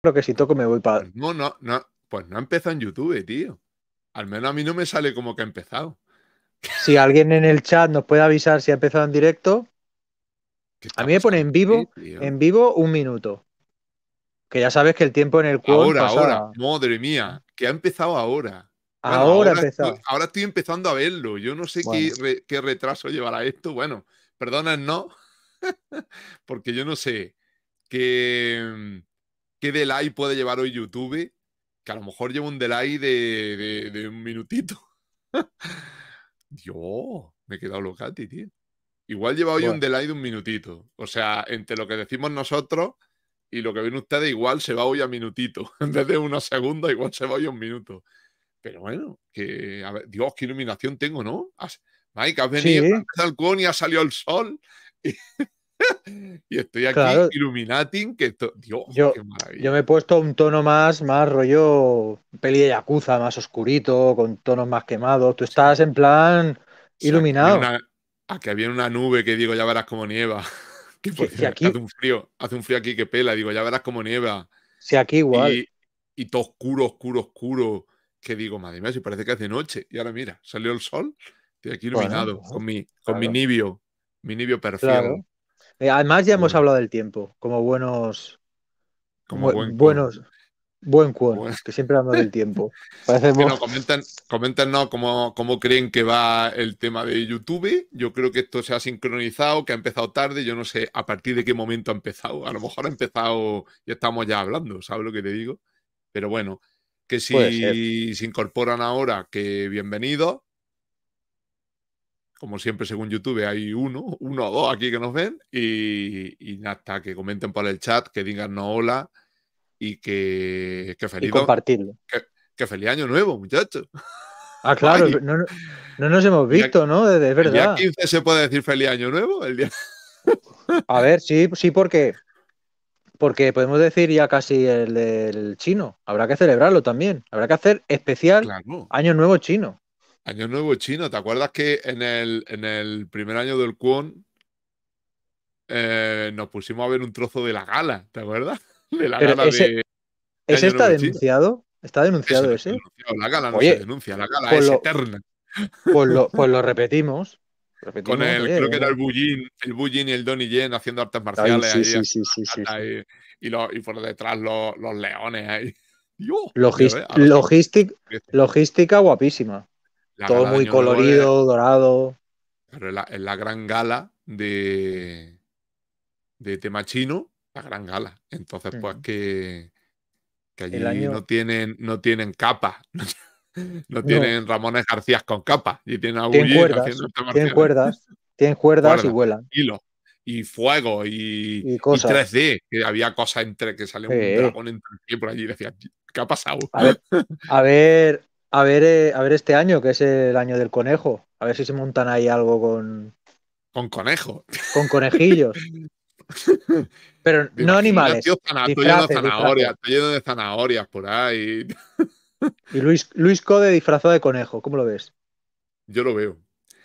creo que si toco me voy para. Pues no, no, no. Pues no ha empezado en YouTube, tío. Al menos a mí no me sale como que ha empezado. Si alguien en el chat nos puede avisar si ha empezado en directo. A mí me pone en vivo, en vivo un minuto. Que ya sabes que el tiempo en el cual. Ahora, ahora. Madre mía, que ha empezado ahora. ahora, ahora, estoy, ahora, estoy, empezando a verlo. Yo no sé qué, qué, retraso llevará esto. Bueno, perdonen, no. Porque yo no sé. Que. Mm, qué delay puede llevar hoy YouTube, que a lo mejor lleva un delay de, un minutito. Dios, me he quedado locati, tío. Igual lleva hoy un delay de un minutito. O sea, entre lo que decimos nosotros y lo que ven ustedes, igual se va hoy a minutito. En vez de una segunda, igual se va hoy a un minuto. Pero bueno, que. Dios, qué iluminación tengo, ¿no? Mike, has venido al y ha salido el sol. y estoy aquí iluminating que esto, Dios, yo, Yo me he puesto un tono más, más rollo peli de Yakuza, más oscurito, con tonos más quemados. Tú estás en plan iluminado. a que había una, nube que digo, ya verás como nieva. hace un frío, hace un frío aquí que pela, digo, ya verás como nieva. aquí igual. Y, todo oscuro, oscuro, oscuro. Que digo, madre mía, si parece que hace noche. Y ahora mira, salió el sol. Estoy aquí iluminado con mi, con mi nivio mi nibio perfecto eh, además, ya hemos hablado del tiempo, como buenos. Como buenos. Buen que siempre hablamos del tiempo. Bueno, comenten, no cómo, cómo, creen que va el tema de YouTube. Yo creo que esto se ha sincronizado, que ha empezado tarde. Yo no sé a partir de qué momento ha empezado. A lo mejor ha empezado y estamos ya hablando, ¿sabes lo que te digo? Pero bueno, que si se incorporan ahora, que bienvenido como siempre, según YouTube, hay uno, uno o dos aquí que nos ven. Y, y hasta que comenten por el chat, que digan no hola y que, feliz. compartirlo. Que, feliz año nuevo, muchachos. Ah, claro, no, nos hemos visto, ¿no? Es verdad. El día 15 se puede decir feliz año nuevo. El día... A ver, sí, sí, porque. Porque podemos decir ya casi el del chino. Habrá que celebrarlo también. Habrá que hacer especial Año Nuevo Chino. Año Nuevo Chino, ¿te acuerdas que en el, en el primer año del Kwon eh, nos pusimos a ver un trozo de la gala, ¿te acuerdas? De la gala ese, de, está denunciado? ¿Está denunciado ese? La gala no se denuncia, la gala pues es eterna. Pues lo, pues lo repetimos. Con el, creo que eh. era el Bullín, el y el Donnie Yen haciendo artes marciales ahí. Sí, sí, sí, y, lo, y, por detrás los, los leones ahí. logística guapísima todo muy colorido, dorado. Pero es la, gran gala de, de tema chino, la gran gala. Entonces, pues que, que allí no tienen, no tienen capa. no tienen Ramones García con capa. Y tienen, cuerdas, este tienen cuerdas, tienen cuerdas y vuelan. y fuego y, y, 3D, que había cosas entre que sale un dragón entre por allí y decía, ¿qué ha pasado? A ver, a ver, a ver, eh, a ver este año, que es el año del conejo. A ver si se montan ahí algo con. Con conejo. Con conejillos. Pero no animales. estoy lleno de zanahorias, estoy de zanahorias por ahí. Y Luis, Luis de disfrazado de conejo, ¿cómo lo ves? Yo lo veo.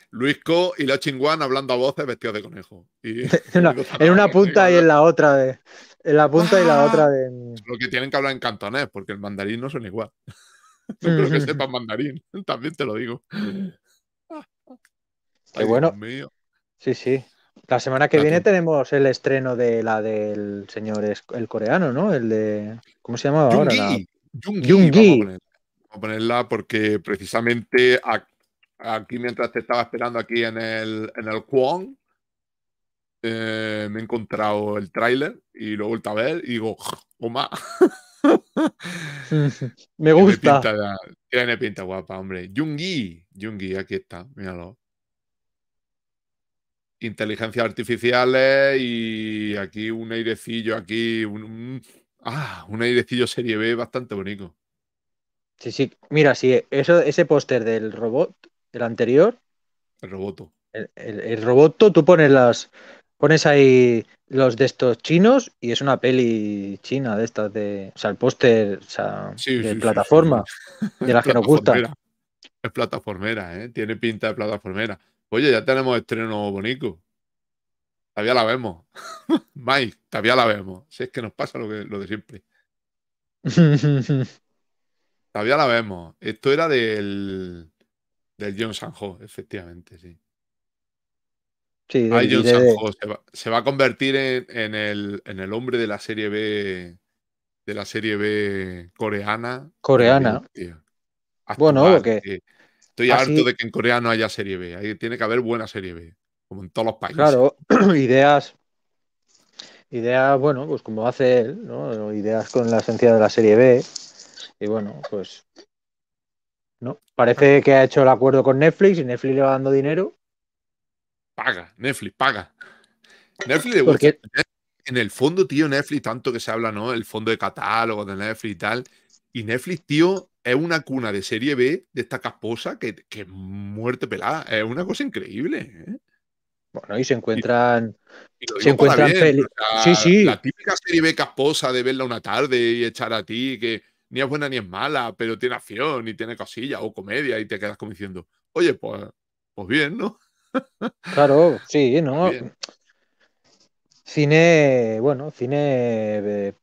Luis Co y la chinguana hablando a voces vestidos de conejo. en una punta y en la otra. De, en la punta y la ¡Ah! otra. De... Lo que tienen que hablar en cantonés, porque el mandarín no son igual. No creo que sepan mandarín, también te lo digo. Qué bueno. Sí, sí. La semana que viene tenemos el estreno de la del señor el coreano, ¿no? El de. ¿Cómo se llamaba ahora? Jungi. Vamos, a ponerla porque precisamente aquí, mientras te estaba esperando aquí en el, en Kwon, eh, me he encontrado el tráiler y luego he vuelto a ver y digo, ¡Oma! Me gusta. Tiene pinta, guapa, hombre. Jungi, Jungi, aquí está, míralo. Inteligencias artificiales y aquí un airecillo, aquí un, ah, un airecillo serie B bastante bonito. Sí, sí, mira, sí, eso, ese póster del robot, el anterior. El roboto. El, el roboto, tú pones las, pones ahí los de estos chinos y es una peli china de estas de. O sea, el póster o de plataforma, de las que nos gusta. Es plataformera, ¿eh? tiene pinta de plataformera. Oye, ya tenemos estreno bonito. Todavía la vemos. Mike, todavía la vemos. Si es que nos pasa lo, que, de siempre. todavía la vemos. Esto era del, del John Sanjo, efectivamente, sí se, va, a convertir en, el, hombre de la serie B de la serie B coreana. Coreana. bueno, porque estoy harto de que en Corea no haya serie B. tiene que haber buena serie B, como en todos los países. Claro, ideas ideas, bueno, pues como hace él, ¿no? Ideas con la esencia de la serie B. Y bueno, pues. ¿no? Parece que ha hecho el acuerdo con Netflix y Netflix le va dando dinero paga, Netflix, paga. Netflix Porque... ¿eh? En el fondo, tío, Netflix, tanto que se habla, ¿no? El fondo de catálogo de Netflix y tal. Y Netflix, tío, es una cuna de serie B de esta casposa que, que muerte pelada. Es una cosa increíble. ¿eh? Bueno, y se encuentran. se encuentran la, sí, sí. La típica serie B casposa de verla una tarde y echar a ti, que ni es buena ni es mala, pero tiene acción y tiene cosillas o comedia y te quedas como diciendo, oye, pues, pues bien, ¿no? Claro, sí, ¿no? Cine, bueno, cine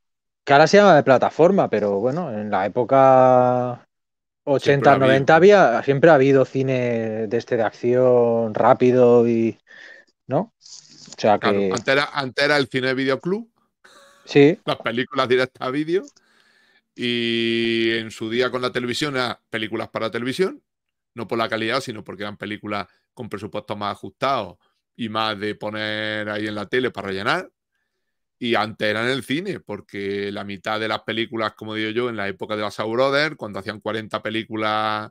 que ahora se llama de plataforma, pero bueno, en la época 80, 90 había, siempre ha habido cine de este de acción rápido y, ¿no? O sea antes, era, el cine videoclub. Sí. Las películas directas a vídeo. Y en su día con la televisión eran películas para televisión. No por la calidad, sino porque eran películas con presupuestos más ajustados y más de poner ahí en la tele para rellenar. Y antes era en el cine, porque la mitad de las películas, como digo yo, en la época de las Brothers, cuando hacían 40 películas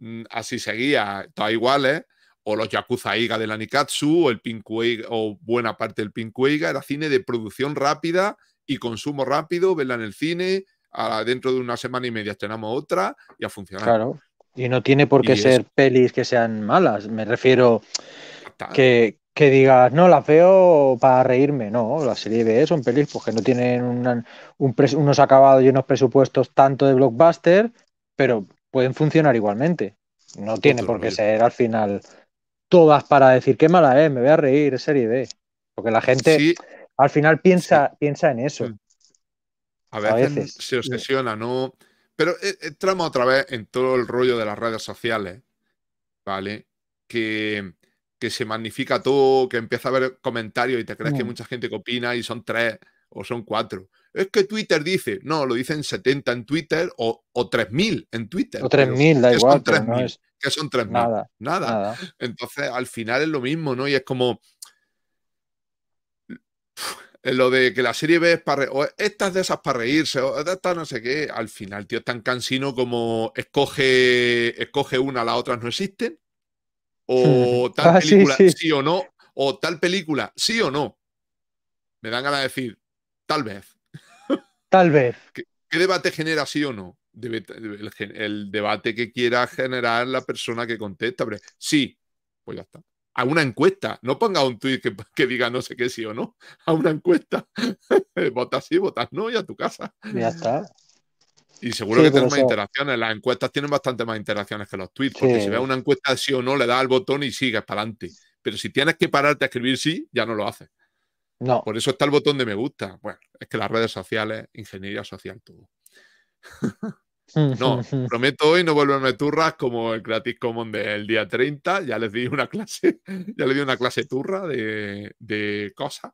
mm, así seguía, todas iguales, o los Yakuza Iga de la Nikatsu, o el Pinkuiga, o buena parte del Pinkuiga, era cine de producción rápida y consumo rápido, verla en el cine, dentro de una semana y media estrenamos otra y a funcionar. Claro. Y no tiene por qué ser pelis que sean malas. Me refiero que, que, digas, no, las veo para reírme. No, la serie B son pelis porque pues, no tienen un unos acabados y unos presupuestos tanto de blockbuster, pero pueden funcionar igualmente. No tiene por qué ser al final todas para decir qué mala es, eh, me voy a reír, es serie B. Porque la gente al final piensa, piensa en eso. Mm. a veces, se obsesiona, ¿no? Pero eh, entramos otra vez en todo el rollo de las redes sociales, ¿vale? Que, se magnifica todo, que empieza a haber comentarios y te crees que mm. mucha gente que opina y son tres o son cuatro. Es que Twitter dice, no, lo dicen 70 en Twitter o, 3.000 en Twitter. O 3.000, da igual. Son Que son 3.000. Nada, nada. nada. Entonces, al final es lo mismo, ¿no? Y es como lo de que la serie B es para... O estas de esas para reírse, o estas no sé qué. Al final, tío, es tan cansino como escoge, escoge una, las otras no existen. O hmm. tal ah, película sí, o no. O tal película sí o no. Me dan ganas de decir, tal vez. Tal vez. ¿Qué, debate genera sí o no? el, el, debate que quiera generar la persona que contesta. Pero sí, pues ya está a una encuesta. No ponga un tweet que, diga no sé qué sí o no. A una encuesta. votas sí, votas no y a tu casa. Ya está. Y seguro que tenemos más interacciones. Las encuestas tienen bastante más interacciones que los tweets. Porque si ve una encuesta de sí o no, le da al botón y sigues para adelante. Pero si tienes que pararte a escribir sí, ya no lo haces. No. Por eso está el botón de me gusta. Bueno, es que las redes sociales, ingeniería social, todo. No, prometo hoy no volverme turras como el Creative Commons del día 30. Ya les di una clase, ya le di una clase turra de, de cosas.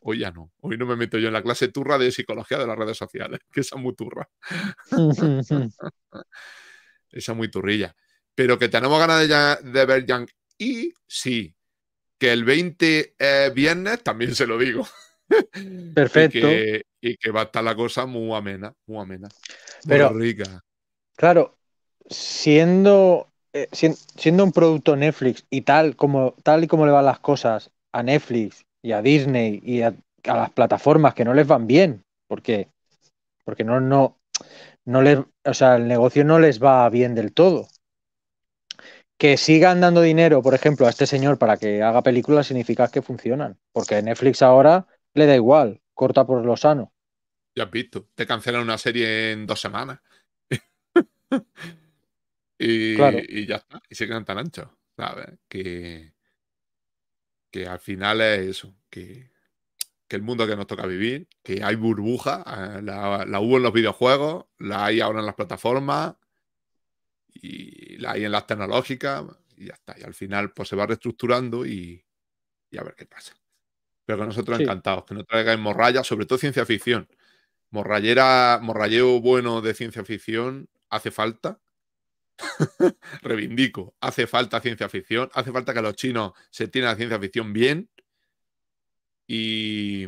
Hoy ya no. Hoy no me meto yo en la clase turra de psicología de las redes sociales, que esa muy turra. esa muy turrilla. Pero que tenemos ganas de, ya, ver Young y sí, que el 20 eh, viernes también se lo digo. Perfecto y que va a estar la cosa muy amena, muy amena. Pero rica. Claro, siendo, eh, siendo un producto Netflix y tal como tal y como le van las cosas a Netflix y a Disney y a, las plataformas que no les van bien, porque porque no no no les, o sea, el negocio no les va bien del todo. Que sigan dando dinero, por ejemplo, a este señor para que haga películas significa que funcionan, porque Netflix ahora le da igual, corta por lo sano. Ya has visto, te cancelan una serie en dos semanas. y, ya está, y se quedan tan anchos. Que, que al final es eso, que, el mundo que nos toca vivir, que hay burbuja, eh, la, hubo en los videojuegos, la hay ahora en las plataformas y la hay en las tecnológicas y ya está. Y al final pues se va reestructurando y, a ver qué pasa. Pero que nosotros encantados, que no traigáis morraya sobre todo ciencia ficción. Morrayera, morrayeo bueno de ciencia ficción hace falta. Reivindico, hace falta ciencia ficción, hace falta que los chinos se tienen la ciencia ficción bien y,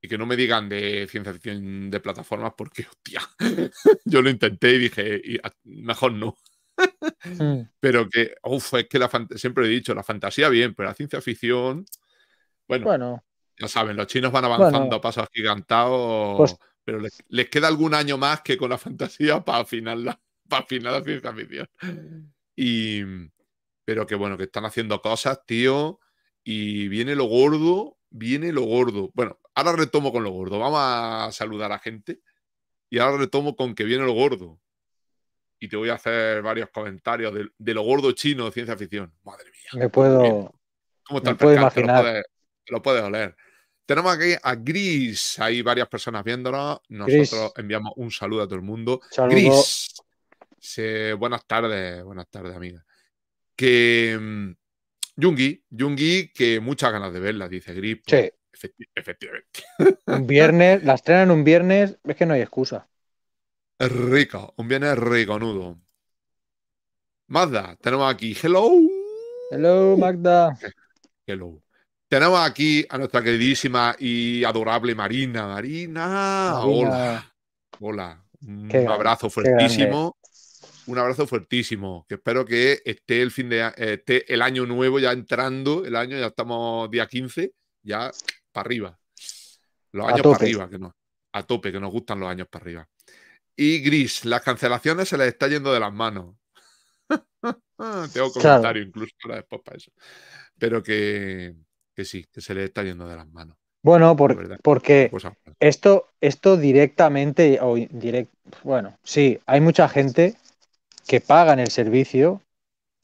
que no me digan de ciencia ficción de plataformas porque, hostia, yo lo intenté y dije, ah, mejor no. Pero que, uff, es que siempre he dicho, la fantasía bien, pero la ciencia ficción, bueno, bueno. ya saben, los chinos van avanzando a pasos gigantados. Pues pero les, queda algún año más que con la fantasía para final la, para final la ciencia ficción. Y, pero que bueno, que están haciendo cosas, tío. Y viene lo gordo, viene lo gordo. Bueno, ahora retomo con lo gordo. Vamos a saludar a gente. Y ahora retomo con que viene lo gordo. Y te voy a hacer varios comentarios de, lo gordo chino de ciencia ficción. Madre mía. Me puedo. lo puedes oler. Tenemos aquí a Gris, hay varias personas viéndonos. Nosotros enviamos un saludo a todo el mundo. Gris, buenas tardes, buenas tardes, amiga. Que Jungi, mm, Jungi, que muchas ganas de verla, dice Gris. Pues, sí. efectivamente. Un viernes, la estrenan un viernes, es que no hay excusa. Rico, un viernes rico, nudo. Magda, tenemos aquí. Hello. Hello, Magda. Hello. Tenemos aquí a nuestra queridísima y adorable Marina. Marina, hola. Hola. Un abrazo fuertísimo. Un abrazo fuertísimo. Que espero que esté el fin de eh, esté el año nuevo ya entrando, el año ya estamos día 15, ya para arriba. Los años para arriba, que no. A tope, que nos gustan los años para arriba. Y Gris, las cancelaciones se les está yendo de las manos. Tengo comentario incluso para después para eso. Pero que, que sí, que se le está yendo de las manos. Bueno, porque pues, esto, esto directamente, o direct, bueno, sí, hay mucha gente que pagan el servicio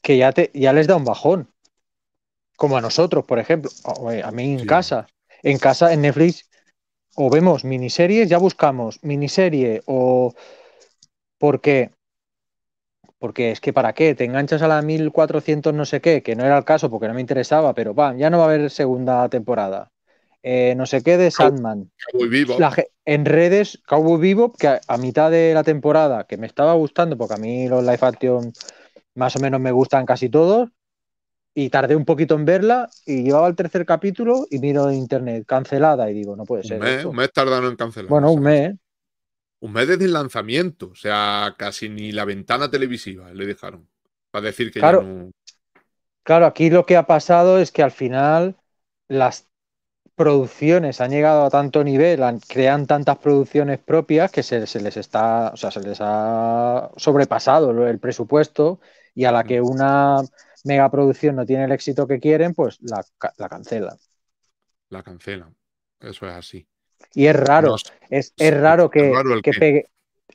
que ya, te, ya les da un bajón. Como a nosotros, por ejemplo, eh, a mí en casa. En casa, en Netflix, o vemos miniseries, ya buscamos miniserie o... Porque porque es que para qué, te enganchas a la 1400 no sé qué, que no era el caso porque no me interesaba, pero va ya no va a haber segunda temporada. Eh, no sé qué de Sandman. Cowboy en redes, Cowboy vivo que a, mitad de la temporada, que me estaba gustando, porque a mí los live action más o menos me gustan casi todos, y tardé un poquito en verla, y llevaba el tercer capítulo y miro en internet, cancelada, y digo, no puede ser. Un mes, tardaron en cancelar. Bueno, un mes. Un mes desde el lanzamiento, o sea, casi ni la ventana televisiva le dejaron. Para decir que claro, no... Claro, aquí lo que ha pasado es que al final las producciones han llegado a tanto nivel, han, crean tantas producciones propias que se, les está, o sea, se les ha sobrepasado el presupuesto y a la que mm. una megaproducción no tiene el éxito que quieren, pues la, la cancelan. La cancelan, eso es así. Y es raro, es, raro que, que, pegue,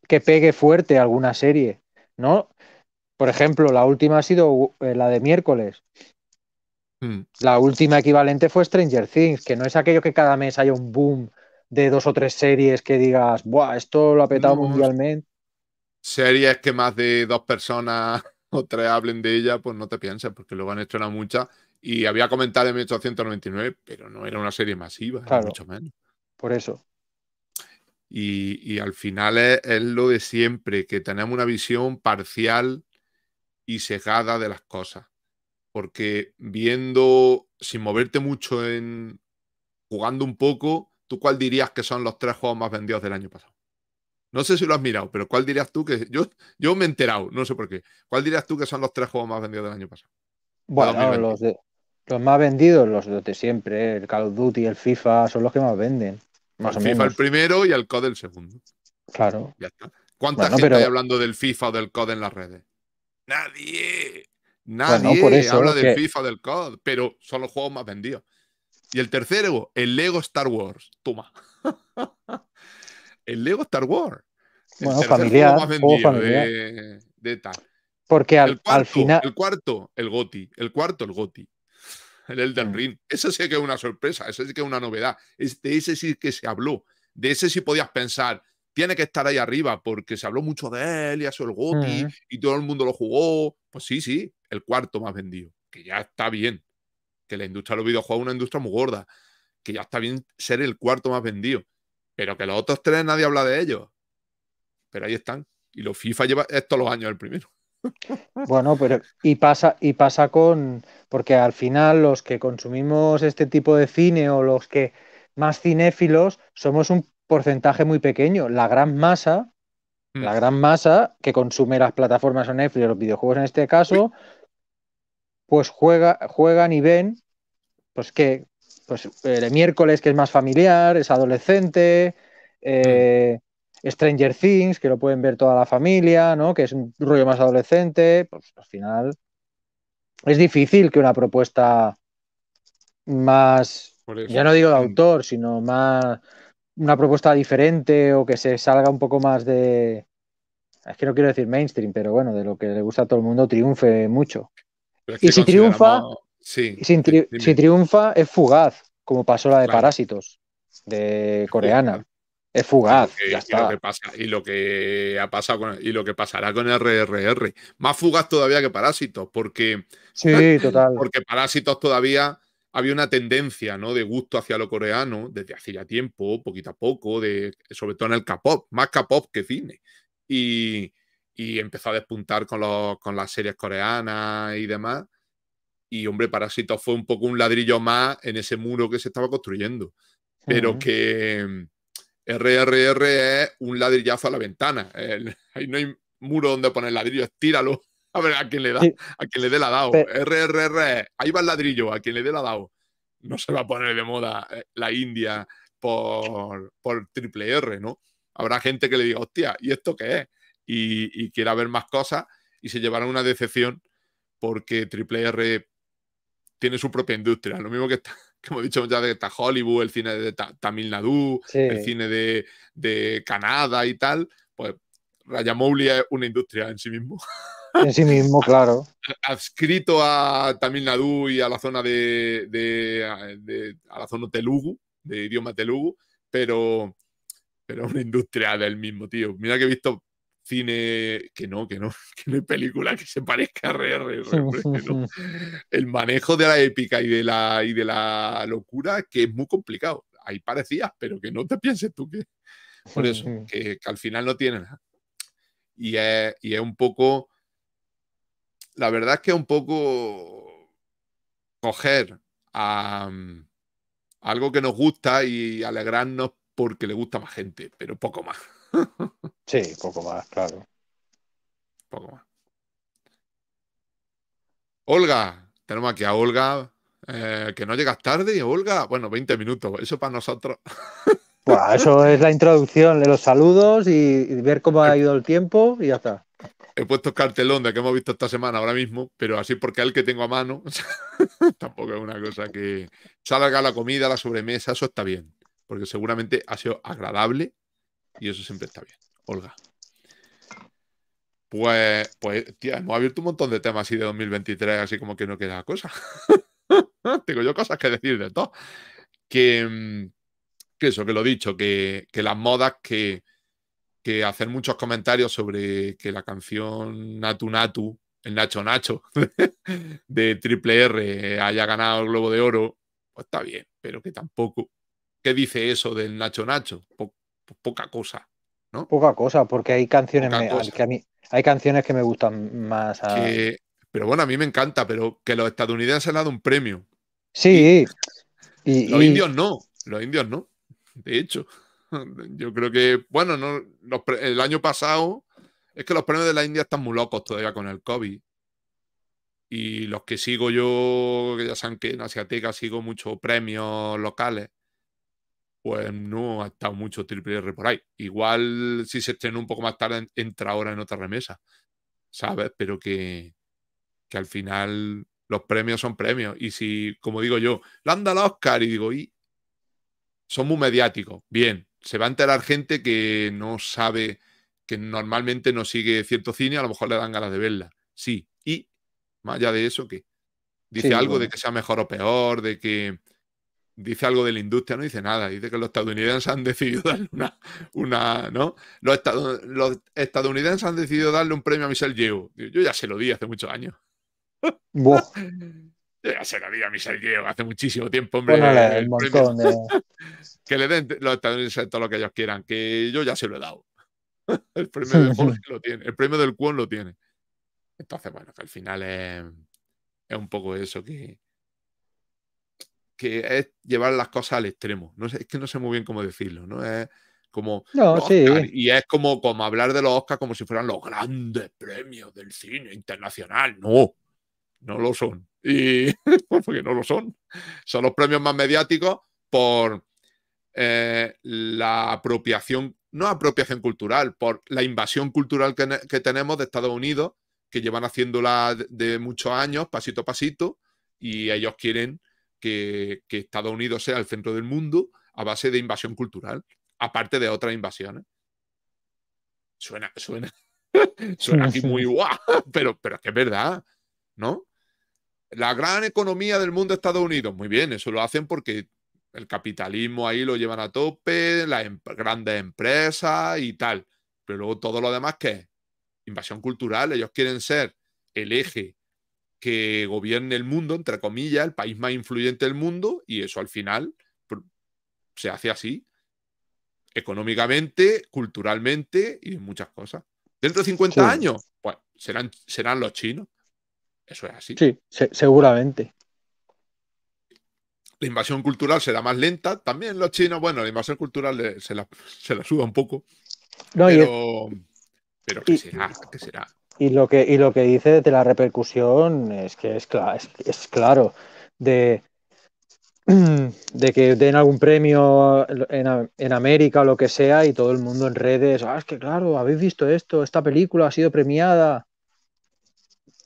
que pegue fuerte alguna serie, ¿no? Por ejemplo, la última ha sido uh, eh, la de miércoles. Hmm. La última equivalente fue Stranger Things, que no es aquello que cada mes haya un boom de dos o tres series que digas, ¡buah! Esto lo ha petado mundialmente. Series que más de dos personas o tres hablen de ella, pues no te pienses, porque luego han hecho una mucha. Y había comentado en 1899, pero no era una serie masiva, mucho menos por eso. Y, al final es, lo de siempre, que tenemos una visión parcial y cegada de las cosas. Porque viendo, sin moverte mucho en jugando un poco, ¿tú cuál dirías que son los tres juegos más vendidos del año pasado? No sé si lo has mirado, pero ¿cuál dirías tú que yo, yo me he enterado, no sé por qué. ¿Cuál dirías tú que son los tres juegos más vendidos del año pasado? Bueno, los de, los más vendidos, los de siempre, el Call of Duty, el FIFA, son los que más venden. Más el FIFA el primero y el COD el segundo. Claro. Ya está. ¿Cuánta gente hablando del FIFA o del COD en las redes? Nadie. Nadie habla del FIFA FIFA del COD, pero son los juegos más vendidos. Y el tercero, el Lego Star Wars. Toma. el Lego Star Wars. bueno, familiar, más vendido De, tal. Porque al final. El cuarto, el Goti. El cuarto, el Goti el Elden Ring. Ese sí que es una sorpresa, ese sí que es una novedad. De ese sí que se habló. De ese sí podías pensar, tiene que estar ahí arriba, porque se habló mucho de él y sido el Goti, mm. y todo el mundo lo jugó. Pues sí, sí, el cuarto más vendido, que ya está bien. Que la industria de los videojuegos es una industria muy gorda, que ya está bien ser el cuarto más vendido. Pero que los otros tres nadie habla de ellos. Pero ahí están. Y los FIFA lleva estos los años el primero. Bueno, pero y pasa, y pasa con, porque al final los que consumimos este tipo de cine o los que más cinéfilos somos un porcentaje muy pequeño. La gran masa, la mm. gran masa que consume las plataformas o los videojuegos en este caso, pues juega, juegan y ven, pues que, pues eh, el miércoles que es más familiar, es adolescente, mm. eh, Stranger Things, que lo pueden ver toda la familia, ¿no? Que es un rollo más adolescente, pues al final es difícil que una propuesta más, ya no digo de mm. autor, sino más una propuesta diferente o que se salga un poco más de, es que no quiero decir mainstream, pero bueno, de lo que le gusta a todo el mundo, triunfe mucho. y si triunfa, sí, si, triunfa, es fugaz, como pasó la de Parásitos, de coreana. Es fugaz. Y, ya está. Lo que y, Lo que ha pasado y lo que pasará con RRR. Más fugaz todavía que Parásitos, porque, sí, total. porque Parásitos todavía había una tendencia ¿no? de gusto hacia lo coreano desde hace ya tiempo, poquito a poco, de, sobre todo en el K-pop, más K-pop que cine. Y, y, empezó a despuntar con, los, con las series coreanas y demás. Y hombre, Parásitos fue un poco un ladrillo más en ese muro que se estaba construyendo. Pero que RRR es un ladrillazo a la ventana. ahí no hay muro donde poner ladrillo, tíralo. A ver, a quien le da, a le dé la DAO. RRR, ahí va el ladrillo, a quien le dé la DAO. No se va a poner de moda eh, la India por, triple R, ¿no? Habrá gente que le diga, hostia, ¿y esto qué es? Y, y quiera ver más cosas y se llevará una decepción porque triple R tiene su propia industria. Lo mismo que está, como he dicho ya de Hollywood, el cine de Tamil Nadu, el cine de, Canadá y tal, pues Rayamouli es una industria en sí mismo. En sí mismo, claro. Adscrito a Tamil Nadu y a la zona de, a la zona telugu, de idioma telugu, pero pero una industria del mismo, tío. Mira que he visto cine, que no, que no, que no hay película que se parezca a RR. El manejo de la épica y de la, y de la locura, que es muy complicado. Ahí parecía, pero que no te pienses tú que... Por eso, que, al final no tiene nada. Y es, y es un poco... La verdad es que es un poco coger mm, algo que nos gusta y alegrarnos porque le gusta más gente, pero poco más sí, poco más, claro. Poco más. Olga, tenemos aquí a Olga, eh, que no llegas tarde, Olga. Bueno, 20 minutos, eso para nosotros. eso es la introducción de los saludos y, ver cómo ha ido el tiempo y ya está. He puesto cartelón de que hemos visto esta semana ahora mismo, pero así porque el que tengo a mano tampoco es una cosa que salga la comida, la sobremesa, eso está bien, porque seguramente ha sido agradable y eso siempre está bien. Olga. Pues, pues tía, hemos abierto un montón de temas así de 2023, así como que no queda cosa. Tengo yo cosas que decir de todo. Que, eso, que lo he dicho, que, que las modas que, que hacer muchos comentarios sobre que la canción Natu Natu, el Nacho Nacho de Triple R haya ganado el Globo de Oro, pues está bien, pero que tampoco. ¿Qué dice eso del Nacho Nacho? Pues poca cosa. ¿no? Poca cosa, porque hay canciones que a mí hay canciones que me gustan más. pero bueno, a mí me encanta, pero que los estadounidenses han dado un premio. Sí. Y, los indios no, los indios no. De hecho, yo creo que, bueno, no, el año pasado es que los premios de la India están muy locos todavía con el COVID. Y los que sigo yo, que ya saben que en Asiateca sigo muchos premios locales pues no ha estado mucho triple R por ahí. Igual si se estrenó un poco más tarde, entra ahora en otra remesa, ¿sabes? Pero que, al final los premios son premios. Y si, como digo yo, le anda Oscar y digo, y son muy mediáticos, bien, se va a enterar gente que no sabe, que normalmente no sigue cierto cine, a lo mejor le dan ganas de verla, sí. Y más allá de eso, que Dice algo de que sea mejor o peor, de que dice algo de la industria, no dice nada, dice que los estadounidenses han decidido darle una, ¿no? Los, estadounidenses han decidido darle un premio a Michelle Yeo. Yo ya se lo di hace muchos años. Yo ya se lo di a Michelle Yeo hace muchísimo tiempo, hombre. que le den los estadounidenses todo lo que ellos quieran, que yo ya se lo he dado. el premio lo tiene, el premio del cuón lo tiene. Entonces, bueno, que al final es un poco eso que que es llevar las cosas al extremo. No sé, es que no sé muy bien cómo decirlo, ¿no? Es como y es como, como hablar de los Oscars como si fueran los grandes premios del cine internacional. No, no lo son. Y porque no lo son. Son los premios más mediáticos por eh, la apropiación, no apropiación cultural, por la invasión cultural que, tenemos de Estados Unidos, que llevan haciéndola de, de muchos años, pasito a pasito, y ellos quieren que, Estados Unidos sea el centro del mundo a base de invasión cultural, aparte de otras invasiones. Suena, suena, suena aquí muy guau, pero, pero es que es verdad, ¿no? La gran economía del mundo de Estados Unidos, muy bien, eso lo hacen porque el capitalismo ahí lo llevan a tope, las em, grandes empresas y tal. Pero luego todo lo demás, ¿qué Invasión cultural, ellos quieren ser el eje que gobierne el mundo, entre comillas, el país más influyente del mundo, y eso al final se hace así, económicamente, culturalmente y en muchas cosas. Dentro de 50 años, pues serán, serán los chinos. Eso es así. Sí, seguramente. La invasión cultural será más lenta. También los chinos, bueno, la invasión cultural se, la, se suba un poco. pero, qué será, qué será. Y lo que, y lo que dice de la repercusión es que es, es, claro. De, de que den algún premio en, América o lo que sea y todo el mundo en redes, ah, es que claro, habéis visto esto, esta película ha sido premiada.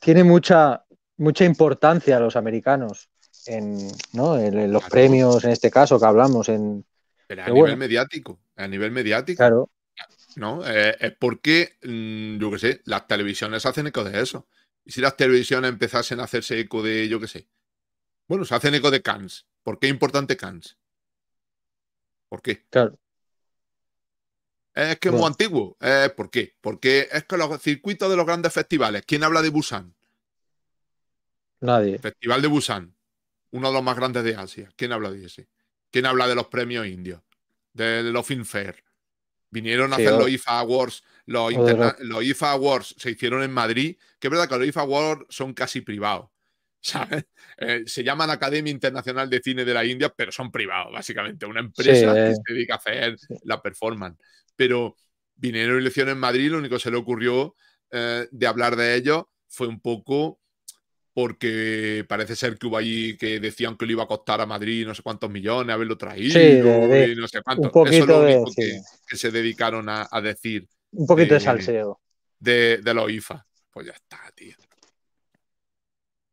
Tiene mucha, mucha importancia a los americanos en, los premios, en este caso que hablamos. En, Pero a nivel mediático, a nivel mediático. Claro, ¿no? Eh, es porque, mm, yo qué sé, las televisiones hacen eco de eso. Y si las televisiones empezasen a hacerse eco de, yo qué sé, bueno, se hacen eco de Cans. ¿Por qué es importante Cans? ¿Por qué? Es que es muy antiguo. Eh, ¿Por qué? Porque es que los circuitos de los grandes festivales. ¿Quién habla de Busan? Nadie. Festival de Busan. Uno de los más grandes de Asia. ¿Quién habla de ese? ¿Quién habla de los premios indios? De, los Film Vinieron a hacer los IFA Awards, los, IFA Awards se hicieron en Madrid, que es verdad que los IFA Awards son casi privados. ¿sabes? Eh, se llama la Academia Internacional de Cine de la India, pero son privados, básicamente. Una empresa que eh. se dedica a hacer la performance. Pero vinieron y hicieron en Madrid, lo único que se le ocurrió eh, de hablar de ello fue un poco porque parece ser que hubo allí que decían que le iba a costar a Madrid no sé cuántos millones haberlo traído sí, no sé cuántos. Eso es lo único que, se dedicaron a, decir. Un poquito de, salseo. De, los IFA. Pues ya está, tío.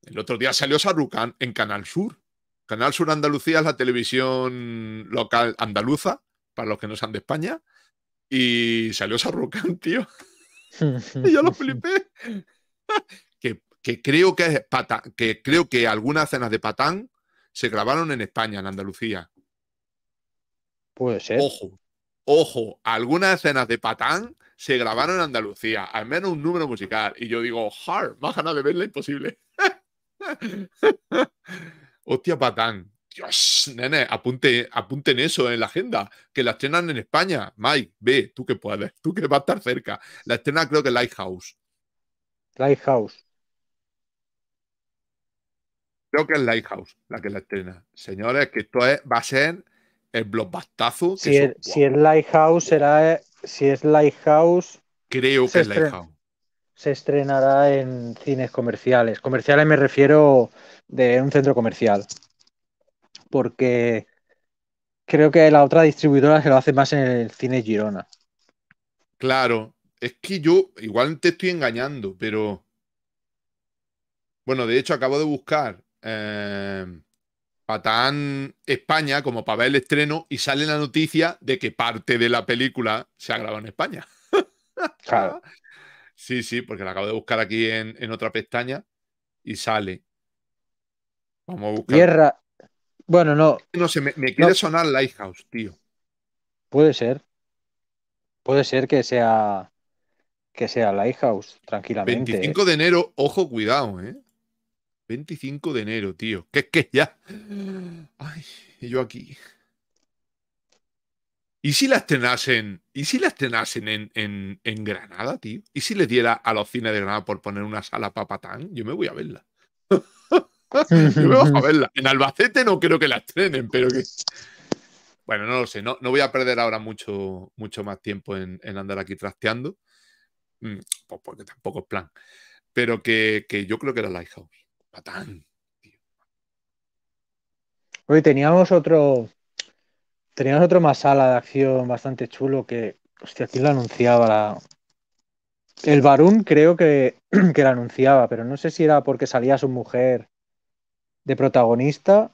El otro día salió Sarrucán en Canal Sur. Canal Sur Andalucía es la televisión local andaluza, para los que no sean de España. Y salió Sarrucán, tío. y yo lo flipé que creo que, es que creo que algunas escenas de patán se grabaron en España, en Andalucía. Puede ser. Ojo, ojo, algunas escenas de patán se grabaron en Andalucía, al menos un número musical. Y yo digo, hard, más ganas de verla imposible. Hostia, patán. Dios, nene, apunte, apunten eso en la agenda, que la estrenan en España. Mike, ve, tú que puedes, tú que vas a estar cerca. La estrena creo que Lighthouse. Lighthouse. Creo que es Lighthouse la que la estrena. Señores, que esto va a ser el blockbustazo. Si, es, si es Lighthouse, será. Si es Lighthouse. Creo que es Lighthouse. Se estrenará en cines comerciales. Comerciales me refiero de un centro comercial. Porque creo que la otra distribuidora se lo hace más en el cine Girona. Claro, es que yo igual te estoy engañando, pero. Bueno, de hecho, acabo de buscar eh, Patán España como para ver el estreno y sale la noticia de que parte de la película se ha grabado en España. Sí, sí, porque la acabo de buscar aquí en, otra pestaña y sale. Vamos a buscar. Tierra. Bueno, no. No sé, me, quiere sonar Lighthouse, tío. Puede ser. Puede ser que sea que sea Lighthouse, tranquilamente. 25 de enero, ojo, cuidado, ¿eh? 25 de enero, tío. ¿Qué es que ya. Ay, yo aquí. ¿Y si la estrenasen? ¿Y si la estrenasen en, en, Granada, tío? ¿Y si le diera a los cines de Granada por poner una sala papatán? Yo me voy a verla. yo me voy a verla. En Albacete no creo que la estrenen, pero que. Bueno, no lo sé. No, no voy a perder ahora mucho, mucho más tiempo en, andar aquí trasteando. Mm, pues porque tampoco es plan. Pero que, que yo creo que era Lighthouse. Patán. Hoy teníamos otro. Teníamos otro masala de acción bastante chulo que. Hostia, Aquí lo anunciaba? El varón creo que, que lo anunciaba, pero no sé si era porque salía su mujer de protagonista.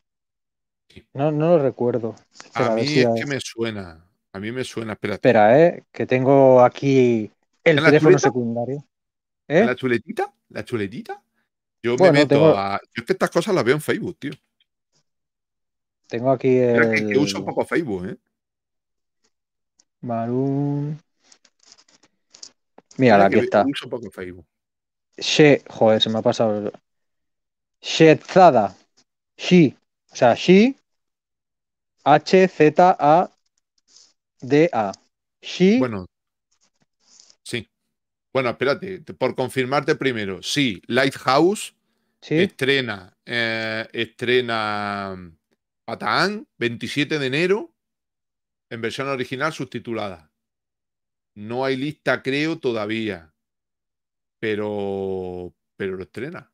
No, no lo recuerdo. a mí es que me suena. A mí me suena. Espera, Espera eh, que tengo aquí el teléfono secundario. ¿Eh? ¿La chuletita? ¿La chuletita? Yo me meto a. Yo es que estas cosas las veo en Facebook, tío. Tengo aquí el. Que, que uso poco Facebook, ¿eh? Marun. Mira, aquí está. Uso poco Facebook. She, joder, se me ha pasado. shezada She. O sea, she. H-Z-A-D-A. -A. She. Bueno, bueno, espérate, por confirmarte primero, sí, Lighthouse estrena, eh, estrena Patán, 27 de enero, en versión original subtitulada. No hay lista, creo, todavía, pero, pero lo estrena.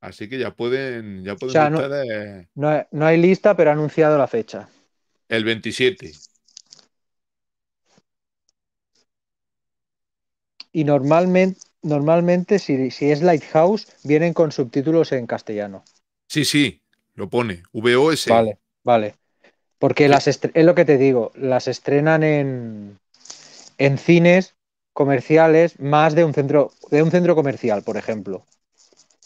Así que ya pueden, ya pueden o no, no, hay lista, pero ha anunciado la fecha. El 27. y normalmente, normalmente si, es Lighthouse, vienen con subtítulos en castellano. Sí, sí, lo pone, VOS. E. Vale, vale. Porque las es lo que te digo, las estrenan en, en cines comerciales más de un centro de un centro comercial, por ejemplo,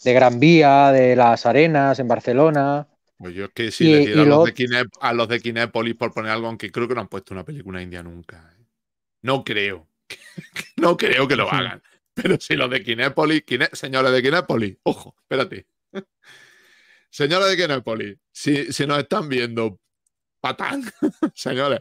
de Gran Vía, de las Arenas en Barcelona. Pues yo es que si le a, a, los de Kinépolis por poner algo, aunque creo que no han puesto una película india nunca. ¿eh? No creo. No creo que lo hagan. Pero si los de Kinépolis, señores de Kinépoli, ojo, espérate. Señores de Kinépolis, si, nos están viendo, patán, señores,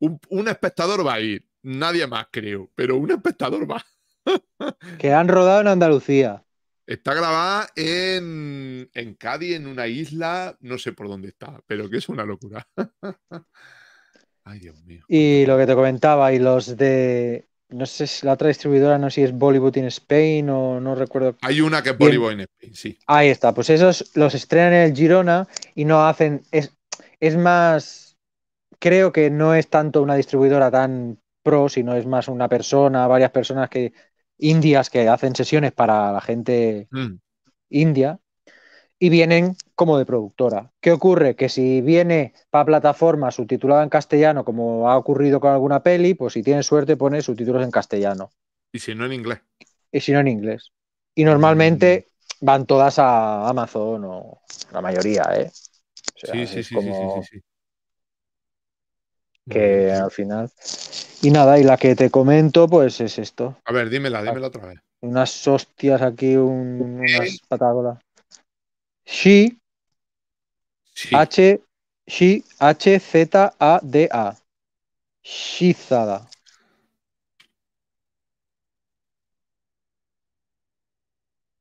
un, un espectador va a ir, nadie más creo, pero un espectador va. que han rodado en Andalucía. Está grabada en, en, Cádiz, en una isla, no sé por dónde está, pero que es una locura. Ay, Dios mío. Y lo que te comentaba, y los de no sé si la otra distribuidora, no sé si es Bollywood in Spain o no recuerdo. Hay una que es Bollywood in Spain, sí. Ahí está, pues esos los estrenan en el Girona y no hacen. Es, es más. Creo que no es tanto una distribuidora tan pro, sino es más una persona, varias personas que. indias que hacen sesiones para la gente mm. india y vienen como de productora. ¿Qué ocurre? Que si viene para plataforma subtitulada en castellano, como ha ocurrido con alguna peli, pues si tienes suerte pone subtítulos en castellano. Y si no en inglés. Y si no en inglés. Y normalmente van todas a Amazon o la mayoría, ¿eh? sí, sí, sí, sí, sí, Que al final. Y nada, y la que te comento, pues es esto. A ver, dímela, dímela otra vez. Unas hostias aquí, unas patagolas. Sí. H, H, H, Z, A, D, A. Shizada.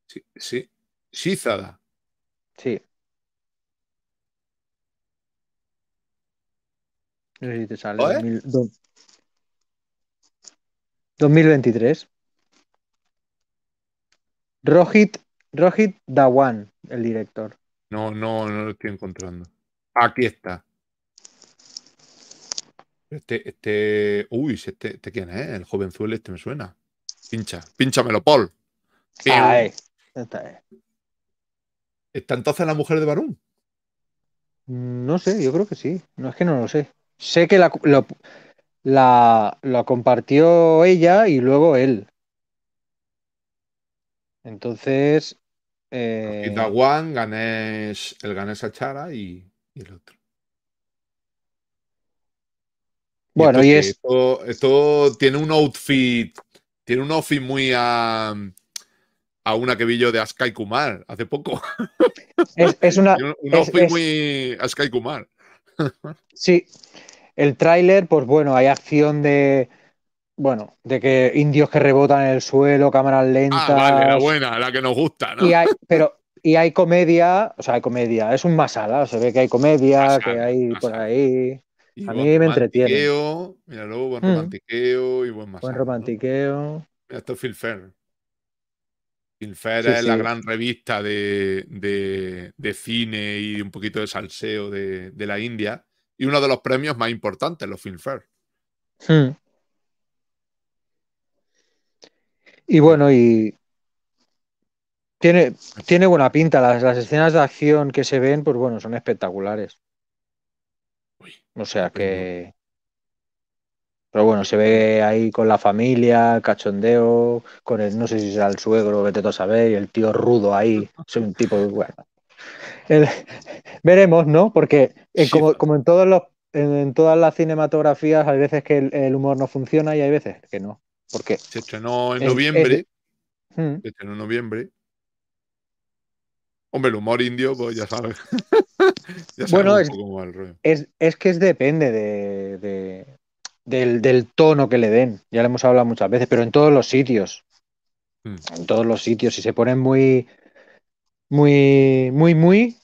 Sí, sí. Shizada. Sí. No sé si te sale. ¿Eh? 2000, 2023. Rohit, Rohit Dhawan, el director. No, no, no lo estoy encontrando. Aquí está. Este, este. Uy, este, este quién es, el jovenzuelo este me suena. Pincha, pínchamelo, Paul. Ah, está, ¿Está entonces la mujer de Barón? Mm, no sé, yo creo que sí. No es que no lo sé. Sé que la, lo, la compartió ella y luego él. Entonces, eh... Da One, Ganesh, el Ganesh Achara y, el otro. Bueno, y, esto, Esto, tiene un outfit. Tiene un outfit muy a. a una que vi yo de Askai Kumar hace poco. Es, una. un, outfit muy Askai Kumar. Sí. El tráiler, pues bueno, hay acción de bueno, de que indios que rebotan en el suelo, cámaras ah, lentas. Ah, vale, la buena, la que nos gusta, ¿no? Y hay, pero, y hay comedia, o sea, hay comedia, es un masala, se ve que hay comedia, que hay por ahí. a mí me entretiene. Mira, luego buen mm. romantiqueo y buen masala. Buen romantiqueo. esto es es la gran revista de, cine y un poquito de salseo de, la India. Y uno de los premios más importantes, los Filmfare. Fair. Mm. Y bueno, y tiene, tiene buena pinta. Las, escenas de acción que se ven, pues bueno, son espectaculares. O sea pues que... Pero bueno, se ve ahí con la familia, cachondeo, con el, no sé si será el suegro, vete tú y el tío rudo ahí. Soy un tipo, bueno. veremos, ¿no? Porque pues. como, en todos los en, todas las cinematografías hay veces que el humor no funciona y hay veces que no. Porque se estrenó en noviembre. se estrenó en noviembre. Hombre, el humor indio, pues ya sabes. bueno, es, es, que es depende del, tono que le den. Ya lo hemos hablado muchas veces, pero en todos los sitios. Hmm. En todos los sitios. Si se ponen muy, muy, muy, muy,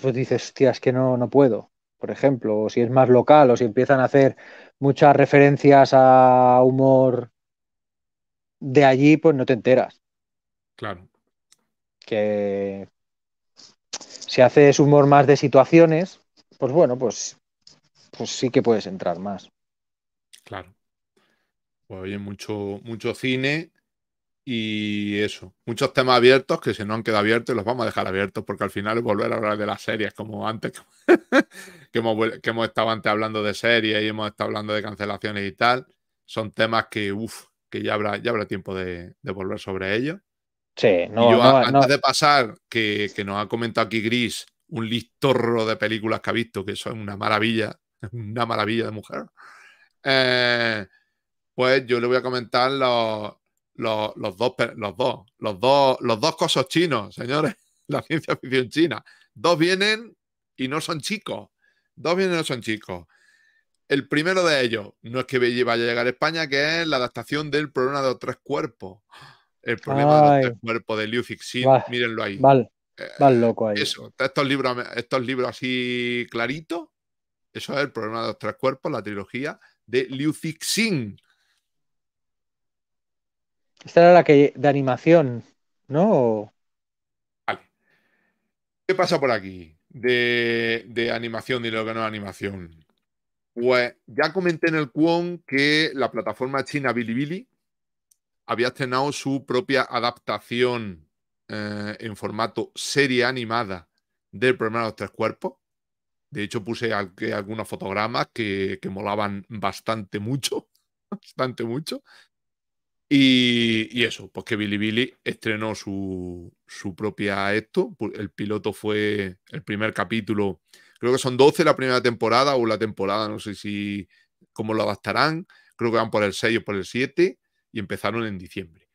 pues dices, hostia, es que no, no puedo. Por ejemplo, o si es más local, o si empiezan a hacer muchas referencias a humor de allí pues no te enteras. Claro. Que si haces humor más de situaciones, pues bueno, pues, pues sí que puedes entrar más. Claro. Pues oye, mucho, mucho cine y eso. Muchos temas abiertos que si no han quedado abiertos los vamos a dejar abiertos porque al final volver a hablar de las series como antes, que hemos, que hemos estado antes hablando de series y hemos estado hablando de cancelaciones y tal. Son temas que, uff, que ya habrá, ya habrá tiempo de, volver sobre ello. Sí, antes de pasar, que, nos ha comentado aquí Gris un listorro de películas que ha visto, que son una maravilla, una maravilla de mujer. Eh, pues yo le voy a comentar los, los, dos, los dos, los dos, los dos cosos chinos, señores, la ciencia ficción china. Dos vienen y no son chicos. Dos vienen y no son chicos. El primero de ellos, no es que vaya a llegar a España, que es la adaptación del problema de los tres cuerpos. El problema de los tres cuerpos de Liu Fixin, mírenlo ahí. Mal, eh, loco ahí. Eso, estos libros, estos libros así claritos, eso es el problema de los tres cuerpos, la trilogía de Liu Fixin. Esta era la que de animación, ¿no? Vale. ¿Qué pasa por aquí? De, animación y lo que no es animación. Pues ya comenté en el Cuon que la plataforma china Bilibili había estrenado su propia adaptación eh, en formato serie animada del problema de los tres cuerpos. De hecho, puse algunos fotogramas que, molaban bastante mucho, bastante mucho. Y, eso, pues que Bilibili estrenó su, su propia esto. El piloto fue el primer capítulo Creo que son 12 la primera temporada o la temporada, no sé si cómo lo adaptarán. Creo que van por el 6 o por el 7 y empezaron en diciembre.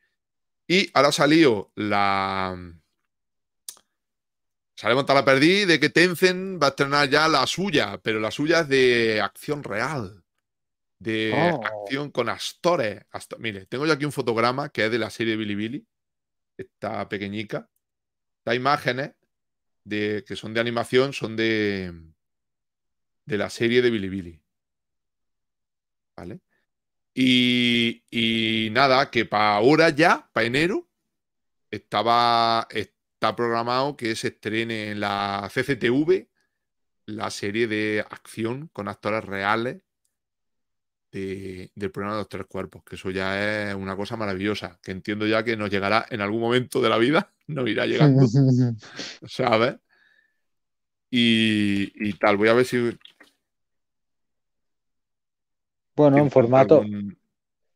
Y ahora ha salido la. Sale a la perdí de que Tencent va a estrenar ya la suya, pero la suya es de acción real. De oh. acción con actores. Mire, tengo yo aquí un fotograma que es de la serie Billy Billy. Esta pequeñica. Da imágenes que son de animación, son de, de la serie de Bilibili. ¿Vale? Y, nada, que para ahora ya, para enero, estaba, está programado que se estrene en la CCTV la serie de acción con actores reales de, del programa de los tres cuerpos, que eso ya es una cosa maravillosa, que entiendo ya que nos llegará en algún momento de la vida, nos irá llegando. ¿Sabes? y, tal. Voy a ver si. Bueno, en formato.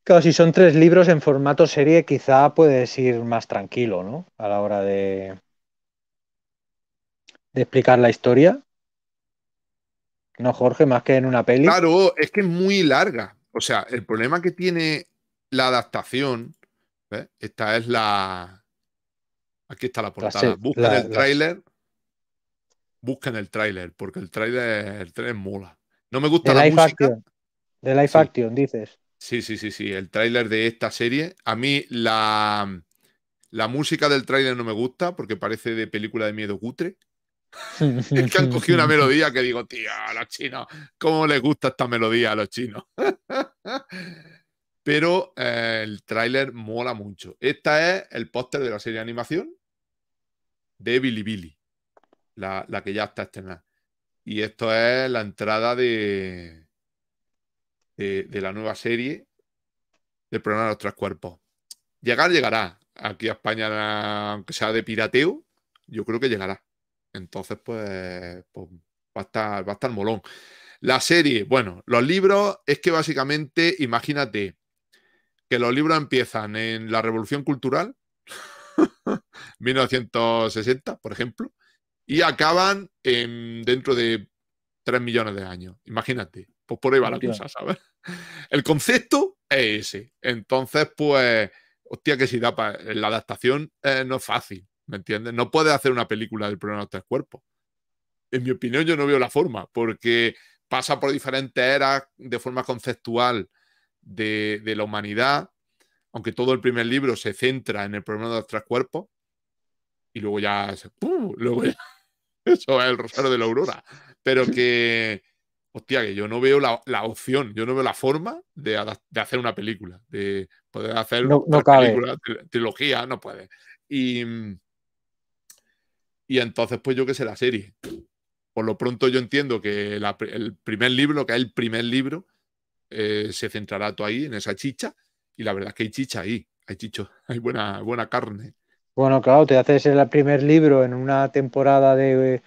Claro, si son tres libros en formato serie, quizá puedes ir más tranquilo, ¿no? A la hora de, de explicar la historia. No, Jorge, más que en una peli. Claro, es que es muy larga. O sea, el problema que tiene la adaptación. Esta es la. Aquí está la portada. Busca el tráiler busquen el tráiler, porque el tráiler el trailer mola. No me gusta la Life música. Action. De Life Action, dices. Sí, sí, sí, sí. El tráiler de esta serie. A mí la, la música del tráiler no me gusta porque parece de película de miedo cutre. es que han cogido una melodía que digo, tío, a los chinos, ¿cómo les gusta esta melodía a los chinos? Pero eh, el tráiler mola mucho. Esta es el póster de la serie de animación de Billy Billy la, que ya está estrenada. Y esto es la entrada de, de, la nueva serie del programa de los tres cuerpos. Llegar, llegará. Aquí a España, aunque sea de pirateo, yo creo que llegará. Entonces, pues, pues va, a estar, va a estar molón. La serie, bueno, los libros es que básicamente, imagínate que los libros empiezan en la Revolución Cultural, 1960, por ejemplo, y acaban dentro de 3 millones de años. Imagínate, pues por ahí va la cosa, ¿sabes? El concepto es ese. Entonces, pues, hostia, que si da para. La adaptación eh, no es fácil, ¿me entiendes? No puedes hacer una película del problema de los tres cuerpos. En mi opinión, yo no veo la forma, porque pasa por diferentes eras de forma conceptual de, la humanidad, aunque todo el primer libro se centra en el problema de los tres cuerpos, y luego ya, luego ya Eso es el rosario de la aurora. Pero que, hostia, que yo no veo la, opción, yo no veo la forma de, hacer una película, de poder hacer una película, trilogía, no puede. Y, entonces, pues yo que sé, la serie. Por lo pronto yo entiendo que el primer libro, que es el primer libro, eh, se centrará todo ahí, en esa chicha. Y la verdad es que hay chicha ahí, hay chicho, hay buena, buena carne. Bueno, claro, te haces el primer libro en una temporada de,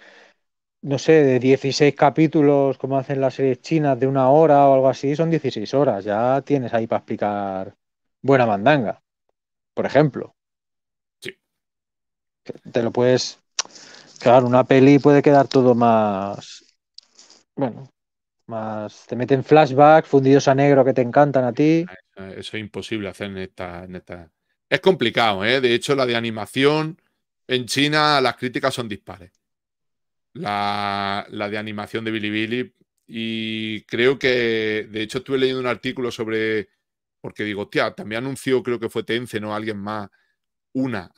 no sé, de 16 capítulos, como hacen las series chinas, de una hora o algo así, son 16 horas. Ya tienes ahí para explicar buena mandanga, por ejemplo. Sí. Te lo puedes. Claro, una peli puede quedar todo más. Bueno, más. Te meten flashbacks fundidos a negro que te encantan a ti. Eso es imposible hacer en esta, en esta es complicado, ¿eh? De hecho, la de animación en China, las críticas son dispares. La, de animación de Bilibili. Y creo que, de hecho, estuve leyendo un artículo sobre. Porque digo, hostia, también anunció, creo que fue Tencent o alguien más, una,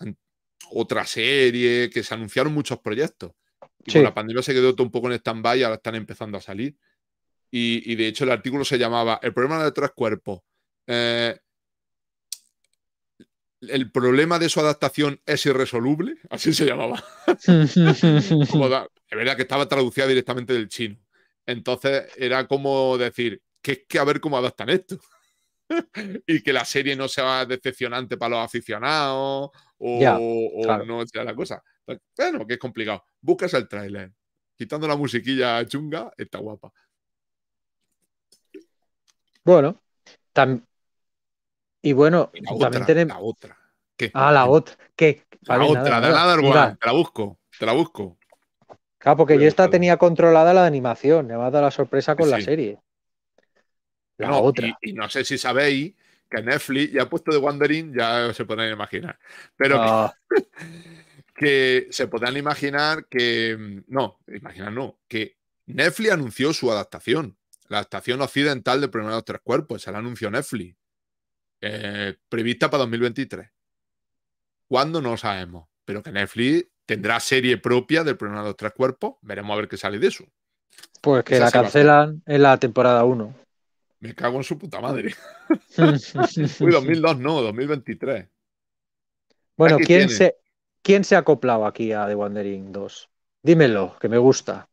otra serie, que se anunciaron muchos proyectos. Y con la pandemia se quedó todo un poco en stand-by, ahora están empezando a salir. Y, de hecho, el artículo se llamaba El problema de tres cuerpos. Eh, el problema de su adaptación es irresoluble, así se llamaba. es verdad que estaba traducida directamente del chino. Entonces era como decir, que es que a ver cómo adaptan esto. y que la serie no sea decepcionante para los aficionados o, no sea la cosa. Pues, bueno, que es complicado. Buscas el trailer. Quitando la musiquilla chunga, está guapa. Bueno, también y bueno, la otra, también tenemos. La otra. ¿Qué? Ah, la otra. ¿Qué? la otra, nada, te la busco, te la busco. Claro, porque yo esta tenía controlada la animación, me va a dar la sorpresa con la serie. La otra. Y, no sé si sabéis que Netflix ya ha puesto de Wandering, ya se podrán imaginar. Pero ah. que, se podrán imaginar que. Mm, no, imaginar no, que Netflix anunció su adaptación. La adaptación occidental de Primeros Tres Cuerpos, se la anunció Netflix. Eh, prevista para 2023. ¿Cuándo? No sabemos. Pero que Netflix tendrá serie propia del programa de los tres cuerpos. Veremos a ver qué sale de eso. Pues que la cancelan en la temporada 1. Me cago en su puta madre. Uy, 2002 no, 2023. Bueno, ¿quién se, ¿quién se ha acoplado aquí a The Wandering 2? Dímelo, que me gusta.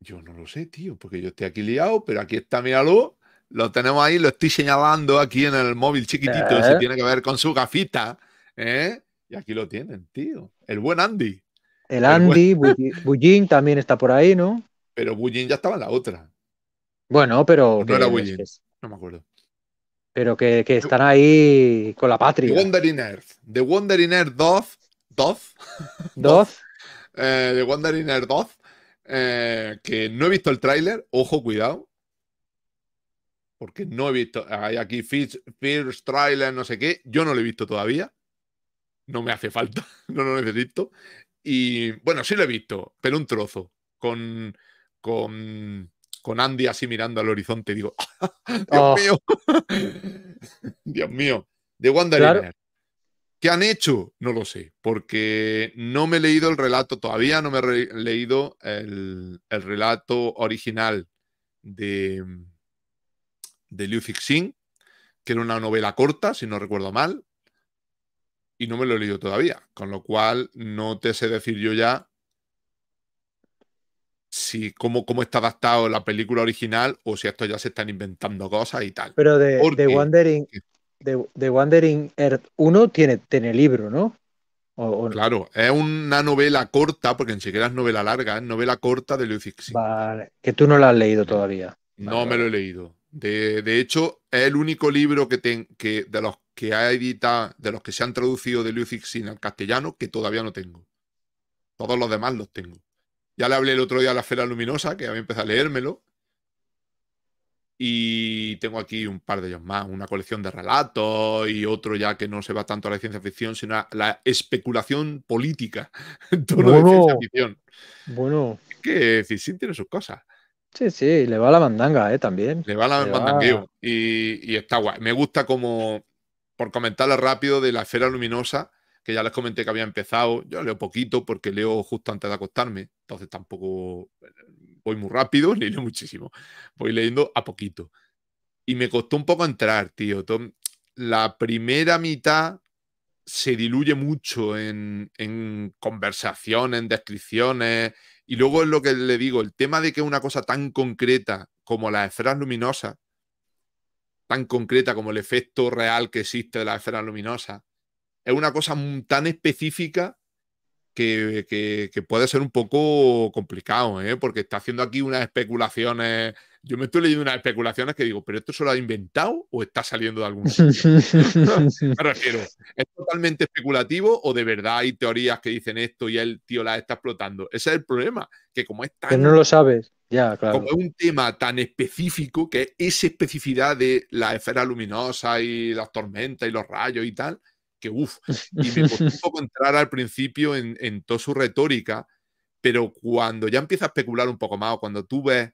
Yo no lo sé, tío, porque yo estoy aquí liado, pero aquí está, míralo. Lo tenemos ahí, lo estoy señalando aquí en el móvil chiquitito, eh. si tiene que ver con su gafita. ¿eh? Y aquí lo tienen, tío. El buen Andy. El Andy, Bujin también está por ahí, ¿no? Pero Bujin ya estaba en la otra. Bueno, pero. No era Bullín, no me acuerdo. Pero que, que, están ahí con la patria. The Wondering Earth. The Wandering Earth 2. 2. 2. The Wondering Earth 2. Eh, que no he visto el tráiler, ojo, cuidado, porque no he visto, hay aquí First, Trailer, no sé qué, yo no lo he visto todavía, no me hace falta, no lo necesito, y bueno, sí lo he visto, pero un trozo, con, con, Andy así mirando al horizonte, digo, Dios ah. mío, Dios mío, de Wanda ¿Qué han hecho? No lo sé, porque no me he leído el relato todavía, no me he leído el relato original de, de Liu Fixing, que era una novela corta, si no recuerdo mal, y no me lo he leído todavía, con lo cual no te sé decir yo ya si cómo, está adaptado la película original o si esto ya se están inventando cosas y tal. Pero de, de Wandering, de, Wandering Earth 1 tiene, tiene libro, ¿no? Claro, es una novela corta, porque ni siquiera es novela larga, es novela corta de Liu Vale, que tú no la has leído todavía. No me lo he leído. De, hecho, es el único libro que, que de los que ha editado, de los que se han traducido de Luis Xin al castellano, que todavía no tengo. Todos los demás los tengo. Ya le hablé el otro día a la Fera Luminosa, que había empezado a leérmelo. Y tengo aquí un par de ellos más, una colección de relatos y otro ya que no se va tanto a la ciencia ficción, sino a la especulación política bueno, de ciencia ficción. Bueno. que tiene sus cosas. Sí, sí, le va la mandanga, ¿eh? También. Le va la mandanga Y, está guay. Me gusta como, por comentarle rápido, de la esfera luminosa, que ya les comenté que había empezado. Yo leo poquito porque leo justo antes de acostarme. Entonces tampoco voy muy rápido ni leo muchísimo. Voy leyendo a poquito. Y me costó un poco entrar, tío. La primera mitad se diluye mucho en, en conversaciones, en descripciones, y luego es lo que le digo, el tema de que una cosa tan concreta como las esferas luminosas, tan concreta como el efecto real que existe de las esferas luminosas, es una cosa tan específica que, puede ser un poco complicado, ¿eh? porque está haciendo aquí unas especulaciones yo me estoy leyendo unas especulaciones que digo, ¿pero esto se lo ha inventado o está saliendo de algún sitio? me refiero, ¿es totalmente especulativo o de verdad hay teorías que dicen esto y el tío la está explotando? Ese es el problema, que como es tan... Que no lo sabes, ya, claro. Como es un tema tan específico, que es esa especificidad de la esfera luminosa y las tormentas y los rayos y tal, que uff, y me costó un poco entrar al principio en, en toda su retórica, pero cuando ya empieza a especular un poco más o cuando tú ves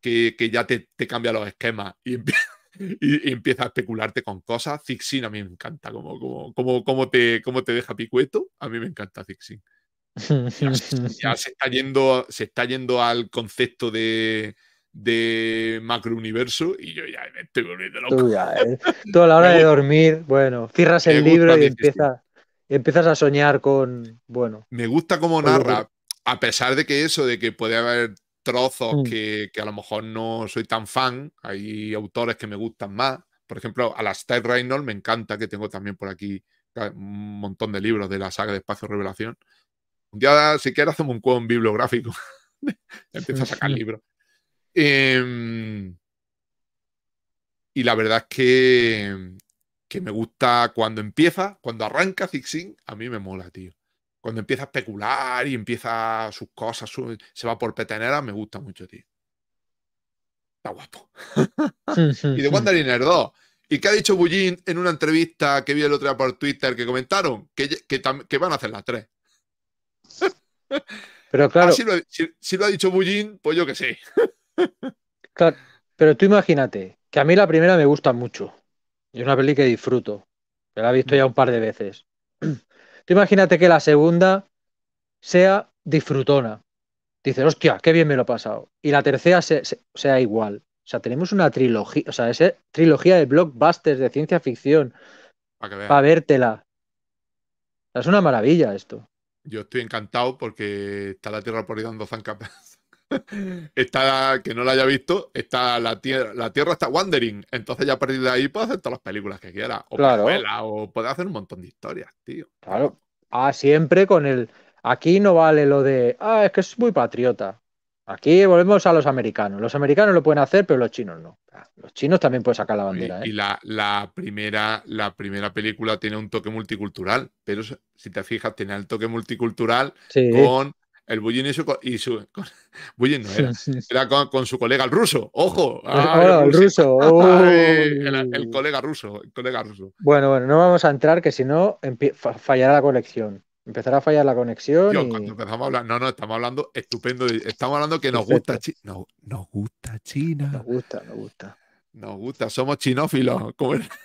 que, ya te, te, cambia los esquemas y, empieza a especularte con cosas. Zixin a mí me encanta, como, como, como, te, como te deja picueto. A mí me encanta Zixin. Ya, se está yendo, se está yendo al concepto de, de macro universo y yo ya me estoy volviendo loco. Tú, eh. a la hora de dormir, bueno, cierras el libro y empiezas, empiezas a soñar con, bueno. Me gusta cómo narra, a pesar de que eso, de que puede haber trozos mm. que, a lo mejor no soy tan fan, hay autores que me gustan más. Por ejemplo, a las Reynolds me encanta, que tengo también por aquí un montón de libros de la saga de Espacio Revelación. Un día, si quieres, hacemos un juego bibliográfico. Empiezo a sacar libros. Em, y la verdad es que, que me gusta cuando empieza, cuando arranca Zixin, a mí me mola, tío cuando empieza a especular y empieza sus cosas, se va por petenera, me gusta mucho, tío. Está guapo. y de Wanderiner 2. ¿Y qué ha dicho Bullín en una entrevista que vi el otro día por Twitter que comentaron? Que, que, van a hacer las tres. Pero claro. si, lo, ha dicho Bullín, pues yo que sé. pero tú imagínate que a mí la primera me gusta mucho. es una peli que disfruto. Que la he visto mm. ya un par de veces. imagínate que la segunda sea disfrutona. Dices, hostia, qué bien me lo he pasado. Y la tercera sea igual. O sea, tenemos una trilogía, o sea, esa trilogía de blockbusters de ciencia ficción para pa vértela. Es una maravilla esto. Yo estoy encantado porque está la Tierra por ahí dando zancas está, que no la haya visto, está la tierra, la tierra está wandering. Entonces ya a partir de ahí puede hacer todas las películas que quiera O claro. o puede hacer un montón de historias, tío. Claro. Ah, siempre con el. Aquí no vale lo de. Ah, es que es muy patriota. Aquí volvemos a los americanos. Los americanos lo pueden hacer, pero los chinos no. Ah, los chinos también pueden sacar la bandera. ¿eh? Y, la, primera, la primera película tiene un toque multicultural, pero si te fijas, tiene el toque multicultural con el Bullín y su. no era. Era con, su colega el ruso. ¡Ojo! Ah, el, ruso. El, colega ruso, colega ruso. Bueno, bueno, no vamos a entrar, que si no, fallará la conexión. Empezará a fallar la conexión. cuando empezamos a hablar, no, no, estamos hablando estupendo. Estamos hablando que nos gusta, China. Nos, gusta China. Nos gusta, nos gusta. Nos gusta, somos chinófilos.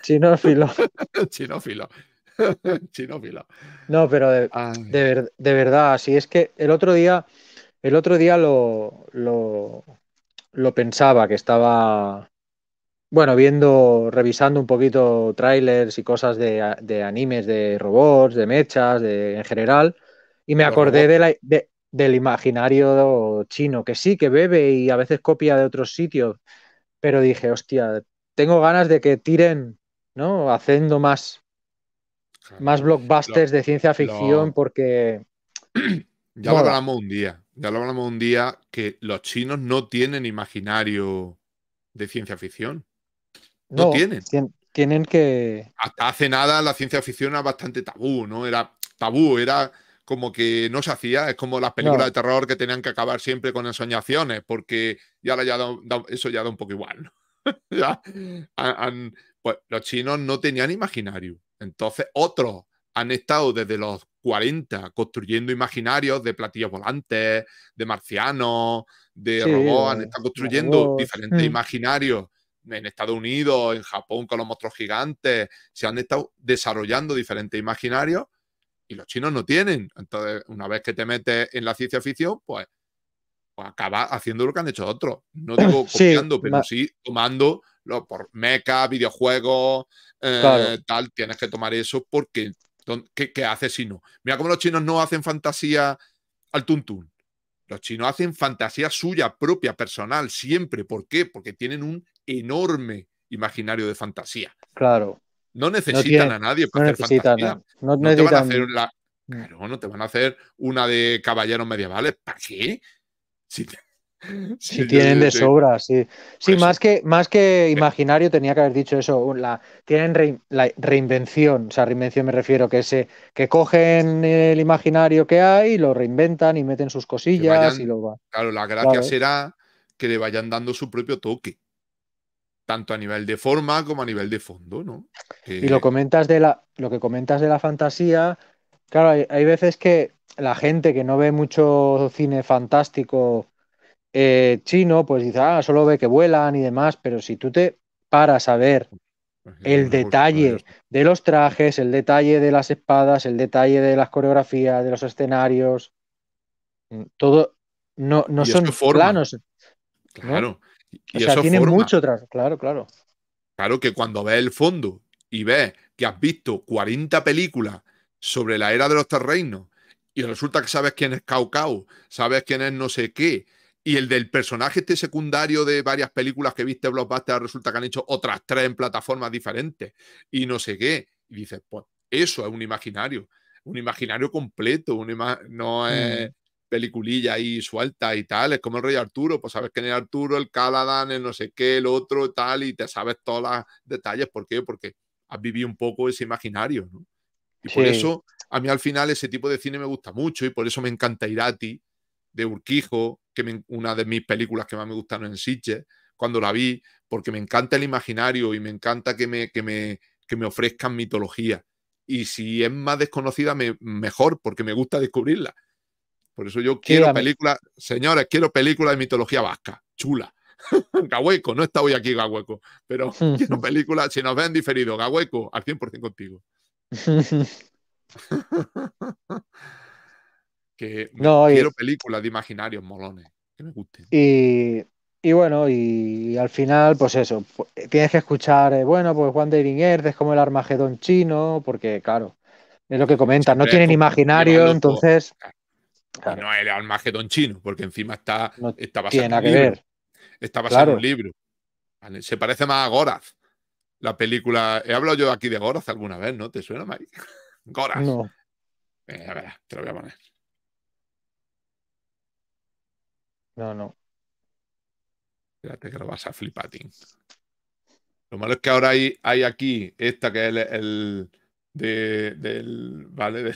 Chinófilos. Chinófila. No, pero de, verdad, si es que el otro día, el otro día lo, lo, pensaba, que estaba, bueno, viendo, revisando un poquito trailers y cosas de, animes, de robots, de mechas, en general, y me acordé de la, del imaginario chino, que sí, que bebe y a veces copia de otros sitios, pero dije, hostia, tengo ganas de que tiren, ¿no? Haciendo más, más blockbusters de ciencia ficción porque... Ya lo hablamos un día, ya lo hablamos un día que los chinos no tienen imaginario de ciencia ficción. No, tienen. tienen que... Hasta hace nada la ciencia ficción era bastante tabú, ¿no? Era tabú, era como que no se hacía, es como las películas de terror que tenían que acabar siempre con ensoñaciones, porque ya, eso ya da un poco igual. ¿no? Pues los chinos no tenían imaginario. Entonces otros han estado desde los 40 construyendo imaginarios de platillos volantes, de marcianos, de robots, han estado construyendo diferentes hmm. imaginarios en Estados Unidos, en Japón con los monstruos gigantes, se han estado desarrollando diferentes imaginarios y los chinos no tienen. Entonces, una vez que te metes en la ciencia ficción, pues, pues acabas haciendo lo que han hecho otros. No digo copiando, pero sí tomando lo, por meca, videojuegos, eh, tal, tienes que tomar eso porque ¿qué, ¿qué, hace si no? Mira cómo los chinos no hacen fantasía al tuntún. Los chinos hacen fantasía suya, propia, personal, siempre. ¿Por qué? Porque tienen un enorme imaginario de fantasía. Claro. No necesitan a nadie para no hacer fantasía. No, no te van a hacer mm. no te van a hacer una de caballeros medievales. ¿Para qué? Si si tienen de sobra, sí. Sí, pues más, Que, más que eh. imaginario tenía que haber dicho eso. La, tienen la reinvención, o sea, reinvención me refiero, que, que cogen el imaginario que hay, lo reinventan y meten sus cosillas y lo va. Claro, la gracia será que le vayan dando su propio toque. Tanto a nivel de forma como a nivel de fondo, ¿no? Y lo comentas de la, lo que comentas de la fantasía, claro, hay, hay veces que la gente que no ve mucho cine fantástico chino, eh, pues dice, ah, solo ve que vuelan y demás, pero si tú te paras a ver el detalle de los trajes, el detalle de las espadas, el detalle de las coreografías, de los escenarios, mm, todo no, no son planos. Claro. Y tiene mucho traje, claro, claro. Claro que cuando ves el fondo y ves que has visto 40 películas sobre la era de los terrenos y resulta que sabes quién es Cao Cao, sabes quién es no sé qué, y el del personaje este secundario de varias películas que viste Blockbuster resulta que han hecho otras tres en plataformas diferentes y no sé qué. Y dices, pues eso es un imaginario, un imaginario completo, un no es mm. peliculilla ahí suelta y tal, es como el Rey Arturo, pues sabes que en el Arturo, el Caladan, el no sé qué, el otro, tal, y te sabes todos los detalles, ¿por qué? Porque has vivido un poco ese imaginario, Y por eso, a mí al final ese tipo de cine me gusta mucho y por eso me encanta Irati, de Urquijo, que me, una de mis películas que más me gustaron en Sitges, cuando la vi, porque me encanta el imaginario y me encanta que me, que me, me ofrezcan mitología. Y si es más desconocida, mejor, porque me gusta descubrirla. Por eso yo quiero películas, señores, quiero películas de mitología vasca, chula. Gahueco, no está hoy aquí Gahueco, pero quiero películas, si nos ven diferido, Gahueco, al 100% contigo. no, quiero películas de imaginarios molones, que me gusten. Y, bueno, y, al final, pues eso, eh, tienes que escuchar, eh, bueno, pues Juan de de es como el Armagedón chino, porque claro, es lo que comentan, no tienen imaginario, entonces... No es el Armagedón chino, porque encima está, está basado, en un, libro. un libro. se parece más a Goraz. La película. He hablado yo aquí de Goraz alguna vez, ¿no? ¿Te suena, Mari Goraz. No. a ver, te lo voy a poner. No, no. Fíjate que lo vas a flipar, Lo malo es que ahora hay, hay aquí esta que es el, de, del. ¿Vale?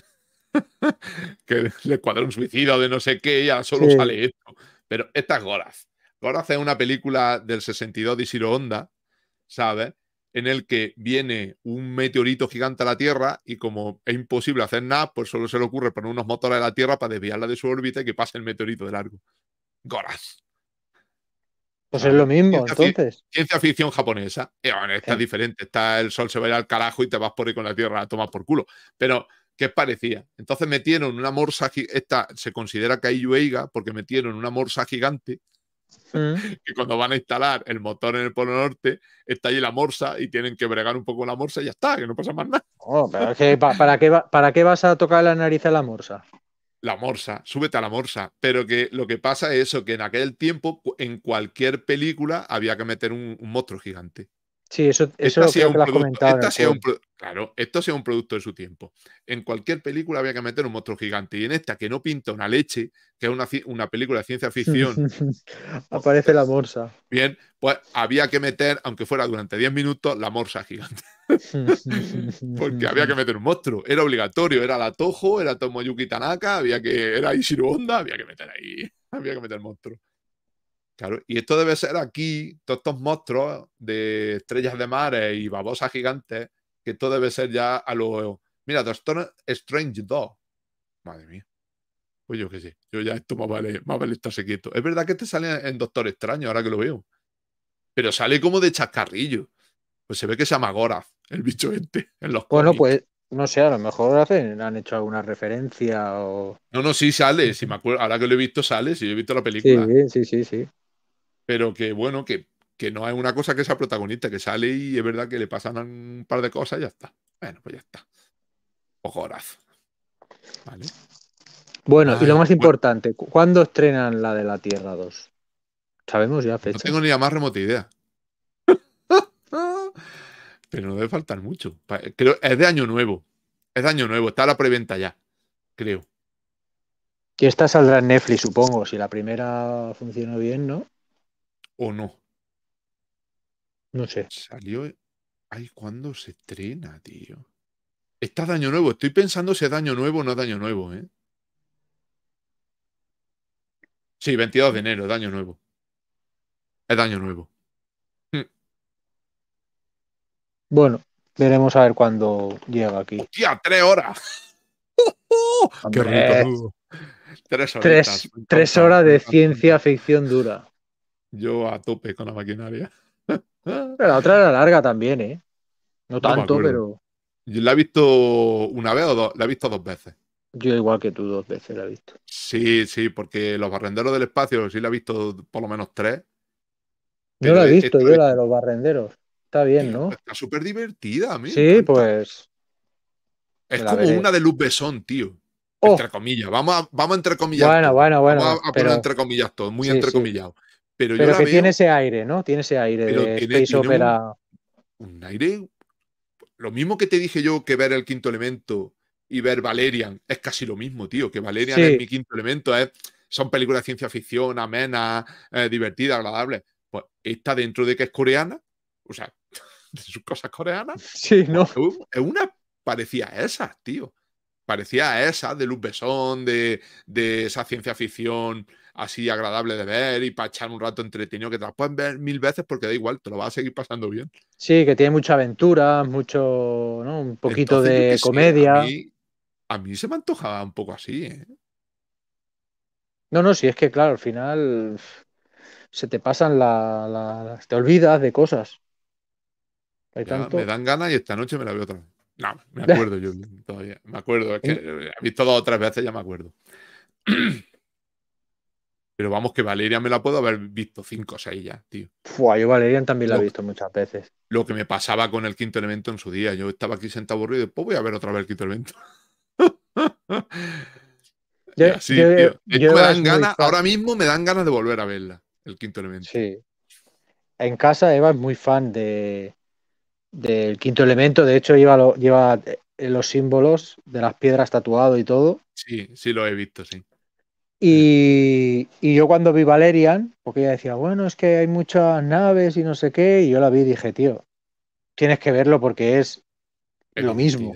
que le cuadra un suicida de no sé qué ya solo sale esto. Pero esta es Goraz. Goraz es una película del 62 de Isiro Honda, ¿sabes? en el que viene un meteorito gigante a la Tierra y como es imposible hacer nada, pues solo se le ocurre poner unos motores a la Tierra para desviarla de su órbita y que pase el meteorito de largo. Goraz Pues es lo mismo, entonces. Ciencia ficción japonesa. Eh, está eh. diferente. Está el sol se va a ir al carajo y te vas por ahí con la tierra, a tomar por culo. Pero, ¿qué parecía? Entonces metieron una morsa. Esta se considera que hay yueiga porque metieron una morsa gigante. Mm. que cuando van a instalar el motor en el Polo Norte, está allí la morsa y tienen que bregar un poco la morsa y ya está, que no pasa más nada. Oh, pero es que, ¿para, qué ¿Para qué vas a tocar la nariz a la morsa? la morsa, súbete a la morsa. Pero que lo que pasa es eso, que en aquel tiempo, en cualquier película, había que meter un, monstruo gigante. Sí, eso, es lo un que claro, esto sea un producto de su tiempo. En cualquier película había que meter un monstruo gigante. Y en esta, que no pinta una leche, que es una, una película de ciencia ficción. Aparece la morsa. Bien, pues había que meter, aunque fuera durante 10 minutos, la morsa gigante. Porque había que meter un monstruo, era obligatorio, era la Tojo, era Tomoyuki Tanaka, había que, era Ishiro había que meter ahí, había que meter monstruo. Claro, y esto debe ser aquí, todos estos monstruos de estrellas de mares y babosas gigantes, que esto debe ser ya a lo. Mira, Doctor Strange 2. Madre mía. Pues yo qué sé, yo ya esto más vale, más vale estarse quieto. Es verdad que este sale en Doctor Extraño, ahora que lo veo. Pero sale como de chascarrillo. Pues se ve que se llama el bicho ente en los Bueno, pues no sé, a lo mejor han hecho alguna referencia o. No, no, sí sale, si me acuerdo, ahora que lo he visto sale, si he visto la película. Sí, sí, sí, sí. Pero que bueno, que, no hay una cosa que esa protagonista, que sale y es verdad que le pasan un par de cosas y ya está. Bueno, pues ya está. Ojo horaz. Vale. Bueno, y lo más importante, ¿cuándo estrenan la de la Tierra 2? Sabemos ya fecha. No tengo ni la más remota idea. Pero no debe faltar mucho. Creo, es de año nuevo. Es de año nuevo. Está la preventa ya. Creo. Que esta saldrá en Netflix, supongo, si la primera funcionó bien, ¿no? O no. No sé. Salió. Ay, ¿cuándo se estrena, tío? Está de año nuevo. Estoy pensando si es año nuevo o no daño nuevo, ¿eh? Sí, 22 de enero, daño nuevo. Es año nuevo. Bueno, veremos a ver cuándo llega aquí. ¡Hostia, tres horas! ¡Qué rico! Tres, horas. tres horas de ciencia ficción dura. Yo a tope con la maquinaria. Pero la otra era larga también, ¿eh? No tanto, pero. la he visto una vez o dos, la he visto dos veces. Yo igual que tú dos veces la he visto. Sí, sí, porque los barrenderos del espacio sí la he visto por lo menos tres. Yo la he visto, yo la de los barrenderos. Está bien, ¿no? Está súper divertida, a mí. Sí, pues. Es como una de Luz Besón, tío. Oh. Entre comillas. Vamos a, vamos entre comillas Bueno, bueno, bueno. Vamos a, poner entre comillas todo, muy entre entrecomillado. Pero, que tiene ese aire, ¿no? Tiene ese aire de Un, aire. Lo mismo que te dije yo que ver el quinto elemento y ver Valerian es casi lo mismo, tío. Que Valerian es mi quinto elemento. Son películas de ciencia ficción, amenas, eh, divertidas, agradables. Pues está dentro de que es coreana. O sea, de sus cosas coreanas. Sí, ¿no? Es una parecía esa tío. Parecía esa de Luz Besón, de, esa ciencia ficción así agradable de ver y para echar un rato entretenido que te la pueden ver mil veces porque da igual, te lo vas a seguir pasando bien. Sí, que tiene mucha aventura, mucho, ¿no? Un poquito de comedia. a, mí, se me antojaba un poco así, ¿eh? No, no, sí, es que claro, al final se te pasan las te olvidas de cosas. Me dan ganas y esta noche me la veo otra vez. No, me acuerdo yo todavía. Me acuerdo. Es que he visto dos o tres veces, ya me acuerdo. Pero vamos, que Valeria me la puedo haber visto cinco o seis ya, tío. Fua, yo Valerian también la he visto muchas veces. Lo que me pasaba con el quinto elemento en su día. Yo estaba aquí sentado aburrido y después voy a ver otra vez el quinto elemento. Sí, me dan ganas, ahora mismo me dan ganas de volver a verla, el quinto elemento. Sí. En casa Eva es muy fan de, del quinto elemento. De hecho, lleva, lleva eh, los símbolos de las piedras tatuado y todo. Sí, sí, lo he visto, sí. Y, yo cuando vi Valerian, porque ella decía, bueno, es que hay muchas naves y no sé qué, y yo la vi y dije, tío, tienes que verlo porque es, lo mismo.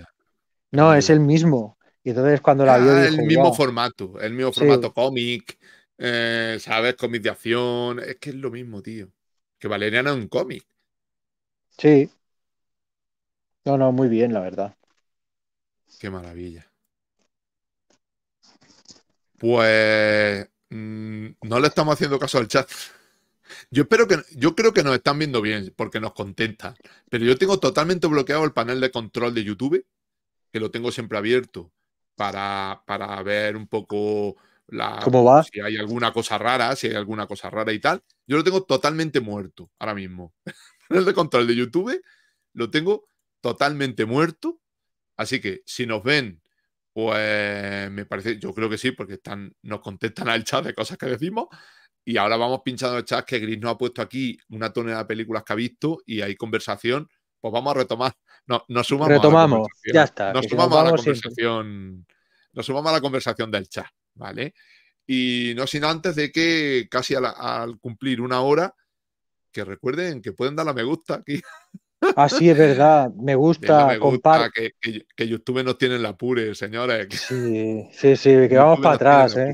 No, es el mismo. Y entonces cuando la vi... Ah, el mismo formato, el mismo formato cómic, eh, ¿sabes? Cómic de acción, es que es lo mismo, tío. Que Valerian es un cómic. Sí, no, no, muy bien, la verdad. Qué maravilla. Pues mm, no le estamos haciendo caso al chat. Yo espero que, yo creo que nos están viendo bien porque nos contenta. Pero yo tengo totalmente bloqueado el panel de control de YouTube, que lo tengo siempre abierto para, para ver un poco la, ¿Cómo va? si hay alguna cosa rara, si hay alguna cosa rara y tal. Yo lo tengo totalmente muerto ahora mismo. el panel de control de YouTube lo tengo totalmente muerto. Así que si nos ven, pues me parece, yo creo que sí, porque están, nos contestan al chat de cosas que decimos. Y ahora vamos pinchando el chat que Gris nos ha puesto aquí una tonelada de películas que ha visto y hay conversación. Pues vamos a retomar. No, nos sumamos. Retomamos, a ya está. Nos sumamos, a la conversación, nos sumamos a la conversación del chat, ¿vale? Y no sin antes de que casi al, al cumplir una hora, que recuerden que pueden dar la me gusta aquí. Así ah, es verdad, me gusta, me gusta que, YouTube nos tiene la pure, señores. Sí, sí, sí, que vamos para atrás, ¿eh?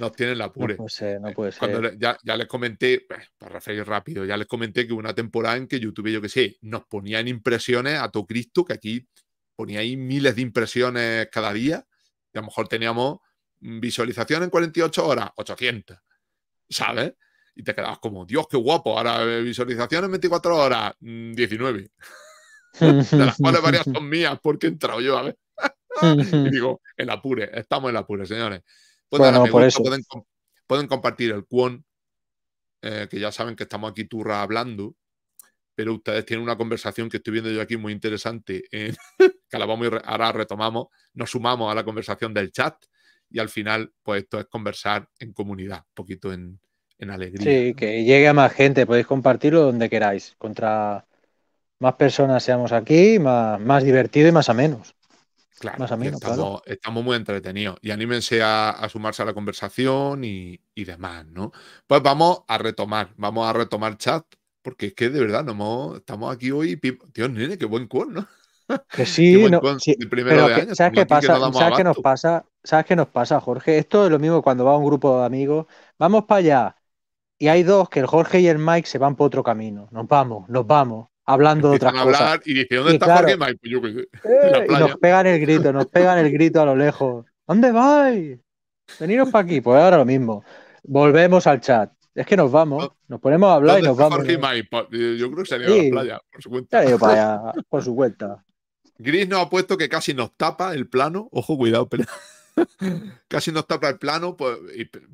Nos tienen la pure. No puede ser, no eh, puede ser. ya, les comenté, eh, para referir rápido, ya les comenté que hubo una temporada en que YouTube, yo que sé, nos ponía en impresiones a todo Cristo, que aquí ponía ahí miles de impresiones cada día, y a lo mejor teníamos mm, visualización en 48 horas, 800, ¿sabes? y te quedabas como, Dios, qué guapo. Ahora, eh, visualizaciones 24 horas, 19. Mm, de las cuales varias son mías, porque he entrado yo a ver. y digo, en apure, estamos en apure, señores. Pues eso. Pueden, compartir el cuón, eh, que ya saben que estamos aquí turra hablando, pero ustedes tienen una conversación que estoy viendo yo aquí muy interesante, que la vamos ahora retomamos, nos sumamos a la conversación del chat y al final, pues esto es conversar en comunidad, un poquito en, en alegría. Sí, que llegue a más gente, podéis compartirlo donde queráis. Contra más personas seamos aquí, más, más divertido y más a menos. Claro, más estamos, muy entretenidos y anímense a, sumarse a la conversación y, demás, ¿no? Pues vamos a retomar, vamos a retomar chat, porque es que de verdad no estamos aquí hoy, Dios nene, qué buen cuerno. ¿no? Que sí, no, sí que, ¿sabes qué pasa? nos pasa? ¿Sabes qué nos pasa, Jorge? Esto es lo mismo cuando va un grupo de amigos, vamos para allá, y hay dos que el Jorge y el Mike se van por otro camino. Nos vamos, nos vamos, hablando de otras cosas. Y está Mike? nos pegan el grito, nos pegan el grito a lo lejos. ¿Dónde vais? Veniros para aquí. Pues ahora lo mismo. Volvemos al chat. Es que nos vamos, nos ponemos a hablar y nos vamos. Jorge y Mike? Pues, eh, yo creo que se ha ido a la playa, por su cuenta. Se ha ido para allá, por su cuenta. Gris nos ha puesto que casi nos tapa el plano. Ojo, cuidado, pero casi nos tapa el plano pues,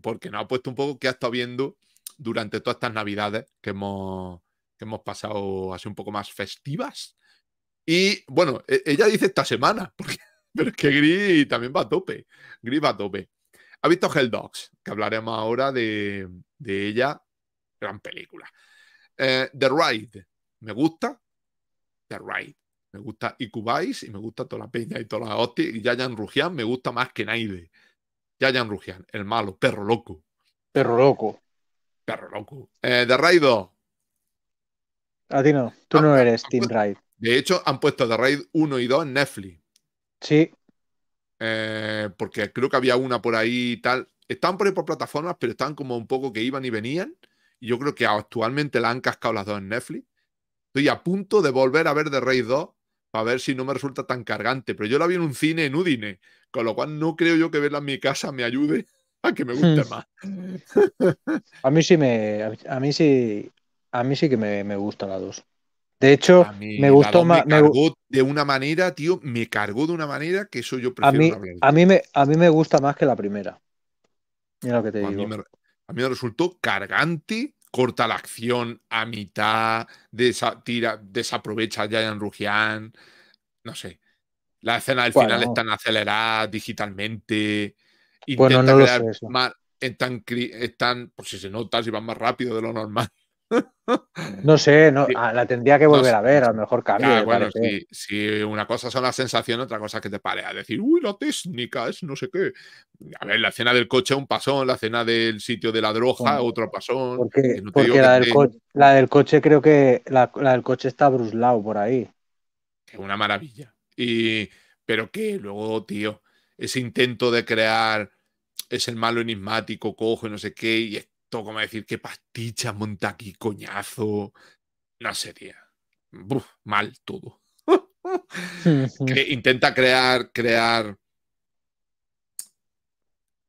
porque nos ha puesto un poco que ha estado viendo durante todas estas navidades que hemos, hemos pasado así un poco más festivas. Y bueno, e, ella dice esta semana, porque, pero es que Gris también va a tope. Gris va a tope. Ha visto Hell Dogs, que hablaremos ahora de, ella. Gran película. Eh, The Ride, me gusta. The Ride, me gusta Ikubais y me gusta toda la peña y todas las hostia Y Yayan Rugian me gusta más que Naide. Yayan Rugian, el malo, perro loco. Perro loco. Perro loco. Eh, de 2? A ti no. Tú no eres Team Raid. De hecho, han puesto The Raid 1 y 2 en Netflix. Sí. Eh, porque creo que había una por ahí y tal. Estaban por ahí por plataformas, pero estaban como un poco que iban y venían. Y yo creo que actualmente la han cascado las dos en Netflix. Estoy a punto de volver a ver The Raid 2 para ver si no me resulta tan cargante. Pero yo la vi en un cine en Udine, con lo cual no creo yo que verla en mi casa me ayude que me gusta más. a mí sí me. A mí sí. A mí sí que me, me gusta la 2. De hecho, me gustó más. Me cargó de una manera, tío, me cargó de una manera que eso yo prefiero. A mí, me, a mí me gusta más que la primera. Mira lo que te digo. a mí me resultó cargante, corta la acción a mitad, desa, tira, desaprovecha a Jayan Rugian. No sé. La escena del final está es acelerada digitalmente. Bueno, no lo sé. están, están, por si se nota, si van más rápido de lo normal. No sé, no, ah, la tendría que volver a ver, a lo mejor cambia. bueno, si, una cosa son las sensaciones, otra cosa es que te A Decir, uy, la técnica es no sé qué. A ver, la cena del coche un pasón, la cena del sitio de la droga otro pasón. Porque, la, del coche creo que la, del coche está bruslado por ahí. Es una maravilla. Y, pero que luego, tío, ese intento de crear es el malo enigmático, cojo y no sé qué, y esto como decir, qué pasticha monta aquí, coñazo. No serie mal todo. Que intenta crear, crear,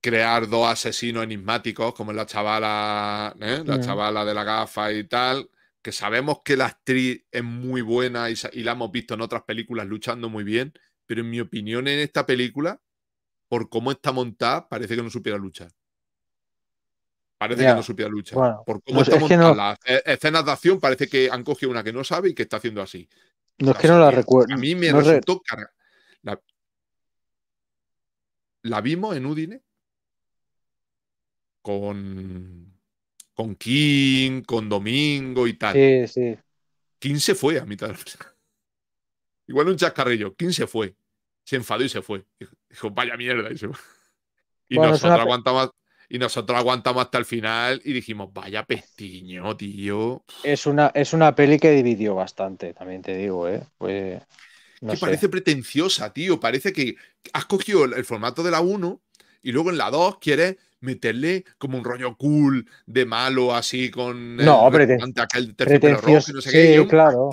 crear dos asesinos enigmáticos, como es la chavala, ¿eh? la chavala de la gafa y tal, que sabemos que la actriz es muy buena y la hemos visto en otras películas luchando muy bien, pero en mi opinión en esta película por cómo está montada, parece que no supiera luchar. Parece que no supiera luchar. por cómo está montada. Las e-, escenas de acción parece que han cogido una que no sabe y que está haciendo así. No es que no la recuerdo. A mí me resultó la... vimos en Udine con... con King, con Domingo y tal. Sí, sí. King se fue a mitad de Igual un chascarrillo. King se fue se enfadó y se fue. Dijo, vaya mierda. Y, nosotros aguantamos. Y nosotros aguantamos hasta el final y dijimos, vaya pestiño, tío. Es una, es una peli que dividió bastante, también te digo, ¿eh? Pues, que parece pretenciosa, tío. Parece que has cogido el, formato de la 1 y luego en la 2 quieres meterle como un rollo cool de malo así con no, el, un claro.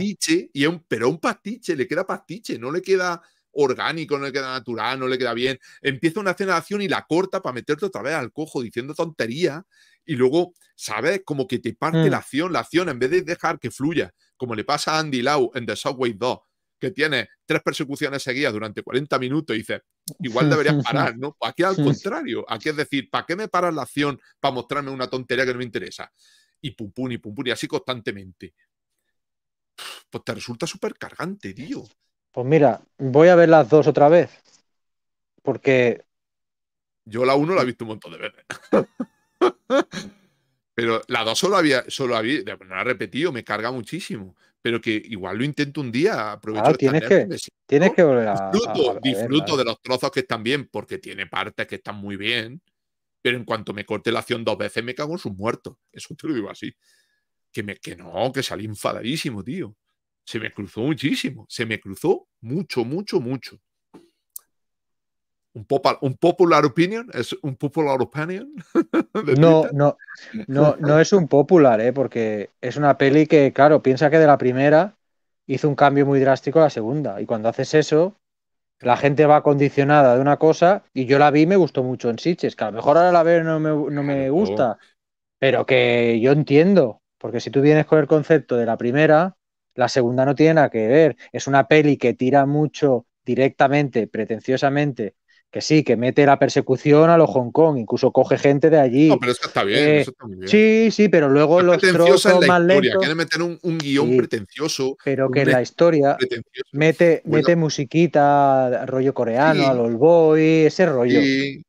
pero un pastiche, le queda pastiche, no le queda orgánico, no le queda natural, no le queda bien. Empieza una escena acción y la corta para meterte otra vez al cojo diciendo tontería y luego, ¿sabes? Como que te parte mm. la acción, la acción, en vez de dejar que fluya, como le pasa a Andy Lau en The Subway 2, que tiene tres persecuciones seguidas durante 40 minutos y dices, igual deberías parar, ¿no? Aquí al contrario, aquí es decir, ¿para qué me paras la acción para mostrarme una tontería que no me interesa? Y pum pum y pum pum y así constantemente. Pues te resulta súper cargante, tío. Pues mira, voy a ver las dos otra vez. Porque. Yo la uno la he visto un montón de veces. Pero la dos solo había, solo había, no la he repetido, me carga muchísimo. Pero que igual lo intento un día, aprovecho. tienes, que, tienes que volver a. Disfruto, de los trozos que están bien, porque tiene partes que están muy bien. Pero en cuanto me corte la acción dos veces, me cago en sus muertos. Eso te lo digo así. Que, me, que no, que salí enfadadísimo, tío se me cruzó muchísimo, se me cruzó mucho, mucho, mucho. Un, popular, un popular opinion, es un popular opinion. No, no, no, no es un popular, ¿eh? porque es una peli que, claro, piensa que de la primera hizo un cambio muy drástico a la segunda. Y cuando haces eso, la gente va condicionada de una cosa y yo la vi y me gustó mucho en Sitches, que a lo mejor ahora la veo no me, no me gusta, pero que yo entiendo, porque si tú vienes con el concepto de la primera, la segunda no tiene nada que ver. Es una peli que tira mucho directamente, pretenciosamente. Que sí, que mete la persecución a los Hong Kong, incluso coge gente de allí. No, pero eso está bien, eh, Sí, sí, pero luego los trozos más lentos. meter un, un guión pretencioso. Pero que la historia mete, mete musiquita, rollo coreano, a los boy, ese rollo.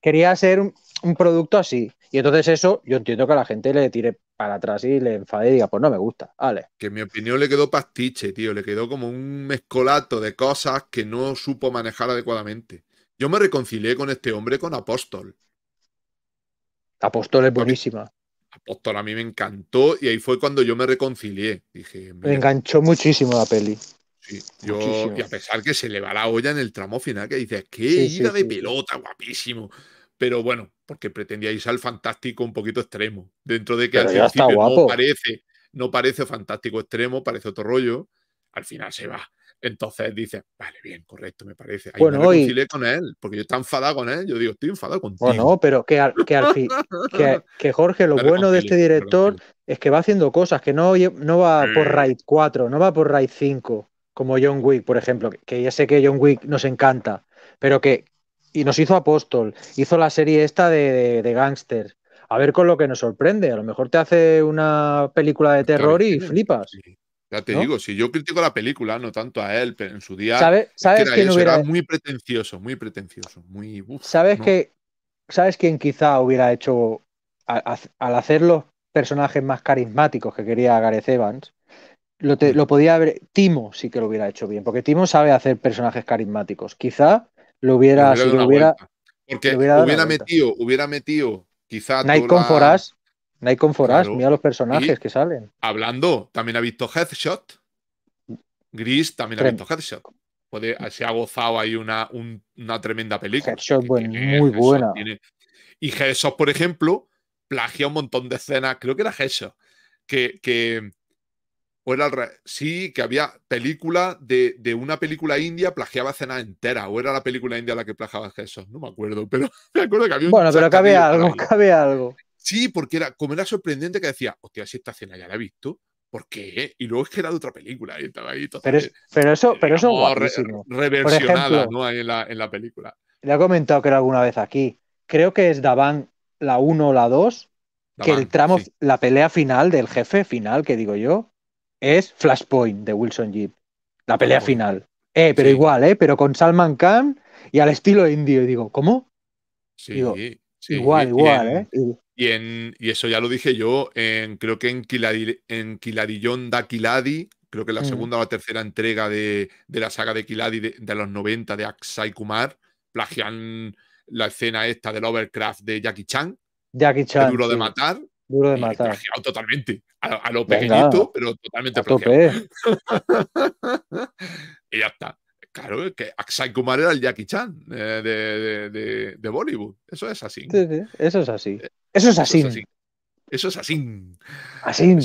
Quería ser un producto así. Y entonces eso yo entiendo que a la gente le tire para atrás y le enfade y diga, pues no me gusta, Que en mi opinión le quedó pastiche, tío, le quedó como un mezcolato de cosas que no supo manejar adecuadamente. Yo me reconcilié con este hombre con Apóstol. Apóstol es buenísima. Apóstol a mí me encantó y ahí fue cuando yo me reconcilié. Dije, me enganchó muchísimo la peli. Sí, y a pesar que se le va la olla en el tramo final, que dices, qué ida de pelota, guapísimo pero bueno, porque pretendíais al fantástico un poquito extremo, dentro de que al principio no parece, no parece fantástico extremo, parece otro rollo, al final se va. Entonces dice, vale, bien, correcto, me parece. Ahí bueno, me con él, porque yo estaba enfadado con él. Yo digo, estoy enfadado contigo. Bueno, pero que que, que, Jorge, lo bueno de este director es que va haciendo cosas, que no, no va por Raid 4, no va por Raid 5, como John Wick, por ejemplo, que ya sé que John Wick nos encanta, pero que, y nos hizo Apóstol, hizo la serie esta de, de, A ver con lo que nos sorprende. A lo mejor te hace una película de terror y flipas. Ya te digo, si yo critico la película, no tanto a él, pero en su día. ¿Sabes era quién era muy pretencioso, muy pretencioso, muy. ¿Sabes que ¿Sabes quién quizá hubiera hecho al hacer los personajes más carismáticos que quería Gareth Evans? Lo, lo podía haber. Timo sí que lo hubiera hecho bien, porque Timo sabe hacer personajes carismáticos. Quizá lo hubiera, si hubiera hubiera, metido, hubiera metido quizá Nike Conforas, la... Conforas, mira los personajes que salen. Hablando, también ha visto Headshot. Gris también ha visto Headshot. Puede, se ha gozado ahí una, una tremenda película. Headshot muy buena. Y Headshot, por ejemplo, plagia un montón de escenas, creo que era Headshot, que, o era sí, que había película de, una película india plagiaba cena entera, o era la película india la que plagiaba eso, no me acuerdo, pero me acuerdo que había un Bueno, pero cabe algo, cabe algo. Sí, porque era, como era sorprendente que decía, hostia, si esta cena ya la he visto, ¿por qué? Y luego es que era de otra película y estaba ahí. todo... pero, eso, pero eso guapísimo. reversionada en, la, película. Le he comentado que era alguna vez aquí. Creo que es Daban la 1 o la 2, que el tramo, la pelea final del jefe final, que digo yo, es Flashpoint de Wilson Jeep, la pelea final. Eh, pero igual, eh, pero con Salman Khan y al estilo indio. digo, ¿cómo? Sí, Igual, igual, y eh. Y... eso ya lo dije yo, creo que en, en Kiladillón da Kiladi, creo que la mm. segunda o la tercera entrega de, la saga de Kiladi de, los 90 de Aksai Kumar, plagian la escena esta del Overcraft de Jackie Chan. Jackie Chan. de matar. Duro de eh, matar. totalmente. A, lo pequeñito, pero totalmente y ya está. Claro, que Aksai Kumar era el Jackie Chan eh, de, Bollywood. Eso es así. Eso es así. Eh, eso es así. Eso es así.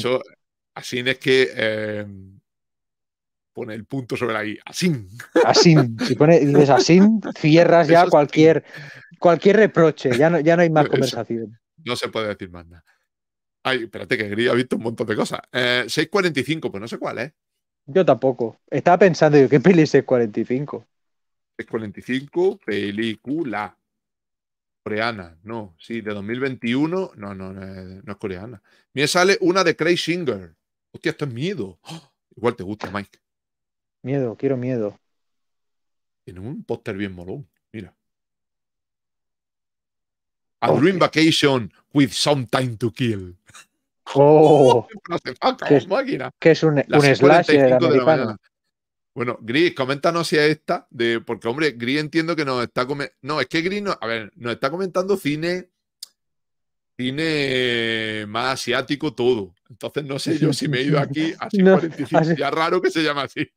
así. es que pone el punto sobre ahí. I. Así. Así. Si dices así, cierras ya cualquier, cualquier reproche. Ya ya no hay más conversación. No se puede decir más nada. Ay, espérate, que quería ha visto un montón de cosas. 6.45, eh, pues no sé cuál es. ¿eh? Yo tampoco. Estaba pensando yo, ¿qué peli es 6.45? 6.45, película. Coreana, no, sí, de 2021. No, no, no es, coreana. Me sale una de Craig Singer. Hostia, esto es miedo. ¡Ah! Igual te gusta, Mike. Miedo, quiero miedo. Tiene un póster bien molón, mira. A Dream Vacation with Some Time to Kill. Oh, no se es, máquina. que es un, de la Bueno, Gris, coméntanos si es esta, de, porque hombre, Gris entiendo que nos está comentando. No, es que Gris, a ver, nos está comentando cine, cine más asiático todo. Entonces no sé yo si me he ido aquí a 45, ya raro que se llama así.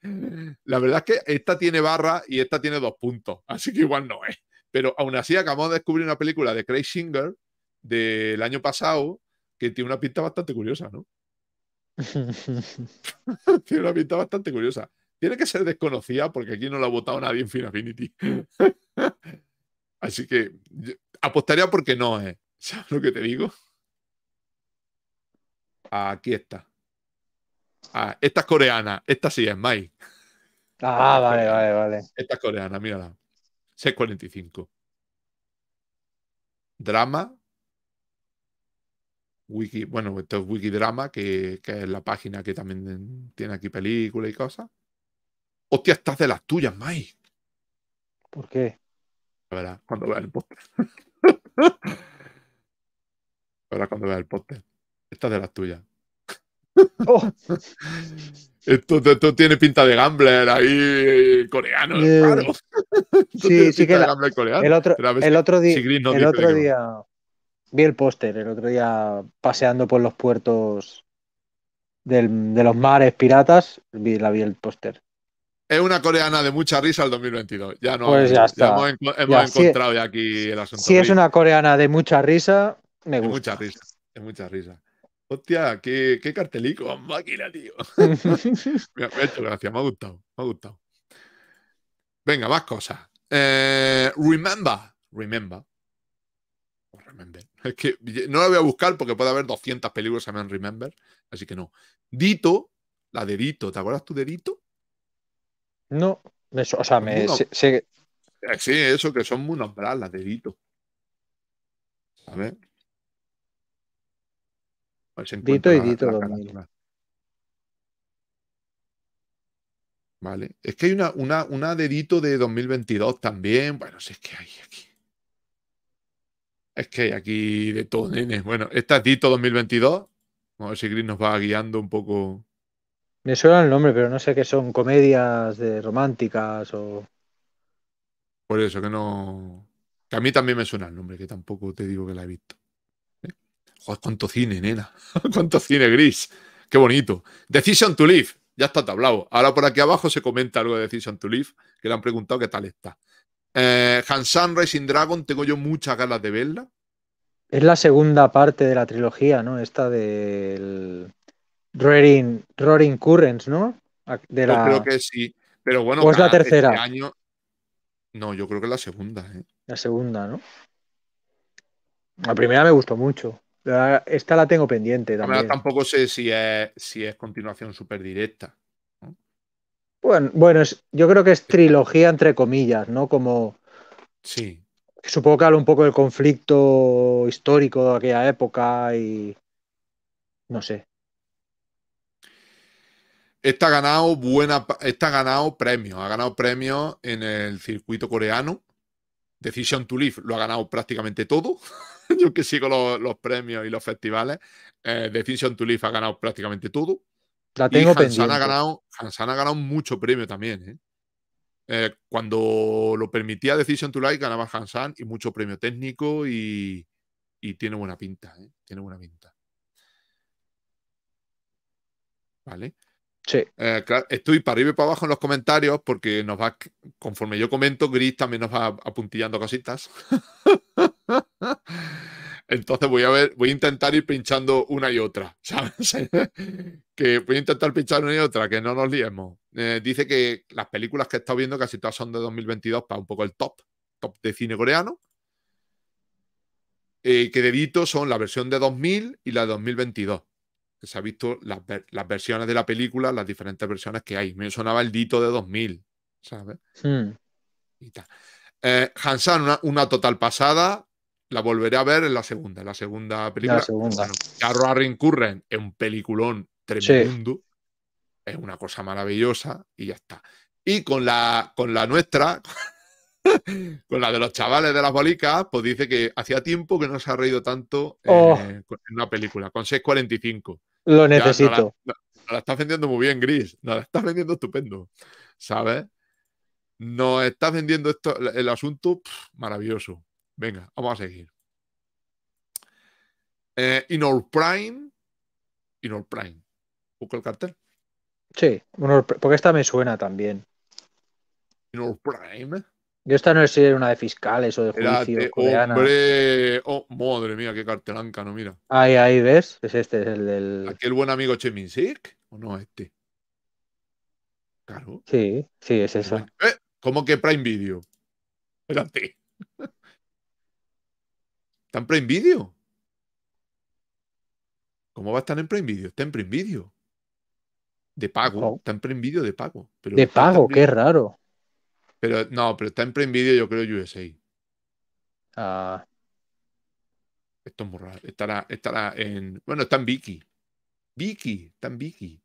La verdad es que esta tiene barra y esta tiene dos puntos, así que igual no es. Pero aún así acabamos de descubrir una película de Craig Singer del año pasado que tiene una pinta bastante curiosa, ¿no? tiene una pinta bastante curiosa. Tiene que ser desconocida porque aquí no la ha votado nadie en Final así que apostaría porque no es. ¿Sabes lo que te digo? Aquí está. Ah, esta es coreana. Esta sí es Mai. Ah, vale, vale, vale. Esta es coreana, mírala. 645. Drama. Wiki, bueno, esto es Wikidrama, que, es la página que también tiene aquí película y cosas. Hostia, estás de las tuyas, Mike. ¿Por qué? ver, cuando veas el póster. ver, cuando veas el póster. Estás de las tuyas. Oh. Esto, tiene pinta de gambler ahí eh, coreano, Sí, sí que el otro, el otro, día vi el póster, el otro día paseando por los puertos del, de los mares piratas, vi, la vi el póster. Es una coreana de mucha risa el 2022. Ya no, pues ya, está. hemos, encontrado ya aquí el asunto. Si es una coreana de mucha risa, me gusta. De mucha risa, de mucha risa. Hostia, qué, qué cartelico, máquina, tío. me, ha me ha gustado, me ha gustado. Venga, más cosas. Eh, remember, remember. Remember. Es que no la voy a buscar porque puede haber 200 películas que Remember, así que no. Dito, la de Dito, ¿te acuerdas tú de Dito? No, eso, o sea, me, eh, Sí, eso que son muy nombradas, La de Dito. A ver... Dito y Dito Vale. Es que hay una, una, una de Dito de 2022 también. Bueno, si es que hay aquí. Es que hay aquí de todo, Bueno, esta es Dito 2022. Vamos a ver si Gris nos va guiando un poco. Me suena el nombre, pero no sé qué son comedias de románticas o. Por eso que no. Que a mí también me suena el nombre, que tampoco te digo que la he visto cuánto cine, nena. cuánto cine gris. Qué bonito. Decision to Live. Ya está tablado. Ahora por aquí abajo se comenta algo de Decision to Live, que le han preguntado qué tal está. Eh, Hansan Racing Dragon, tengo yo muchas ganas de verla. Es la segunda parte de la trilogía, ¿no? Esta del Roaring, Roaring Currents, ¿no? Yo creo que sí. Pero bueno, pues la este tercera. año... No, yo creo que es la segunda. ¿eh? La segunda, ¿no? La primera me gustó mucho. Esta la tengo pendiente tampoco sé si es, si es continuación súper directa. Bueno, bueno yo creo que es trilogía entre comillas, ¿no? Como. Sí. Supongo que habla un poco del conflicto histórico de aquella época y. No sé. Está ganado, buena, está ganado premio. Ha ganado premio en el circuito coreano. Decision to Live lo ha ganado prácticamente todo. yo que sigo los, premios y los festivales, Decision to Live ha ganado prácticamente todo. La tengo y Hansan Ha ganado, ha ganado mucho premio también. ¿eh? Eh, cuando lo permitía Decision to Live, ganaba Hansan y mucho premio técnico y, tiene buena pinta. ¿eh? Tiene buena pinta. ¿Vale? estoy para arriba y para abajo en los comentarios porque nos va, conforme yo comento, Gris también nos va apuntillando cositas. Entonces voy a ver, voy a intentar ir pinchando una y otra, ¿sabes? que voy a intentar pinchar una y otra, que no nos liemos. Eh, dice que las películas que he estado viendo casi todas son de 2022 para un poco el top, top de cine coreano. Eh, que de dedito son la versión de 2000 y la de 2022. se ha visto las, versiones de la película, las diferentes versiones que hay. Me sonaba el dito de 2000, ¿sabes? Hmm. Eh, Hansan, una total pasada la volveré a ver en la segunda, en la segunda película. La segunda. ya es un peliculón tremendo. Es una cosa maravillosa y ya está. Y con la, con la nuestra, con la de los chavales de las bolicas, pues dice que hacía tiempo que no se ha reído tanto eh, oh. en una película, con 6.45. Lo necesito. la, estás vendiendo muy bien, Gris. Nos la estás vendiendo estupendo. ¿Sabes? Nos estás vendiendo esto, el asunto maravilloso. Venga, vamos a seguir. Eh, Inor Prime. Inor Prime. ¿Busco el cartel? Sí, porque esta me suena también. Inor Prime. Yo esta no sé si era una de fiscales o de juicio. hombre, oh, madre mía, qué cartelanca, no mira. Ahí, ahí, ¿ves? Es este, es el del. ¿Aquel buen amigo Chemin Cheminsik? ¿O no este? Claro. Sí, sí, es eso. Eh, ¿Cómo que Prime Video? Espérate. Está en Prime Video. ¿Cómo va a estar en Prime Video? Está en Prime Video. De pago. Oh. Está en Prime Video de pago. Pero de pago, qué raro. Pero no, pero está en Prime Video, yo creo, USA. Ah. Esto es muy raro. Estará, estará en. Bueno, está en Vicky. Vicky, está en Vicky.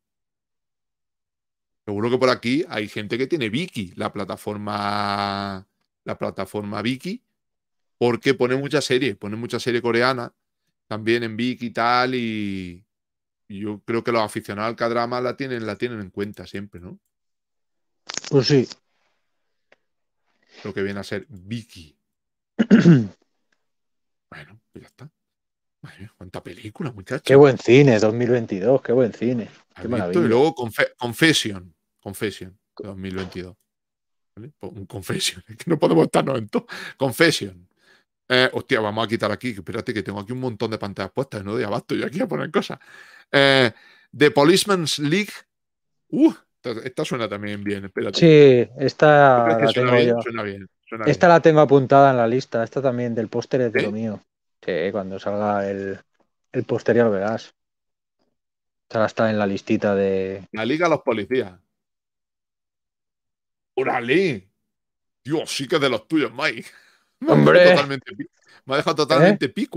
Seguro que por aquí hay gente que tiene Vicky, la plataforma. La plataforma Vicky porque pone muchas series, pone muchas series coreanas, también en Vicky y tal, y, yo creo que los aficionados al K-drama la tienen, la tienen en cuenta siempre, ¿no? Pues sí. Lo que viene a ser Vicky. bueno, pues ya está. Madre, cuánta película, muchachos. Qué buen cine, 2022, qué buen cine. Y luego Confession, Confession, 2022. ¿Vale? Pues un Confession, es que no podemos estarnos en todo. Confession, eh, hostia, vamos a quitar aquí. Espérate, que tengo aquí un montón de pantallas puestas, no de abasto. Yo aquí a poner cosas. Eh, The Policeman's League. Uh, esta, suena también bien. Espérate. Sí, esta la suena, bien, esta la tengo apuntada en la lista. Esta también del póster es de lo mío. Sí, cuando salga el, el póster lo verás. Esta está en la listita de. La Liga de los Policías. ¡Órale! Dios, sí que de los tuyos, Mike. ¡Hombre! Me ha dejado totalmente ¿Eh?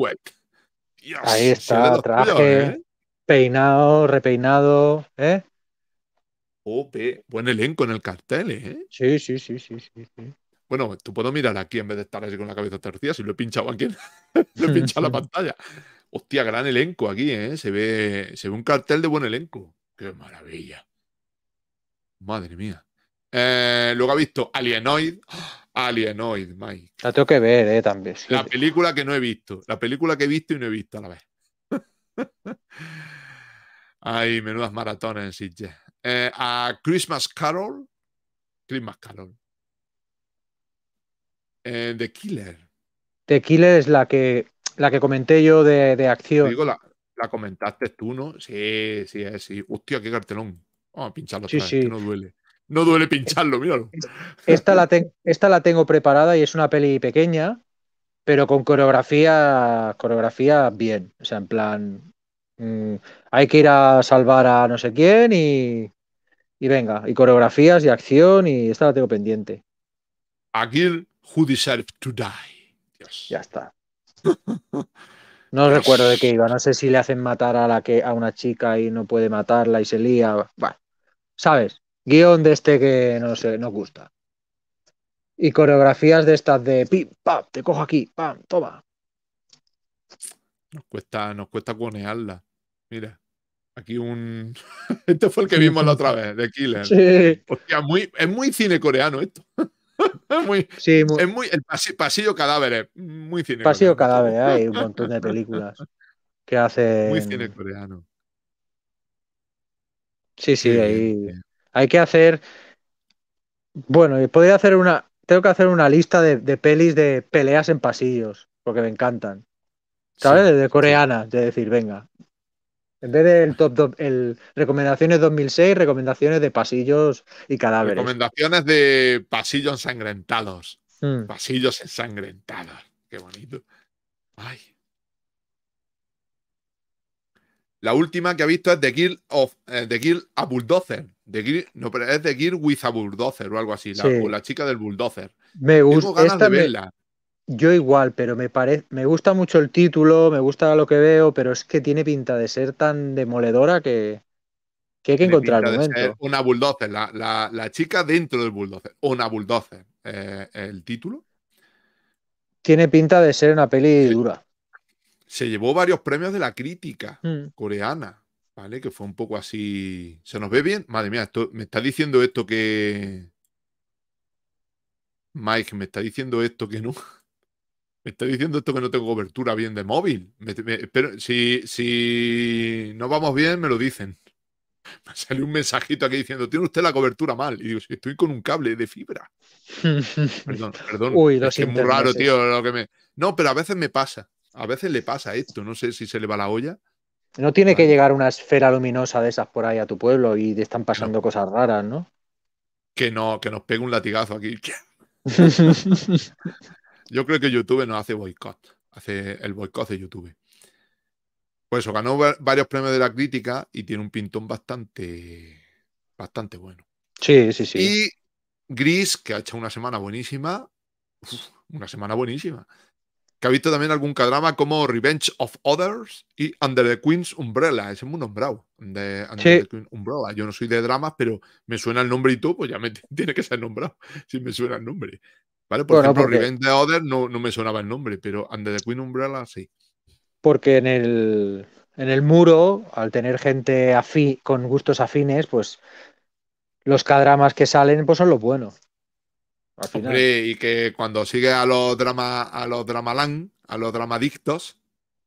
Ahí está, traje, ¿eh? peinado, repeinado, ¿eh? buen elenco en el cartel, ¿eh? Sí, sí, sí, sí, sí. Bueno, tú puedo mirar aquí en vez de estar así con la cabeza torcida, si lo he pinchado aquí, lo he pinchado la pantalla. Hostia, gran elenco aquí, ¿eh? Se ve, ve un cartel de buen elenco. ¡Qué maravilla! Madre mía. Eh, luego ha visto Alienoid. ¡Ah! Alienoid, Mike. La tengo que ver, eh, también. La película que no he visto. La película que he visto y no he visto a la vez. Ay, menudas maratones eh, a Christmas Carol. Christmas Carol. Eh, The Killer. The Killer es la que, la que comenté yo de, acción. la, comentaste tú, ¿no? Sí, sí, eh, sí. Hostia, qué cartelón. Vamos a pincharlo. Sí, no duele. No duele pincharlo, míralo. Esta la, la tengo preparada y es una peli pequeña, pero con coreografía, coreografía bien. O sea, en plan, mm, hay que ir a salvar a no sé quién y, y venga, y coreografías y acción y esta la tengo pendiente. A girl who deserved to die. Ya está. No recuerdo de qué iba, no sé si le hacen matar a la que a una chica y no puede matarla y se lía, bueno, ¿sabes? Guión de este que no sé, nos gusta. Y coreografías de estas de pim, pam, te cojo aquí, pam, toma. Nos cuesta, nos cuesta Mira, aquí un. este fue el que vimos la otra vez, de Killer. Sí. muy, es muy cine coreano esto. es muy, sí, Es muy el pasillo, cadáveres, muy cine. Pasillo cadáveres, hay un montón de películas que hace, Muy cine coreano. Sí, sí, ahí. Hay que hacer. Bueno, podría hacer una. Tengo que hacer una lista de, pelis de peleas en pasillos, porque me encantan. ¿Sabes? De coreana, de decir, venga. En vez del top, el recomendaciones 2006, recomendaciones de pasillos y cadáveres. Recomendaciones de pasillos ensangrentados. Hmm. Pasillos ensangrentados. Qué bonito. Ay. La última que ha visto es The Guild of eh, The Guild a Bulldozer no, pero es de Gear with a Bulldozer o algo así, la, chica del Bulldozer. Me gusta. esta yo igual, pero me parece, me gusta mucho el título, me gusta lo que veo, pero es que tiene pinta de ser tan demoledora que, hay que encontrar una bulldozer, la, chica dentro del bulldozer, una bulldozer, eh, el título. Tiene pinta de ser una peli dura. Se llevó varios premios de la crítica mm. coreana. ¿Vale? Que fue un poco así. ¿Se nos ve bien? Madre mía, me está diciendo esto que. Mike, me está diciendo esto que no. Me está diciendo esto que no tengo cobertura bien de móvil. pero si, si, no vamos bien, me lo dicen. Me sale un mensajito aquí diciendo, tiene usted la cobertura mal. Y digo, estoy con un cable de fibra. perdón, perdón. Uy, es, que es muy raro, tío, lo que me... No, pero a veces me pasa. A veces le pasa esto. No sé si se le va la olla. No tiene que llegar una esfera luminosa de esas por ahí a tu pueblo y te están pasando cosas raras, ¿no? Que no, que nos pegue un latigazo aquí. Yo creo que YouTube nos hace boicot, hace el boicot de YouTube. Por eso ganó varios premios de la crítica y tiene un pintón bastante, bastante bueno. Sí, sí, sí. Y Gris, que ha hecho una semana buenísima, una semana buenísima que ha visto también algún cadrama como Revenge of Others y Under the Queen's Umbrella. Ese es muy nombrado. Under, the Queen's Umbrella. Yo no soy de dramas, pero me suena el nombre y tú, pues ya me tiene que ser nombrado. Si me suena el nombre. ¿Vale? Por ejemplo, Revenge of Others no, me sonaba el nombre, pero Under the Queen's Umbrella sí. Porque en el, muro, al tener gente con gustos afines, pues los cadramas que salen pues son los buenos. Hombre, y que cuando sigue a los drama, a los dramalán, a los dramadictos,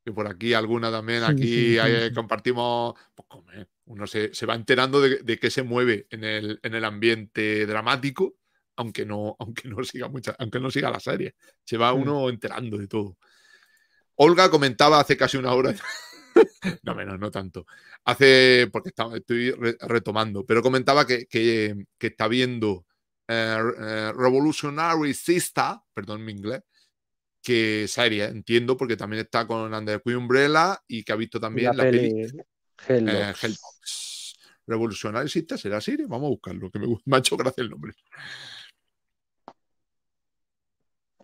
que por aquí alguna también, aquí compartimos, uno se, va enterando de, de qué se mueve en el, en el ambiente dramático, aunque no, aunque no siga mucha, aunque no siga la serie. Se va mm. uno enterando de todo. Olga comentaba hace casi una hora. no menos, no tanto. Hace, porque estoy retomando, pero comentaba que, que, que está viendo eh, eh, Revolutionary Sister, perdón mi inglés, que serie, entiendo, porque también está con Under Queen Umbrella y que ha visto también la, eh, Revolutionary Sister, ¿será así, Vamos a buscarlo, que me, gusta ha gracias el nombre.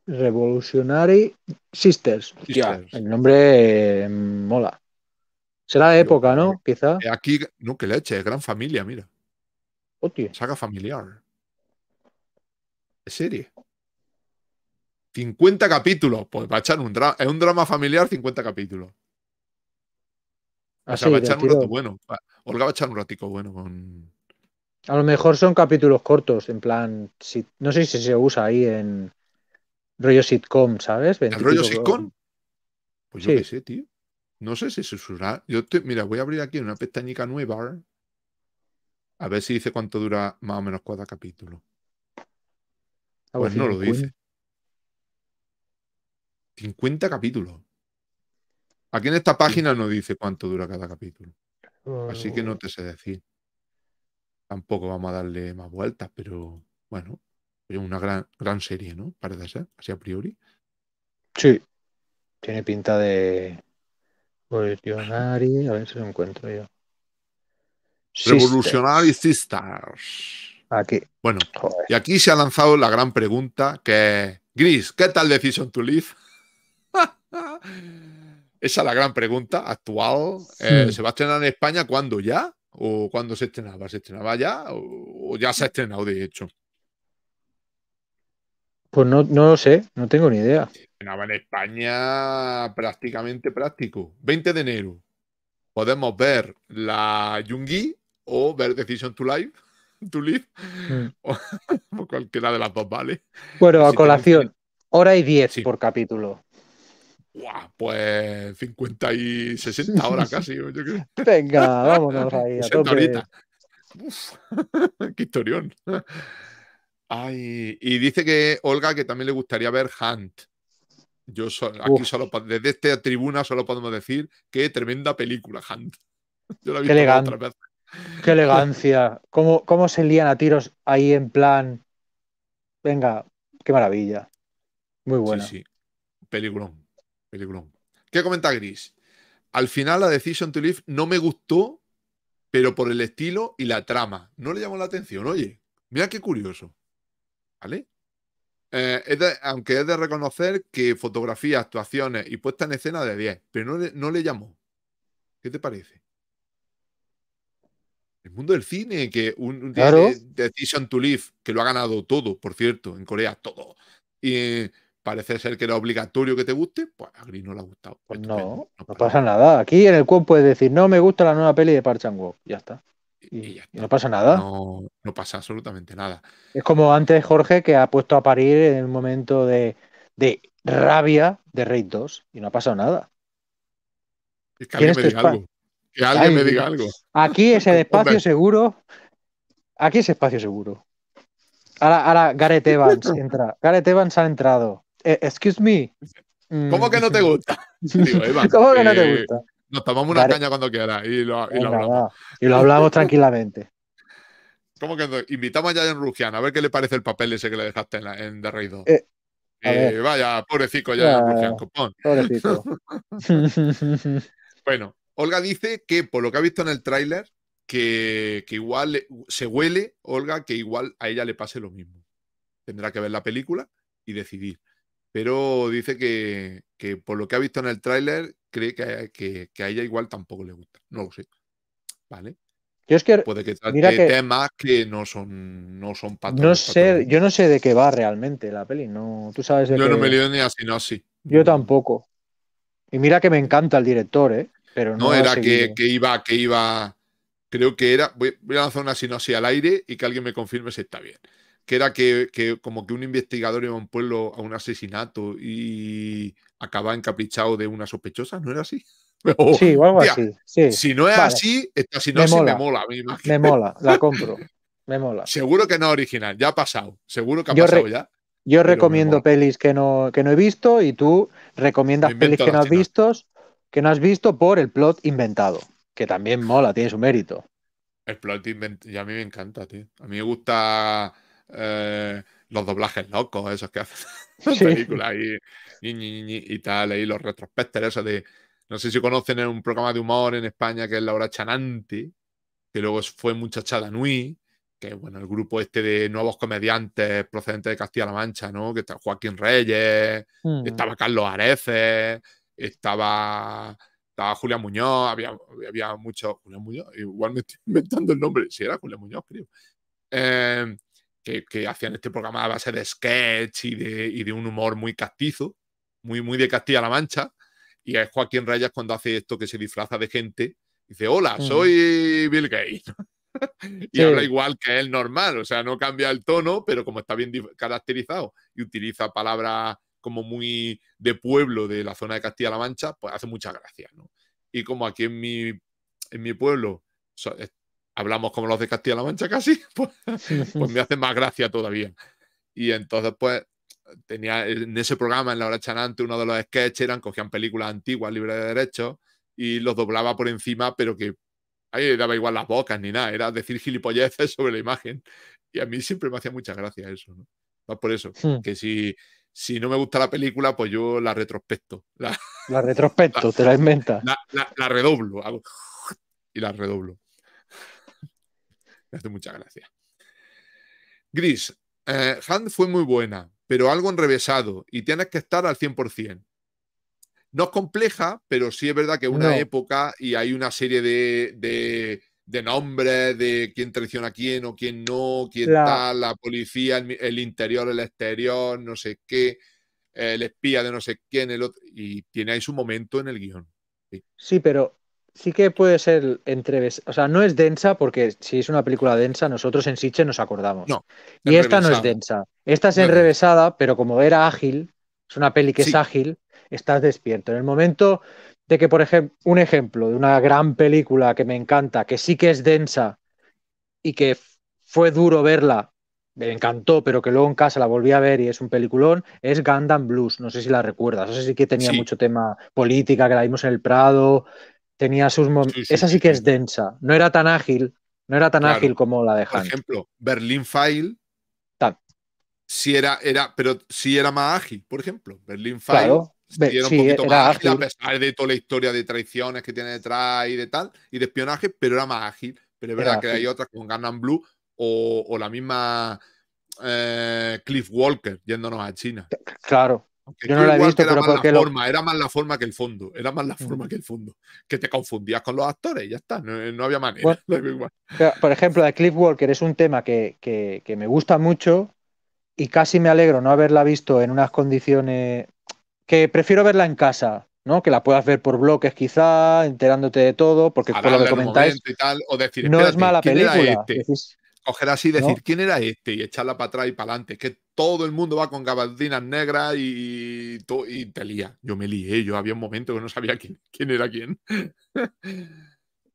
Revolutionary Sisters. el nombre mola. Será de época, ¿no? Quizá. Aquí, no, que leche, es gran familia, mira. Oh, Saga familiar serie. 50 capítulos. Pues va a echar un drama. Es un drama familiar, 50 capítulos. O ah, va a echar un rato bueno. Olga va a echar un ratico bueno con. A lo mejor son capítulos cortos, en plan. Si, no sé si se usa ahí en rollo sitcom, ¿sabes? ¿En rollo sitcom? Pues yo qué sé, tío. No sé si se usará. Yo te... Mira, voy a abrir aquí una pestañica nueva. A ver si dice cuánto dura más o menos cada capítulo. Pues no lo dice. 50 capítulos. Aquí en esta página no dice cuánto dura cada capítulo. Así que no oh. te sé decir. Tampoco vamos a darle más vueltas, pero bueno, es una gran, gran serie, ¿no? Parece ser, así a priori. Sí. Tiene pinta de. Revolucionary. A ver si lo encuentro yo. Revolutionary Sisters. Bueno, y aquí se ha lanzado la gran pregunta que Gris, ¿qué tal Decision to Live? Esa es la gran pregunta actual. Eh, hmm. ¿Se va a estrenar en España cuándo ya? ¿O cuándo se estrenaba? ¿Se estrenaba ya? ¿O, ya se ha estrenado de hecho? Pues no, lo sé, no tengo ni idea. estrenaba en España prácticamente práctico. 20 de enero. Podemos ver la Yungi o ver Decision to Live. Tulip mm. o, cualquiera de las dos, ¿vale? Bueno, a colación, hora y diez por capítulo. pues 50 y 60 horas casi. Yo Venga, vámonos ahí. A qué historión. y dice que Olga que también le gustaría ver Hunt. Yo aquí solo desde esta tribuna solo podemos decir qué tremenda película Hunt. Yo la he visto otra vez Qué elegancia. ¿Cómo, ¿Cómo se lían a tiros ahí en plan? Venga, qué maravilla. Muy buena. Sí, sí. Peliculón. ¿Qué comenta Gris? Al final, la Decision to Live no me gustó, pero por el estilo y la trama. No le llamó la atención, oye. Mira qué curioso. ¿Vale? Eh, aunque es de reconocer que fotografía, actuaciones y puesta en escena de 10, pero no le, no le llamó. ¿Qué te parece? El mundo del cine, que un, un Decision to Live, que lo ha ganado todo, por cierto, en Corea, todo. Y parece ser que era obligatorio que te guste, pues a Gris no le ha gustado. Pues no, no, pasa, nada. Aquí en el cuerpo puedes decir, no me gusta la nueva peli de Park Chan Wook, ya está. Y, no pasa nada. No, pasa absolutamente nada. Es como antes Jorge que ha puesto a parir en el momento de, rabia de Rey 2 y no ha pasado nada. Es que ¿Quién, es algo. Que alguien me diga algo. Aquí es el espacio seguro. Aquí ese espacio seguro. Ahora, ahora Gareth Evans entra. Gareth Evans ha entrado. Eh, excuse me. Mm. ¿Cómo que no te gusta? Digo, ¿Cómo que no te eh, gusta? Nos tomamos una caña cuando quieras y lo, hablamos. Y lo hablamos tranquilamente. ¿Cómo que no? invitamos a Jan Rugian a ver qué le parece el papel ese que le dejaste en, The Raid eh, 2? vaya, pobrecito ya. Rugian, copón. Pobrecito. bueno, Olga dice que, por lo que ha visto en el tráiler, que, igual se huele, Olga, que igual a ella le pase lo mismo. Tendrá que ver la película y decidir. Pero dice que, por lo que ha visto en el tráiler, cree que, a ella igual tampoco le gusta. No lo sé. ¿Vale? Yo que. Puede que temas que no son, no son patrones, No sé, yo no sé de qué va realmente la peli. No, tú sabes Yo no me lío ni así, no así. Yo tampoco. Y mira que me encanta el director, ¿eh? no, era que, iba, que iba, creo que era, voy, a lanzar una sinopsis al aire y que alguien me confirme si está bien. Que era que, como que un investigador iba a un pueblo a un asesinato y acaba encaprichado de una sospechosa, ¿no era así? sí, o algo así. Sí. Si no es así, esta no me mola, me mola, me, mola, la compro. Me mola. Seguro que no es original, ya ha pasado. Seguro que ha pasado ya. Yo recomiendo pelis que no, que no he visto y tú recomiendas pelis que no has visto que no has visto por el plot inventado, que también mola, tiene su mérito. El plot inventado, ya a mí me encanta, tío. A mí me gusta eh, los doblajes locos, esos que hacen las películas y, y, y, tal, y los retrospectores. esos de. No sé si conocen un programa de humor en España que es Laura Chananti. que luego fue Muchachada Nui, que bueno, el grupo este de nuevos comediantes procedentes de Castilla-La Mancha, ¿no? Que está Joaquín Reyes, mm. estaba Carlos Areces, estaba, estaba Julia Muñoz, había, había mucho. Julia Muñoz, igual me estoy inventando el nombre, si era Julia Muñoz, creo. Em, que, que, hacían este programa a base de sketch y de, un humor muy castizo, muy, muy de Castilla-La Mancha. Y es Joaquín Reyes cuando hace esto que se disfraza de gente. Dice, hola, mm. soy Bill Gates. y ahora igual que él normal, o sea, no cambia el tono, pero como está bien caracterizado y utiliza palabras como muy de pueblo de la zona de Castilla-La Mancha, pues hace mucha gracia Y como aquí en mi, en mi pueblo eh, hablamos como los de Castilla-La Mancha casi, pues, pues, me hace más gracia todavía. Y entonces, pues, tenía en ese programa, en la hora chanante, uno de los sketches eran, cogían películas antiguas, libres de derechos, y los doblaba por encima, pero que ahí daba igual las bocas ni nada, era decir gilipolleces sobre la imagen. Y a mí siempre me hacía mucha gracia eso, por eso, que si si no me gusta la película, pues yo la retrospecto. La, retrospecto, te la inventas. La, redoblo, y la redoblo. Me hace mucha gracia. Gris, eh, Hand fue muy buena, pero algo enrevesado y tienes que estar al 100%. No es compleja, pero sí es verdad que una época y hay una serie de de nombre, de quién traiciona a quién o quién no, quién tal, la policía, el, interior, el exterior, no sé qué, el espía de no sé quién, el otro. Y tiene ahí su momento en el guión. Sí, pero sí que puede ser entrevesada. O sea, no es densa porque si es una película densa, nosotros en Siche nos acordamos. No, y esta no es densa. Esta es enrevesada, pero como era ágil, es una peli que es ágil, estás despierto. En el momento de que, por ejemplo, un ejemplo de una gran película que me encanta, que sí que es densa y que fue duro verla, me encantó, pero que luego en casa la volví a ver y es un peliculón, es Gundam Blues. No sé si la recuerdas. sé sí que tenía mucho tema política, que la vimos en el Prado. Tenía sus momentos. Esa sí que es densa. No era tan ágil, no era tan ágil como la de Han. Por ejemplo, Berlin File. tal Sí era, era, pero sí era más ágil, por ejemplo. Berlin File un poquito más ágil, a pesar de toda la historia de traiciones que tiene detrás y de tal, y de espionaje, pero era más ágil. Pero es verdad que hay otras como Gangnam Blue o, la misma eh, Cliff Walker yéndonos a China. Claro. yo no la he visto, pero la forma, era más la forma que el fondo, era más la forma que el fondo, que te confundías con los actores, ya está, no, había manera. por ejemplo, de Cliff Walker es un tema que, que me gusta mucho, y casi me alegro no haberla visto en unas condiciones que prefiero verla en casa, ¿no? Que la puedas ver por bloques quizá, enterándote de todo, porque Habla, por lo que comentáis. Y tal, o decir, no es mala película. Este? Coger así decir, ¿quién era este? Y echarla para atrás y para adelante. Que todo el mundo va con gabardinas negras y, y te lía. Yo me lié, yo había un momento que no sabía quién, era quién.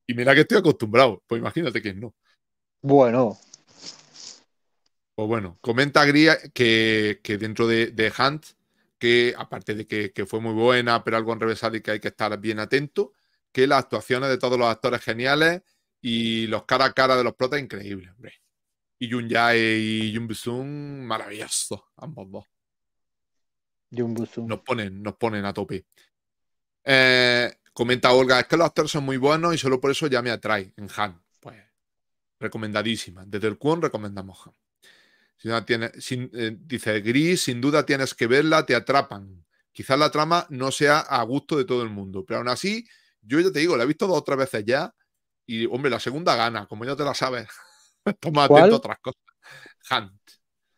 y mira que estoy acostumbrado, pues imagínate que no. Bueno. Pues bueno, comenta Gría que, dentro de, de Hunt que aparte de que, fue muy buena, pero algo enrevesado y que hay que estar bien atento, que las actuaciones de todos los actores geniales y los cara a cara de los protas increíbles, Y Jun Jae y Jun Buzun maravilloso ambos dos. Nos ponen, nos ponen a tope. Eh, comenta Olga, es que los actores son muy buenos y solo por eso ya me atrae en Han. Pues recomendadísima. Desde el Kuon recomendamos Han tiene, eh, dice Gris, sin duda tienes que verla, te atrapan. Quizás la trama no sea a gusto de todo el mundo, pero aún así, yo ya te digo, la he visto dos veces ya y, hombre, la segunda gana, como ya te la sabes. Toma atento a otras cosas. Hunt.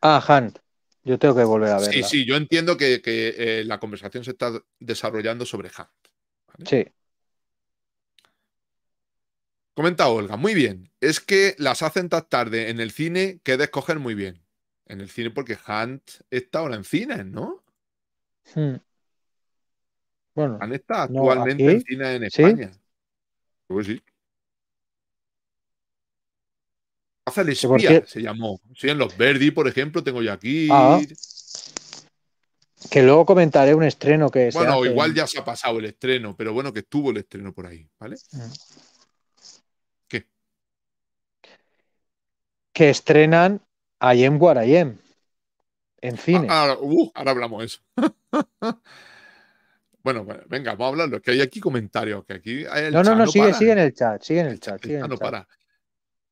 Ah, Hunt. Yo tengo que volver a verla. Sí, sí, yo entiendo que, eh, la conversación se está desarrollando sobre Hunt. Sí. Comenta Olga, muy bien. Es que las hacen tan tarde en el cine que de escoger muy bien en el cine porque Hunt está ahora en cines, ¿no? Hmm. Bueno, Hunt está actualmente en cines en España. ¿Sí? Pues sí. el espía se llamó. Sí, en Los Verdi, por ejemplo, tengo yo aquí. Ah. que luego comentaré un estreno que Bueno, igual ya se ha pasado el estreno, pero bueno, que estuvo el estreno por ahí, ¿vale? Hmm. ¿Qué? que estrenan I Am en cine. Ah, ah, uh, ahora hablamos de eso. bueno, venga, vamos a hablarlo. Que hay aquí comentarios. Que aquí no, no, no, sigue, sigue en el chat. Sigue en el chat. Para.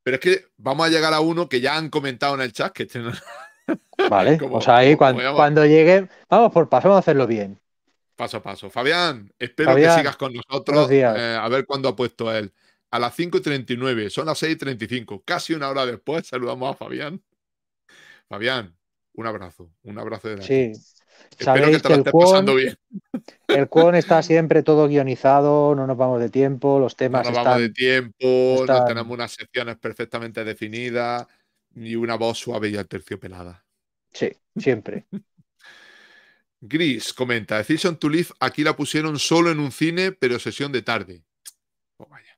Pero es que vamos a llegar a uno que ya han comentado en el chat. que este Vale, como, o sea, ahí cuando, llegue... vamos por paso, vamos a hacerlo bien. Paso a paso. Fabián, espero que sigas con nosotros. Eh, a ver cuándo ha puesto él. A las 5.39, son las 6.35, casi una hora después, saludamos a Fabián. Fabián, un abrazo, un abrazo de la Sí. Espero que te lo estés pasando bien. El cuón está siempre todo guionizado, no nos vamos de tiempo, los temas. No nos vamos de tiempo, no tenemos unas secciones perfectamente definidas ni una voz suave y terciopelada. Sí, siempre. Gris comenta: Decision to Live aquí la pusieron solo en un cine, pero sesión de tarde. Esta oh, vaya.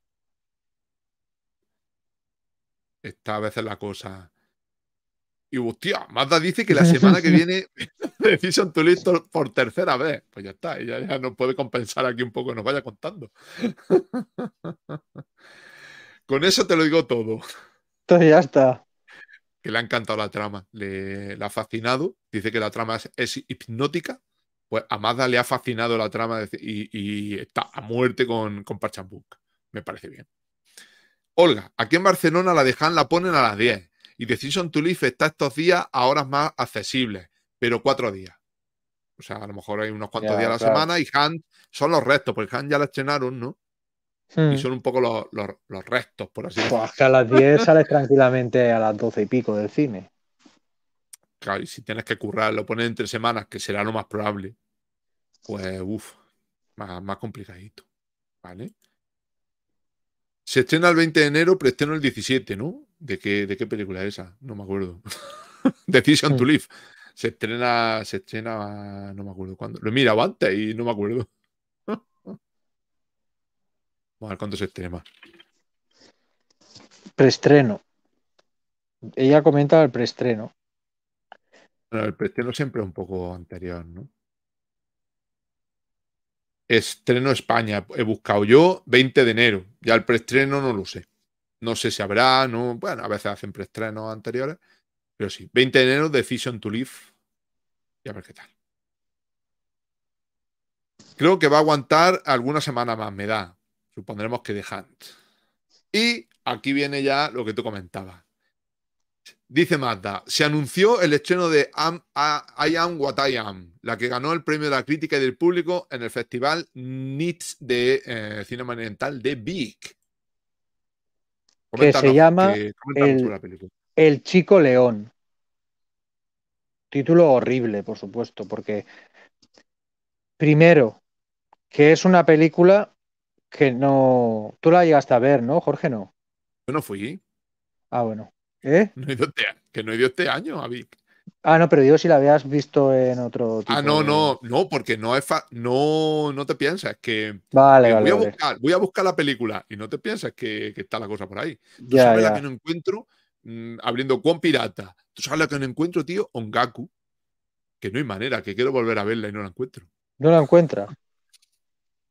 Está a veces la cosa. Y hostia, Mazda dice que la semana que viene Decision to listo por tercera vez. Pues ya está, ella ya nos puede compensar aquí un poco, nos vaya contando. Con eso te lo digo todo. Entonces ya está. Que le ha encantado la trama, le, ha fascinado. Dice que la trama es, hipnótica. Pues a le ha fascinado la trama y, está a muerte con, con Me parece bien. Olga, aquí en Barcelona la dejan, la ponen a las 10. Y Decision to está estos días a horas más accesibles, pero cuatro días. O sea, a lo mejor hay unos cuantos días a la semana y Han son los restos, porque Han ya la estrenaron, ¿no? Y hmm. son un poco los, restos, por así decirlo. Pues a las 10 sales tranquilamente a las 12 y pico del cine. Claro, y si tienes que currar, lo pones entre semanas, que será lo más probable, pues, uff, más, más complicadito. ¿Vale? Se estrena el 20 de enero, pero estreno el 17, ¿no? ¿De qué, película es esa? No me acuerdo. Decision to mm. Live. Se estrena, se estrena, no me acuerdo cuándo. Lo he mirado antes y no me acuerdo. Vamos a ver cuándo se estrena. Preestreno. Ella comenta el preestreno. Bueno, el preestreno siempre es un poco anterior, ¿no? Estreno España, he buscado yo 20 de enero. Ya el preestreno no lo sé. No sé si habrá, no, bueno, a veces hacen preestrenos anteriores, pero sí. 20 de enero, Decision to Live. Y a ver qué tal. Creo que va a aguantar alguna semana más, me da. Supondremos que de Hunt. Y aquí viene ya lo que tú comentabas. Dice Mazda, se anunció el estreno de I Am What I Am, la que ganó el premio de la crítica y del público en el Festival NITS de Cinema eh, Cine Oriental de Big que se llama eh, el, Chico León. Título horrible, por supuesto, porque primero, que es una película que no... Tú la llegaste a ver, ¿no, Jorge? No. Yo no fui. Ah, bueno. ¿Eh? Este que no he este año, Ah, no, pero digo si la habías visto en otro Ah, no, no, no, porque no es no, no te piensas que, vale, vale, voy, A buscar, voy a buscar la película y no te piensas que, está la cosa por ahí. Tú ya, sabes la que no encuentro mm, abriendo con Pirata. Tú sabes la que no encuentro, tío, Ongaku. Que no hay manera, que quiero volver a verla y no la encuentro. No la encuentra.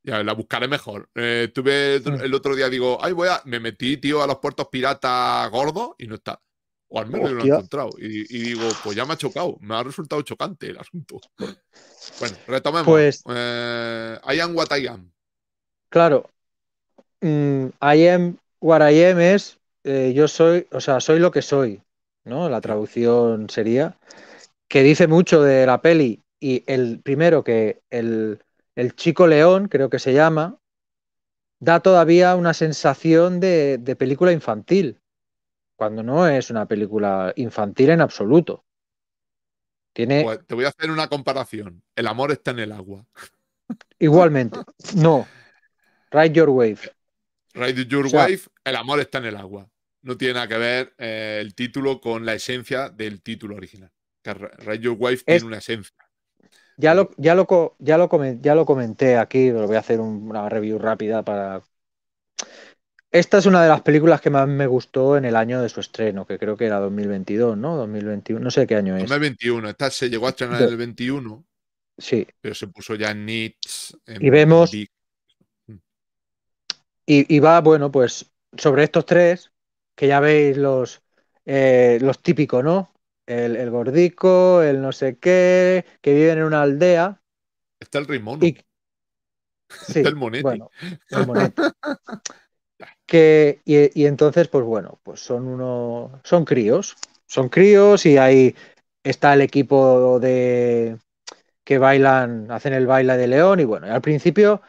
Ya, la buscaré mejor. Eh, el otro día, digo, ay, voy a. Me metí, tío, a los puertos pirata gordos y no está. O al menos lo he encontrado. Y, digo, pues ya me ha chocado. Me ha resultado chocante el asunto. Bueno, retomemos. Pues, eh, I am what I am. Claro. Mm, I am what I am es eh, yo soy, o sea, soy lo que soy, ¿no? La traducción sería. Que dice mucho de la peli. Y el primero que el, chico león, creo que se llama, da todavía una sensación de, de película infantil cuando no es una película infantil en absoluto. Pues te voy a hacer una comparación. El amor está en el agua. Igualmente. No. Ride Your Wave. Ride Your Wave, el amor está en el agua. No tiene nada que ver eh, el título con la esencia del título original. Ride Your Wave tiene una esencia. Ya lo, ya, lo, ya, lo, comenté aquí, voy a hacer una review rápida para esta es una de las películas que más me gustó en el año de su estreno, que creo que era 2022, ¿no? 2021, no sé qué año es. 2021, esta se llegó a estrenar el 21. Sí. Pero se puso ya en NITS. y vemos. Mm. Y, va, bueno, pues sobre estos tres, que ya veis los, eh, los típicos, ¿no? El, gordico, el no sé qué, que viven en una aldea. Está el Rimón. Está el Monetti. Bueno, el y, entonces, pues bueno, pues son unos, son críos, son críos y ahí está el equipo de que bailan, hacen el baile de león y bueno, al principio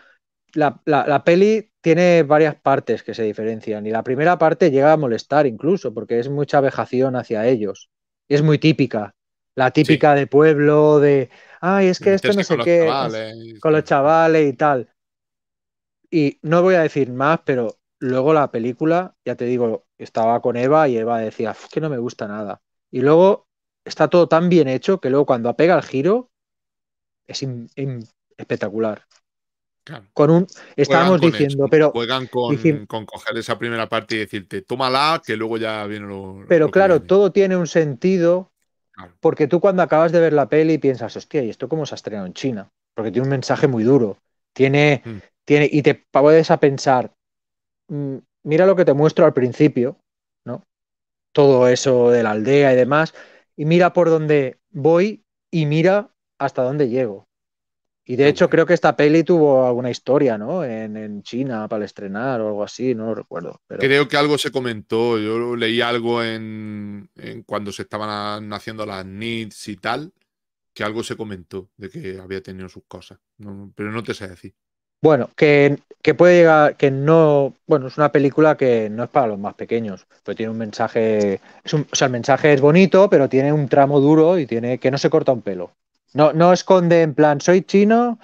la, peli tiene varias partes que se diferencian y la primera parte llega a molestar incluso porque es mucha vejación hacia ellos, es muy típica, la típica de pueblo, de, ay, es que esto no sé qué, con los chavales y tal. Y no voy a decir más, pero Luego la película, ya te digo, estaba con Eva y Eva decía, que no me gusta nada. Y luego está todo tan bien hecho que luego cuando apega el giro es espectacular. Con un, estábamos diciendo, pero. Juegan con, con, coger esa primera parte y decirte, tómala, que luego ya viene lo. Pero claro, todo tiene un sentido, porque tú cuando acabas de ver la peli piensas, hostia, ¿y esto cómo se ha estrenado en China? Porque tiene un mensaje muy duro. Tiene, hmm. tiene, y te puedes a pensar, Mm, mira lo que te muestro al principio, ¿no? Todo eso de la aldea y demás, y mira por dónde voy y mira hasta dónde llego. Y de hecho creo que esta peli tuvo alguna historia, ¿no? En, China para estrenar o algo así, no lo recuerdo. Creo que algo se comentó, yo leí algo en, cuando se estaban haciendo las NITs y tal, que algo se comentó de que había tenido sus cosas, pero no te sé decir. Bueno, que, puede llegar, que no, bueno, es una película que no es para los más pequeños, pero tiene un mensaje, o sea, el mensaje es bonito, pero tiene un tramo duro y tiene que no se corta un pelo. No, no esconde en plan, soy chino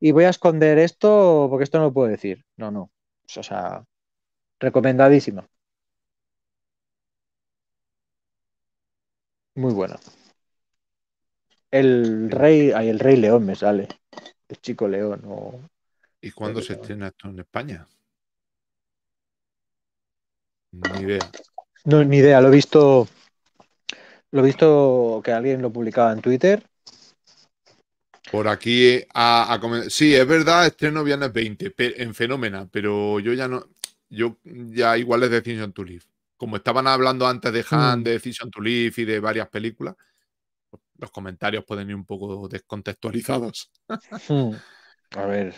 y voy a esconder esto porque esto no lo puedo decir. No, no. O sea, recomendadísima. Muy buena. El rey, ay, el rey león me sale. El chico león o ¿Y cuándo se estrena esto en España? Ni idea. No, ni idea. Lo he visto. Lo he visto que alguien lo publicaba en Twitter. Por aquí Sí, es verdad, estreno viernes 20 en Fenómena, pero yo ya no. Yo ya igual es Decision to Live. Como estaban hablando antes de Han, mm. de Decision to Live y de varias películas, los comentarios pueden ir un poco descontextualizados. Hmm. A ver,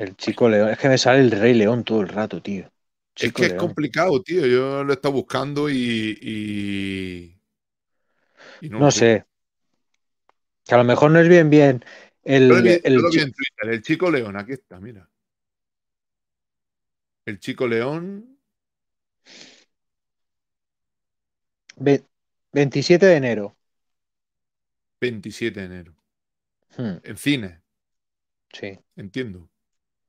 el chico león. Es que me sale el rey león todo el rato, tío. es que es complicado, tío. Yo lo he estado buscando y. no, sé. Que a lo mejor no es bien, bien. El, el, el chico león, aquí está, mira. El chico león. 27 de enero. 27 de enero. Hmm. En cine. Sí. Entiendo.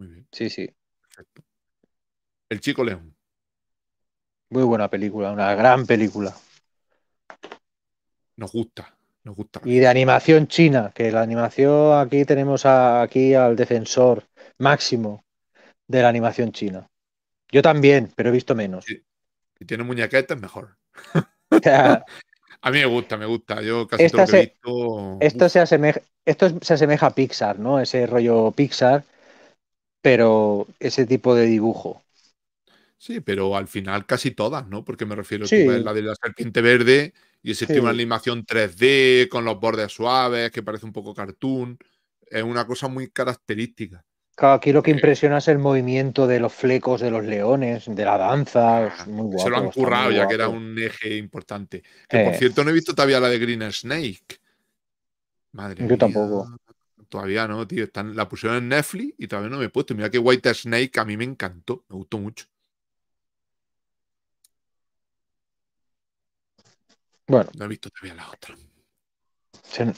Muy bien. Sí, sí. El Chico León. Muy buena película, una gran película. Nos gusta, nos gusta. Y de animación china, que la animación aquí tenemos aquí al defensor máximo de la animación china. Yo también, pero he visto menos. Si, tiene tiene es mejor. a mí me gusta, me gusta. Yo casi todo Esto, se asemeja, esto se asemeja a Pixar, ¿no? Ese rollo Pixar pero ese tipo de dibujo. Sí, pero al final casi todas, ¿no? Porque me refiero a la de la serpiente verde y existe una animación 3D con los bordes suaves que parece un poco cartoon. Es una cosa muy característica. Claro, aquí lo que eh, impresiona es el movimiento de los flecos de los leones, de la danza. Ah, se lo han currado ya que era un eje importante. Que eh. por cierto no he visto todavía la de Green Snake. Madre mía. Yo tampoco todavía no, tío. Están, la pusieron en Netflix y todavía no me he puesto. Mira que White Snake a mí me encantó, me gustó mucho. Bueno. No he visto todavía la otra.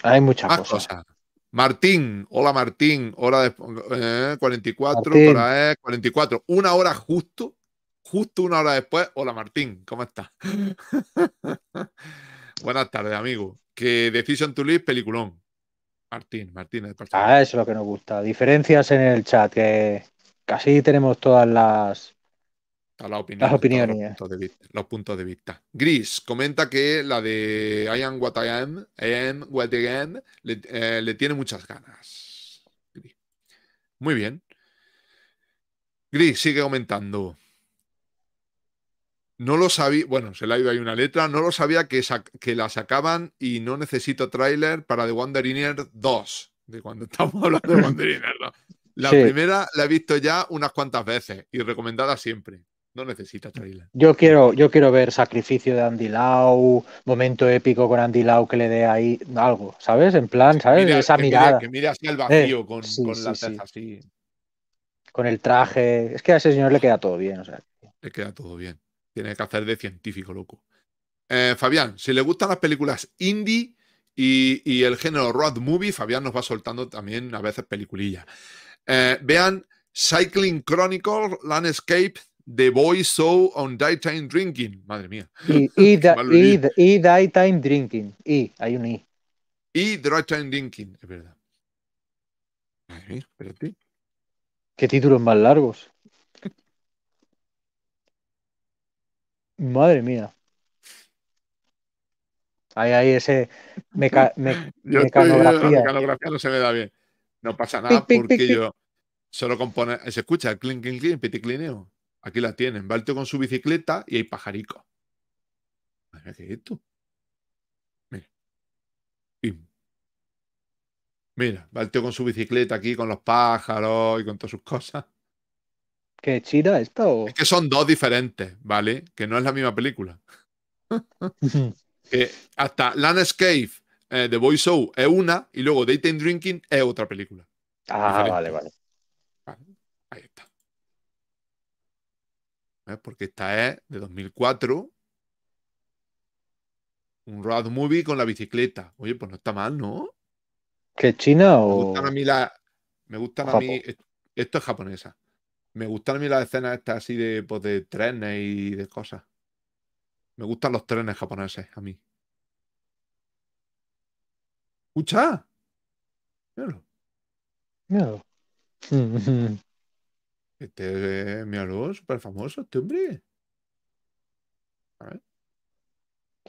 Hay muchas cosas. Martín, hola Martín, hora de 44, eh, Martín. 44, eh, una hora justo, justo una hora después. Hola Martín, ¿cómo estás? Buenas tardes, amigo. Que Decision to Live, peliculón. Martín, Martín, Ah, eso es lo que nos gusta. Diferencias en el chat, que casi tenemos todas las, las opiniones. Los puntos, de vista, Gris comenta que la de I am what I am, eh, le, tiene muchas ganas. Muy bien. Gris sigue comentando. No lo sabía, bueno, se le ha ido ahí una letra, no lo sabía que, que la sacaban y no necesito tráiler para The Wanderiner 2, de cuando estamos hablando de Wanderiner 2. La primera la he visto ya unas cuantas veces y recomendada siempre. No necesita trailer. Yo quiero, yo quiero ver sacrificio de Andy Lau, momento épico con Andy Lau que le dé ahí algo, ¿sabes? En plan, ¿sabes? Esa mirada. que mira así al eh, vacío con, la con así. Con el traje. Es que a ese señor le queda todo bien, o sea. Le queda todo bien. Tiene que hacer de científico, loco. Eh, Fabián, si le gustan las películas indie y, el género road movie, Fabián nos va soltando también a veces peliculillas. Eh, vean Cycling Chronicle, Landscape, The Boy Show on Daytime Drinking. Madre mía. Y, y, Daytime Drinking. Y, hay un I. Y Daytime Drinking, es verdad. Ay, espérate. Qué títulos más largos. Madre mía. Ahí, ahí, ese no se me da bien. No pasa nada porque yo solo compone. Se escucha el clink, clink, clink, piticlineo. Aquí la tienen. Va con su bicicleta y hay pajarico. Mira, esto? Mira. Mira, con su bicicleta aquí, con los pájaros y con todas sus cosas. ¿Qué chida esta o...? Es que son dos diferentes, ¿vale? Que no es la misma película. hasta Landscape eh, The Boy Show es una y luego Dating Drinking es otra película. Ah, vale, vale, Ahí está. Porque esta es de 2004. Un road movie con la bicicleta. Oye, pues no está mal, ¿no? ¿Qué China o.? Me mí Me gustan a mí. Esto es japonesa. Me gustan a mí las escenas estas así de, pues, de trenes y de cosas. Me gustan los trenes japoneses a mí. ¡Escucha! Míralo. Míralo. este, eh, míralo, súper famoso este hombre. A ver.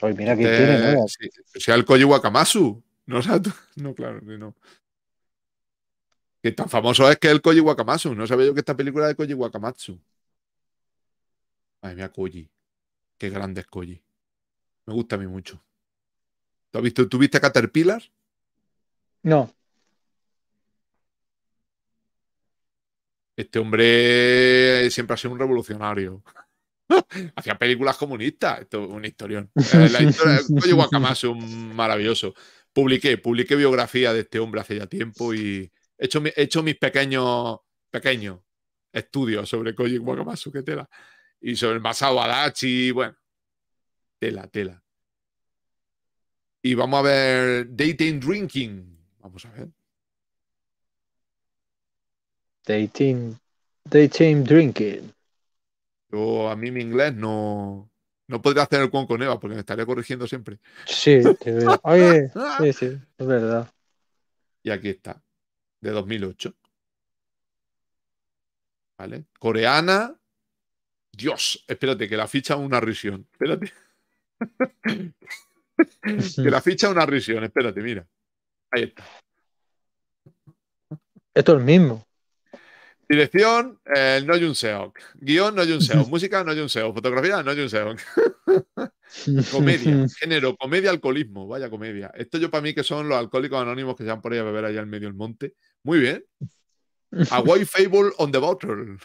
Oye, mira este, tiene, ¿no? Si, el Koji Wakamasu. No, o no, claro, no. Que tan famoso es que es el Koji Wakamatsu. No sabía yo que esta película de Koji Wakamatsu. Madre mía, Koji. Qué grande es Koji. Me gusta a mí mucho. ¿Tú, has visto, viste Caterpillar? No. Este hombre siempre ha sido un revolucionario. Hacía películas comunistas. Esto es un historión. Eh, la historia Koji Wakamatsu, maravilloso. Publiqué, publiqué biografía de este hombre hace ya tiempo y He hecho, mis pequeños, pequeños estudios sobre Koji Wakamatsu, que tela. Y sobre el Masao Adachi, bueno. Tela, tela. Y vamos a ver Dating Drinking. Vamos a ver. Dating, dating Drinking. Yo, a mí mi inglés no... No podría hacer el cuenco con Eva porque me estaría corrigiendo siempre. Sí, Oye, sí, sí, es verdad. Y aquí está de 2008. ¿Vale? Coreana. Dios, espérate, que la ficha una risión. Espérate. que la ficha una risión, espérate, mira. Ahí está. Esto es el mismo. Dirección, el eh, No un Seok. Guión, No Seok. Música, No Seok. Fotografía, No Seok. comedia, género, comedia, alcoholismo. Vaya comedia. Esto yo para mí que son los alcohólicos anónimos que se van por ahí a beber allá en medio del monte. Muy bien. A white Fable on the Bottle.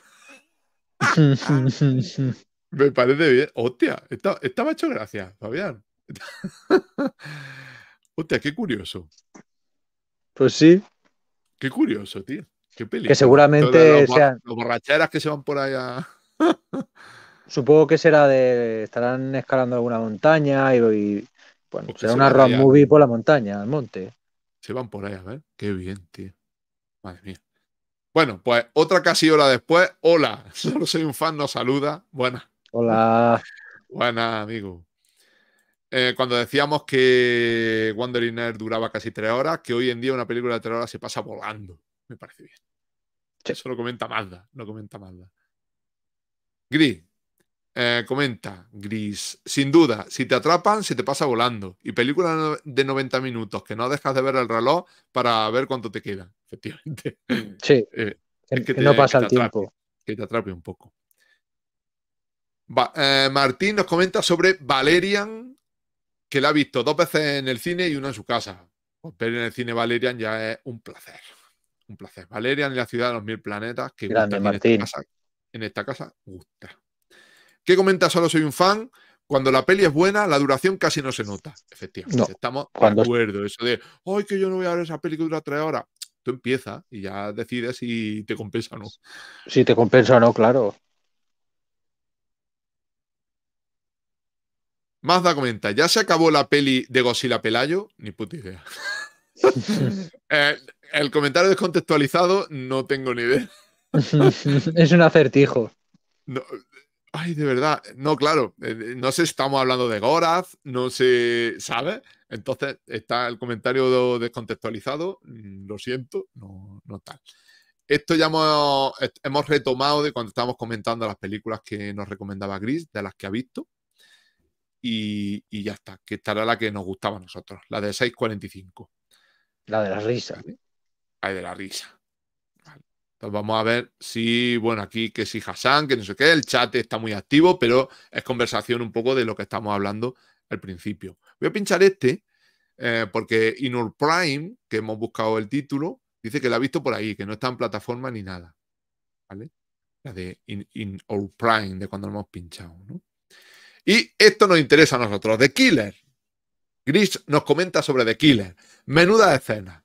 Me parece bien. Hostia, estaba hecho gracia, Fabián. Hostia, qué curioso. Pues sí. Qué curioso, tío. Qué película. Que seguramente sean. Los borracheras que se van por allá. Supongo que será de. Estarán escalando alguna montaña y. bueno, pues será una road movie por la montaña, al monte. Se van por allá, a ver. Qué bien, tío. Madre mía. Bueno, pues otra casi hora después. Hola, solo soy un fan, nos saluda. Buena. Hola. Buena amigo. Eh, cuando decíamos que Wandering Air duraba casi tres horas, que hoy en día una película de tres horas se pasa volando. Me parece bien. Eso lo comenta Malda. No comenta Malda. Gris, eh, comenta, Gris, sin duda, si te atrapan, se te pasa volando. Y película de 90 minutos, que no dejas de ver el reloj para ver cuánto te queda, efectivamente. Sí, eh, que, no pasa el tiempo. Que te atrape un poco. Eh, Martín nos comenta sobre Valerian, que la ha visto dos veces en el cine y una en su casa. Pues ver en el cine Valerian ya es un placer. Un placer. Valerian y la ciudad de los mil planetas, que Grande, En casa, en esta casa gusta. ¿Qué comenta Solo Soy un fan? Cuando la peli es buena, la duración casi no se nota. Efectivamente, estamos de acuerdo. Eso de, ¡ay, que yo no voy a ver esa peli que dura tres horas! Tú empiezas y ya decides si te compensa o no. Si te compensa o no, claro. Mazda comenta, ¿ya se acabó la peli de Godzilla Pelayo? Ni puta idea. Eh, el comentario descontextualizado, no tengo ni idea. es un acertijo. No, Ay, de verdad. No, claro. Eh, no sé si estamos hablando de Goraz, no sé, ¿sabes? Entonces está el comentario descontextualizado. Mm, lo siento, no, no tal. Esto ya hemos, retomado de cuando estábamos comentando las películas que nos recomendaba Gris, de las que ha visto. Y, ya está, que estará la que nos gustaba a nosotros, la de 6.45. La de la risa. Ay, de la risa. Entonces vamos a ver si, bueno, aquí que si Hassan, que no sé qué, el chat está muy activo, pero es conversación un poco de lo que estamos hablando al principio. Voy a pinchar este, eh, porque Inur Prime, que hemos buscado el título, dice que lo ha visto por ahí, que no está en plataforma ni nada. ¿Vale? La de In, Prime, de cuando lo hemos pinchado, ¿no? Y esto nos interesa a nosotros, The Killer. Gris nos comenta sobre The Killer. Menuda escena.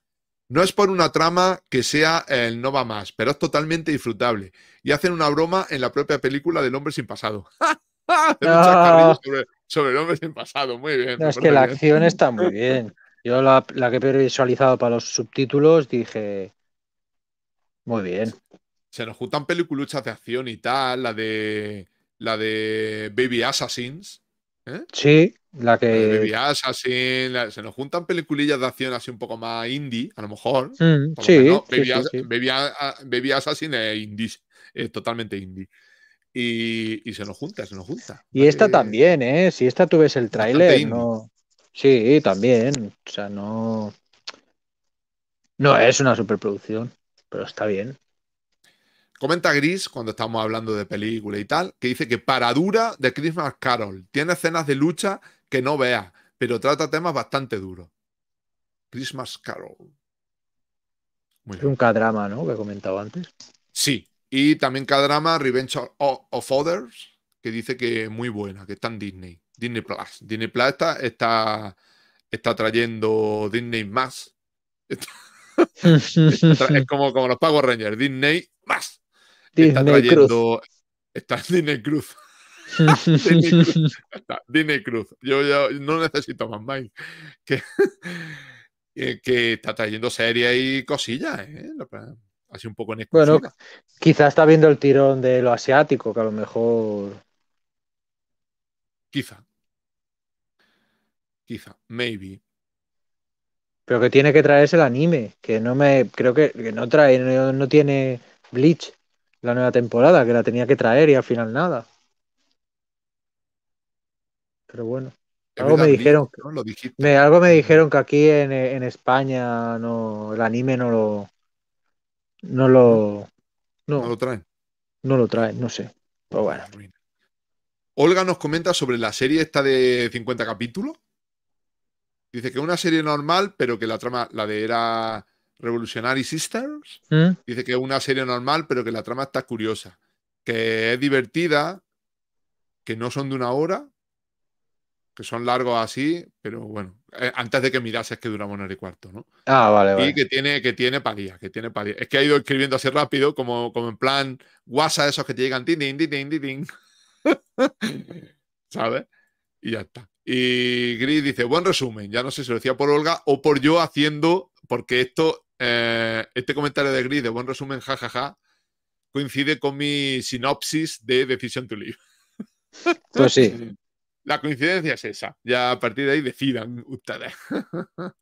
No es por una trama que sea el no va más, pero es totalmente disfrutable. Y hacen una broma en la propia película del hombre sin pasado. Ah. sobre, sobre, el hombre sin pasado, muy bien. es que la acción está muy bien. Yo la, que he visualizado para los subtítulos dije, muy bien. Se nos juntan peliculuchas de acción y tal, la de la de Baby Assassins. ¿eh? Sí, la que. Baby Assassin, se nos juntan peliculillas de acción así un poco más indie, a lo mejor. Mm, sí, Baby, ah, Assassin es indie, es totalmente indie. Y, se nos junta, se nos junta. Y esta también, ¿eh? Si esta tú ves el tráiler, no. Sí, también. O sea, no. No es una superproducción, pero está bien. Comenta Gris, cuando estamos hablando de película y tal, que dice que para dura de Christmas Carol tiene escenas de lucha que no vea, pero trata temas bastante duros. Christmas Carol. Muy Un k ¿no? Que he comentado antes. Sí, y también K-drama Revenge of Others, que dice que es muy buena, que está en Disney. Disney Plus. Disney Plus está, está, trayendo Disney más. es como, como los Power Rangers, Disney más. Disney está trayendo. Cruz. Está Disney Cruz. Dine Cruz. Yo ya no necesito más Mike. Eh, que, está trayendo serie y cosillas, ¿eh? Así un poco en Bueno, quizás está viendo el tirón de lo asiático, que a lo mejor. Quizá. Quizá, maybe. Pero que tiene que traerse el anime, que no me. Creo que, no trae, no tiene Bleach la nueva temporada, que la tenía que traer y al final nada pero bueno. Algo me, dijeron, que, algo me dijeron que aquí en, España no, el anime no lo. No lo. No, lo traen. No lo traen, no sé. Pero bueno. Ah, Olga nos comenta sobre la serie esta de 50 capítulos. Dice que es una serie normal, pero que la trama, la de era Revolutionary Sisters, ¿Mm? dice que es una serie normal, pero que la trama está curiosa, que es divertida, que no son de una hora, que son largos así, pero bueno, eh, antes de que mirases que duramos una hora y cuarto, ¿no? Ah, vale, vale. Y que tiene, que tiene paría, que tiene paría. Es que ha ido escribiendo así rápido, como, como en plan WhatsApp esos que te llegan, din, din, din, din. ¿Sabes? Y ya está. Y Gris dice, buen resumen, ya no sé si lo decía por Olga o por yo haciendo, porque esto, eh, este comentario de Gris de buen resumen, jajaja, coincide con mi sinopsis de Decision to Live. Pues sí. La coincidencia es esa. Ya a partir de ahí decidan ustedes.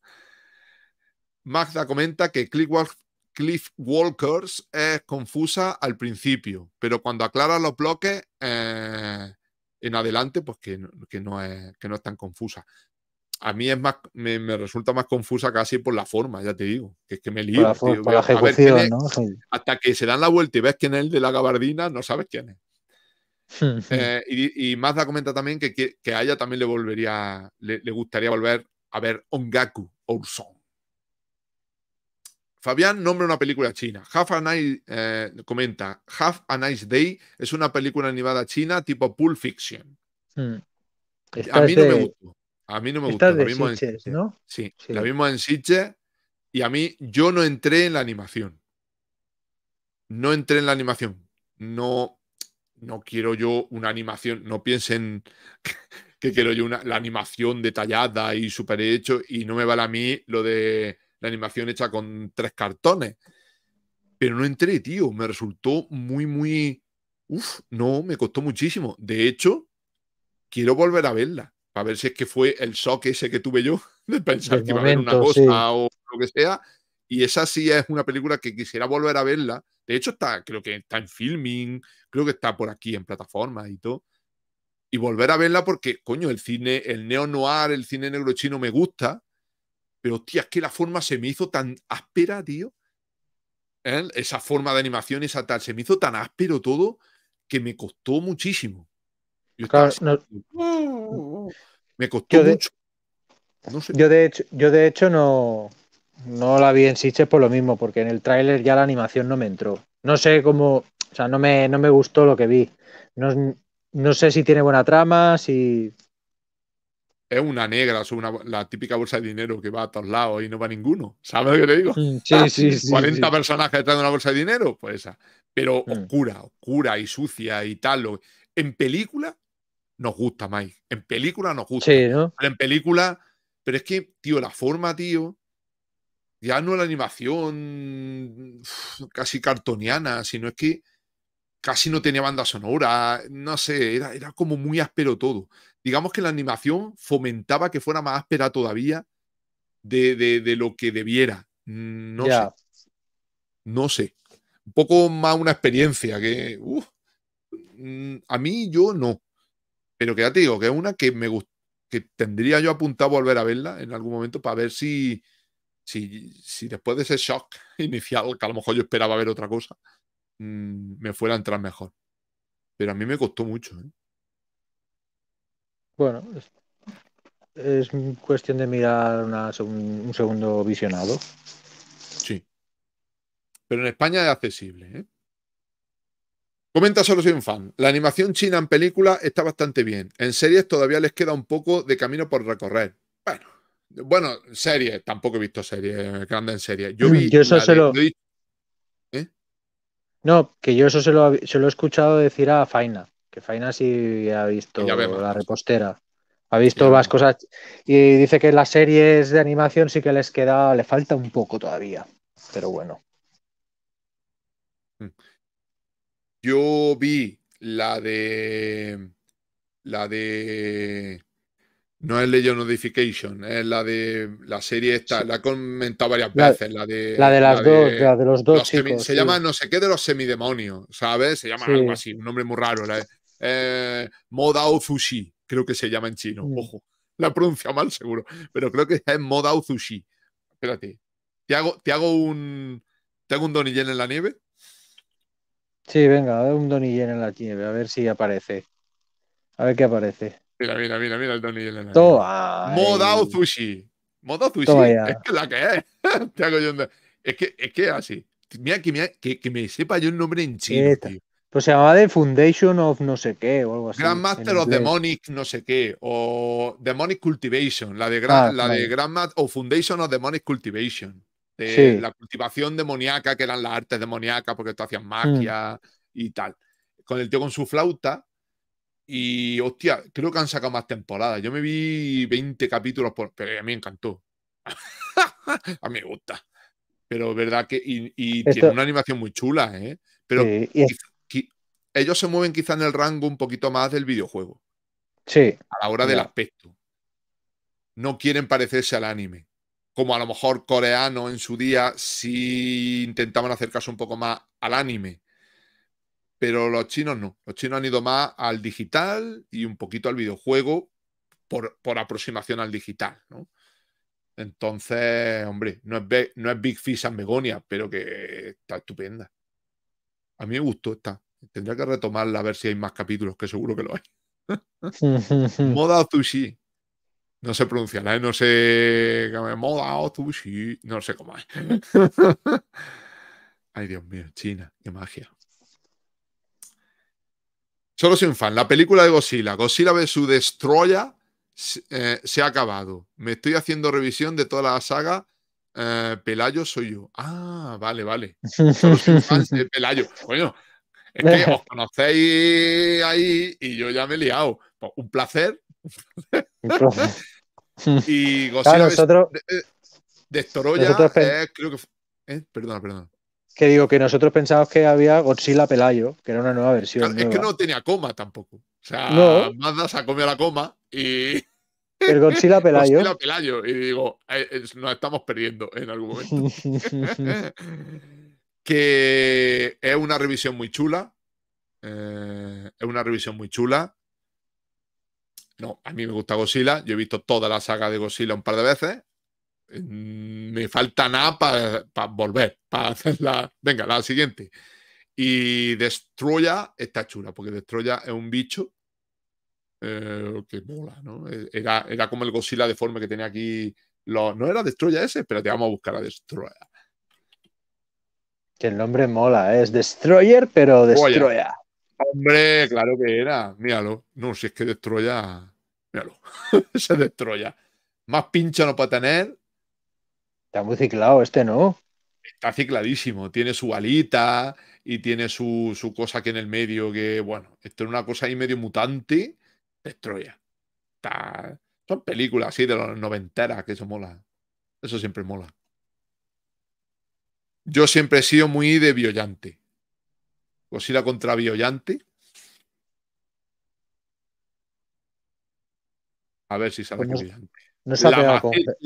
Magda comenta que Cliff Walkers es confusa al principio, pero cuando aclara los bloques eh, en adelante, pues que, no es, que no es tan confusa. A mí es más, me, resulta más confusa casi por la forma, ya te digo, que es que me lío. tío, hasta que se dan la vuelta y ves quién es el de la gabardina, no sabes quién es. Eh, y, Mazda comenta también que, que, a ella también le volvería, le, gustaría volver a ver Ongaku Orson. Fabián nombra una película china. Half a eh, comenta, Half a Nice Day es una película animada china tipo Pulp Fiction. Hmm. A mí no me gustó. A mí no me gustó. La vimos en ¿no? Sí, la vimos en Sitges y a mí yo no entré en la animación. No entré en la animación. No, no quiero yo una animación, no piensen que quiero yo una, la animación detallada y super hecho y no me vale a mí lo de la animación hecha con tres cartones. Pero no entré, tío, me resultó muy, muy... Uf, no, me costó muchísimo. De hecho, quiero volver a verla, para ver si es que fue el shock ese que tuve yo de pensar que iba a haber una cosa o lo que sea. Y esa sí es una película que quisiera volver a verla. De hecho, está, creo que está en filming, creo que está por aquí en plataforma y todo. Y volver a verla porque, coño, el cine, el neo-noir, el cine negro chino me gusta, pero hostia, es que la forma se me hizo tan áspera, tío. ¿eh? Esa forma de animación, esa tal, se me hizo tan áspero todo que me costó muchísimo. Me costó mucho. yo, de hecho, yo de hecho no, no la vi en Sitges por lo mismo, porque en el tráiler ya la animación no me entró. No sé cómo, o sea, no me, no me gustó lo que vi. No, sé si tiene buena trama, si. Es una negra, es una, la típica bolsa de dinero que va a todos lados y no va ninguno. ¿Sabes lo que te digo? Mm, sí, sí, sí. 40 personajes están una bolsa de dinero, pues esa. Pero mm. oscura, oscura y sucia y tal. En película nos gusta, Mike. En película nos gusta. Sí, ¿no? en película. Pero es que, tío, la forma, tío. Ya no la animación casi cartoniana, sino es que casi no tenía banda sonora, no sé, era, como muy áspero todo. Digamos que la animación fomentaba que fuera más áspera todavía de, lo que debiera. No sé. No sé. Un poco más una experiencia que. Mm, a mí yo no. Pero que ya te digo, que es una que me que tendría yo apuntado a volver a verla en algún momento para ver si, si, si después de ese shock inicial, que a lo mejor yo esperaba ver otra cosa, Mm, me fuera a entrar mejor. Pero a mí me costó mucho. ¿eh? Bueno, es, cuestión de mirar un, segundo visionado. Sí. Pero en España es accesible. ¿eh? Comenta solo soy un fan. La animación china en película está bastante bien. En series todavía les queda un poco de camino por recorrer. Bueno, bueno, series, tampoco he visto series grandes en series. Yo vi yo eso se lo... No, que yo eso se lo, he escuchado decir a Faina, que Faina sí ha visto la repostera. Ha visto más cosas y dice que las series de animación sí que les queda, le falta un poco todavía, pero bueno. Mm. Yo vi la de la de no es Legion Notification, es la de la serie esta, la he comentado varias veces, la de... La de las dos, la de los dos Se llama no sé qué de los semidemonios, ¿sabes? Se llama algo así, un nombre muy raro. La, eh, Modao Zushi, creo que se llama en chino, mm. ojo. La pronuncia mal seguro, pero creo que es Modao Zushi. Espérate, ¿te hago, te hago un... ¿Te un Donnie en la nieve? Sí, venga, un Donnie en la nieve, a ver si aparece. A ver qué aparece. Mira, mira, mira, mira el Tony Yelena. Toa. Modao sushi. Modao sushi. es que la que es. Te hago Es que es que así. Mira, que, que, que, me sepa yo el nombre en chino. Pues se llamaba The Foundation of no sé qué o algo así. Grandmaster of Demonic no sé qué o Demonic Cultivation, la de ah, la Grandmaster o Foundation of Demonic Cultivation. la cultivación demoníaca, que eran las artes demoníacas porque tú hacías mm. magia y tal. Con el tío con su flauta y hostia, creo que han sacado más temporadas. Yo me vi 20 capítulos por. Pero a mí me encantó. a mí me gusta. Pero verdad que. Y, tiene una animación muy chula, ¿eh? Pero ellos se mueven quizá en el rango un poquito más del videojuego. Sí. A la hora del aspecto. No quieren parecerse al anime. Como a lo mejor coreano en su día si intentaban acercarse un poco más al anime pero los chinos no. Los chinos han ido más al digital y un poquito al videojuego por, aproximación al digital, ¿no? Entonces, hombre, no es, no es Big Fish and Begonia, pero que está estupenda. A mí me gustó esta. Tendría que retomarla a ver si hay más capítulos, que seguro que lo hay. Moda o No se pronunciará, no sé. Moda ¿eh? No sé cómo es. Ay, Dios mío, China, qué magia. Solo soy un fan. La película de Godzilla, Godzilla vs. Destroya, eh, se ha acabado. Me estoy haciendo revisión de toda la saga. Eh, Pelayo soy yo. Ah, vale, vale. Solo soy un fan de Pelayo. Bueno, es que os conocéis ahí y yo ya me he liado. Pues, un placer. Un placer. y Godzilla claro, nosotros, eh, de, creo que. Eh, perdona, perdona. Que digo que nosotros pensábamos que había Godzilla Pelayo, que era una nueva versión. Es que no tenía coma tampoco. O sea, no. Mazda se ha comido la coma y. El Godzilla Pelayo. Godzilla Pelayo. Y digo, eh, eh, nos estamos perdiendo en algún momento. que es una revisión muy chula. Eh, es una revisión muy chula. No, a mí me gusta Godzilla. Yo he visto toda la saga de Godzilla un par de veces. Mm, me falta nada para volver, para hacer la... Venga, la siguiente. Y destruya está chula, porque Destroya es un bicho eh, que mola, ¿no? Eh, era, era como el Godzilla deforme que tenía aquí. No era destruya ese, pero te vamos a buscar a Destroya. Que el nombre mola, ¿eh? es Destroyer, pero Destroya. Hombre, claro que era, míralo. No, si es que Destroya, míralo, se Destroya. Más pincho no puede tener Está muy ciclado este, ¿no? Está cicladísimo, tiene su alita y tiene su, cosa aquí en el medio que, bueno, esto es una cosa ahí medio mutante, destroya. Son películas así de los noventeras que eso mola. Eso siempre mola. Yo siempre he sido muy de o si contra Biollante. A ver si sale pues no,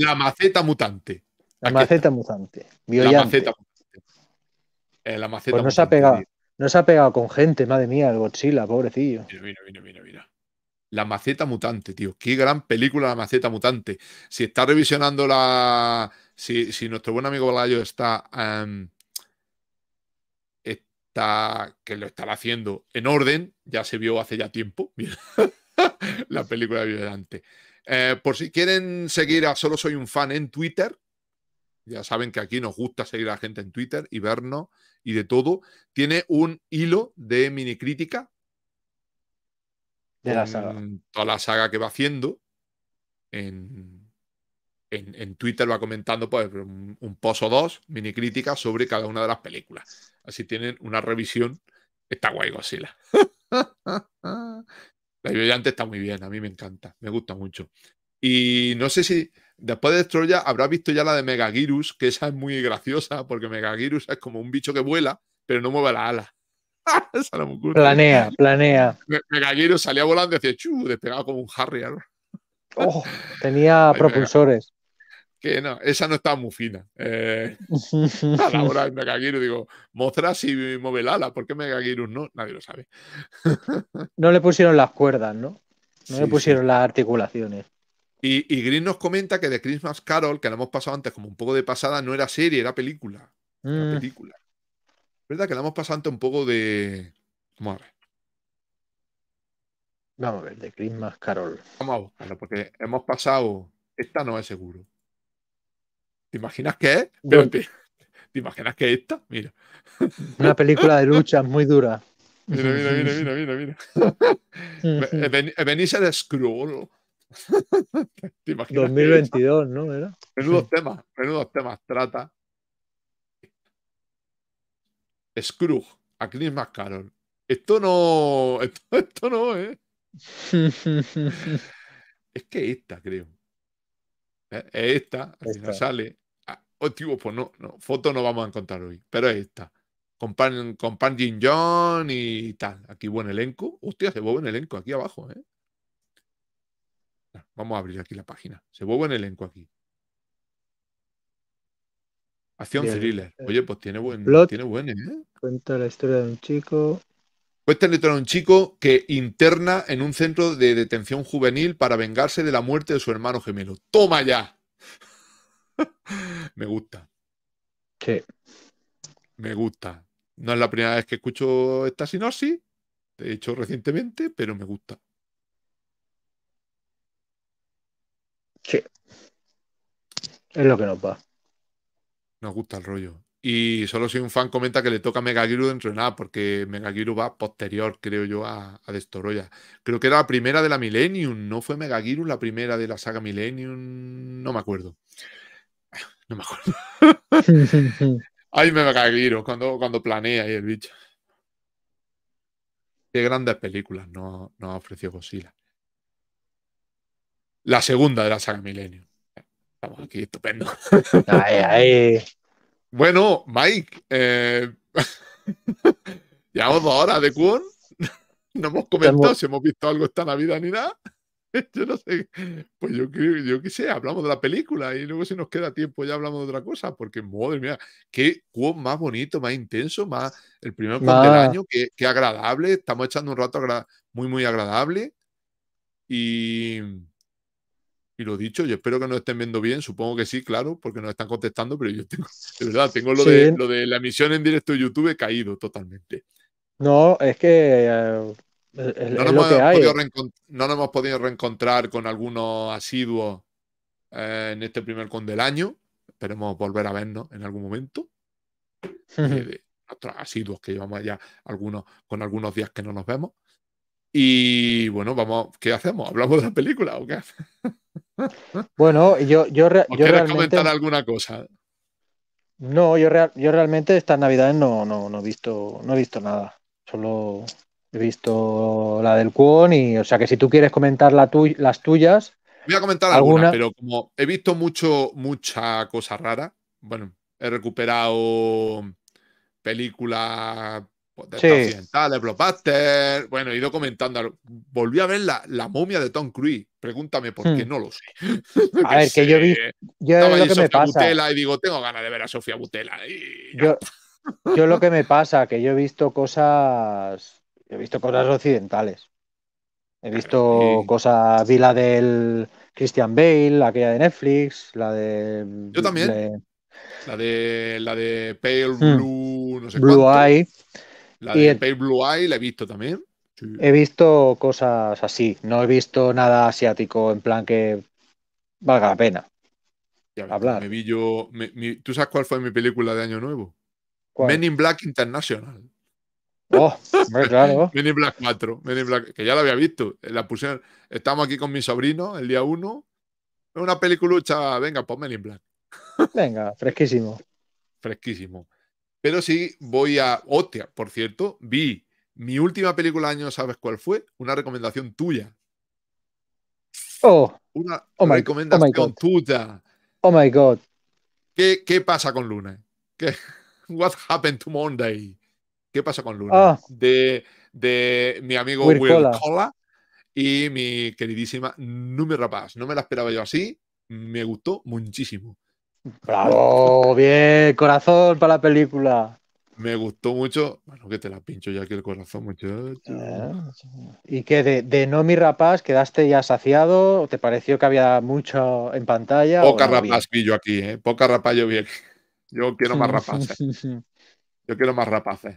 la, maceta, mutante. La maceta mutante. La maceta mutante. Eh, pues no se ha pegado. No se ha pegado con gente, madre mía, el Godzilla, pobrecillo. Mira, mira, mira, mira, La maceta mutante, tío. Qué gran película la maceta mutante. Si está revisionando la. Si, nuestro buen amigo Balayo está. Em, está. que lo estará haciendo en orden. Ya se vio hace ya tiempo. la película de Violante eh, por si quieren seguir a Solo Soy un Fan en Twitter, ya saben que aquí nos gusta seguir a la gente en Twitter y vernos y de todo. Tiene un hilo de mini crítica. De la saga. Toda la saga que va haciendo. En, Twitter va comentando pues, un, pozo dos mini crítica sobre cada una de las películas. Así tienen una revisión. Está guay Godzilla. la brillante está muy bien, a mí me encanta, me gusta mucho. Y no sé si Después de Troya habrá visto ya la de Megagirus, que esa es muy graciosa, porque Megagirus es como un bicho que vuela, pero no mueve la ala planea, planea. Megagirus salía volando y decía chu, despegaba como un Harrier. Oh, tenía propulsores. Que no, esa no estaba muy fina. Eh, a la Megagirus digo, mostra si mueve el ala, ¿por qué Megagirus no? Nadie lo sabe. no le pusieron las cuerdas, ¿no? No le pusieron las articulaciones. Y, y, Green nos comenta que The Christmas Carol, que la hemos pasado antes como un poco de pasada, no era serie, era película. Era mm. película. ¿Verdad? Que la hemos pasado antes un poco de. Vamos a ver. Vamos a ver, The Christmas Carol. Vamos a buscarlo, porque hemos pasado. Esta no es seguro. ¿Te imaginas qué es? ¿Te imaginas qué es esta? Mira. Una película de lucha muy dura. Mira, mira, mira, mira, mira, mira. Ebenezer eh, eh, Scroll. 2022, ¿no? ¿Era? Menudos temas, menudos temas trata. Scrooge, a Chris caro. Esto no, esto, no, ¿eh? es que esta, creo. Eh, es esta, si no sale. Ah, oh, tío, pues no, no, foto no vamos a encontrar hoy, pero es esta. Con Pan, John y tal. Aquí buen elenco. Hostia, se buen elenco aquí abajo, ¿eh? Vamos a abrir aquí la página. Se vuelve un elenco aquí. Acción thriller. Eh, Oye, pues tiene buen. tiene ¿eh? Cuenta la historia de un chico. Cuenta la historia de un chico que interna en un centro de detención juvenil para vengarse de la muerte de su hermano gemelo. ¡Toma ya! Me gusta. Sí. Me gusta. No es la primera vez que escucho esta sinopsis, de hecho recientemente, pero me gusta. Sí. Es lo que nos va. Nos gusta el rollo. Y solo si un fan comenta que le toca a Megagiru dentro de nada, porque Megagiru va posterior, creo yo, a, a Destoroya. Creo que era la primera de la Millennium, ¿no fue Megagiru la primera de la saga Millennium? No me acuerdo. No me acuerdo. hay cuando, cuando planea ahí el bicho. Qué grandes películas nos no ha ofrecido Godzilla la segunda de la saga Milenio. Estamos aquí, estupendo. Bueno, Mike, eh... llevamos dos horas de Cuón. No hemos comentado si hemos visto algo esta Navidad ni nada. Yo no sé. Pues yo, yo qué sé, hablamos de la película y luego si nos queda tiempo ya hablamos de otra cosa, porque madre mía, qué Cuón más bonito, más intenso, más el primer Quon del año, qué, qué, agradable. Estamos echando un rato muy, muy agradable. Y y lo dicho, yo espero que nos estén viendo bien, supongo que sí, claro, porque nos están contestando, pero yo tengo, de verdad, tengo lo, de, lo de la emisión en directo de YouTube caído totalmente. No, es que eh, no, nos no, hemos podido reencontrar con algunos asiduos eh, en este primer con del año. Esperemos volver a vernos en algún momento. Eh, otros asiduos que llevamos ya algunos, con algunos días que no nos vemos. Y bueno, vamos, ¿qué hacemos? ¿Hablamos de la película o qué? Bueno, yo, yo, yo realmente... comentar alguna cosa? No, yo, yo realmente estas navidades no, no, he visto, no he visto nada. Solo he visto la del Cuón y, o sea, que si tú quieres comentar las tuyas... Voy a comentar alguna, pero como he visto mucho, mucha cosa rara, bueno, he recuperado película pues, sí. blockbuster. Bueno, he ido comentando. Volví a ver la, momia de Tom Cruise. Pregúntame por qué, hmm. no lo sé. a ver, que yo vi. Yo lo que me pasa. Butela y digo, tengo ganas de ver a Sofía Butela. Yo, yo, lo que me pasa, que yo he visto cosas. He visto cosas occidentales. He visto cosas. Vi la del Christian Bale, aquella de Netflix, la de. Mm, yo también. la de la de Pale hmm. Blue, no sé Blue Eye. La de Pale Blue Eye la he visto también. He visto cosas así, no he visto nada asiático en plan que valga la pena. hablar. Me vi yo, ¿Tú sabes cuál fue mi película de Año Nuevo? Men in Black International. Oh, claro. Men in Black 4, que ya la había visto. La estamos aquí con mi sobrino el día 1. Una peliculucha, venga, pon pues Men in Black. venga, fresquísimo. Fresquísimo. Pero sí voy a. Hostia, por cierto, vi mi última película año, ¿sabes cuál fue? Una recomendación tuya. Oh. Una oh oh recomendación tuya. Oh my God. ¿Qué, pasa con Luna? ¿Qué, what happened to Monday? ¿Qué pasa con Luna? Ah. De, mi amigo Will Cola. y mi queridísima Numi Rapaz. No me la esperaba yo así. Me gustó muchísimo. Bravo, bien, corazón para la película. Me gustó mucho. Bueno, que te la pincho ya que el corazón, mucho. Eh, y que de, No Mi Rapaz quedaste ya saciado, ¿te pareció que había mucho en pantalla? Poca rapaz vi yo aquí, ¿eh? Poca rapaz yo vi aquí. Yo quiero más rapaces. Yo quiero más rapaces.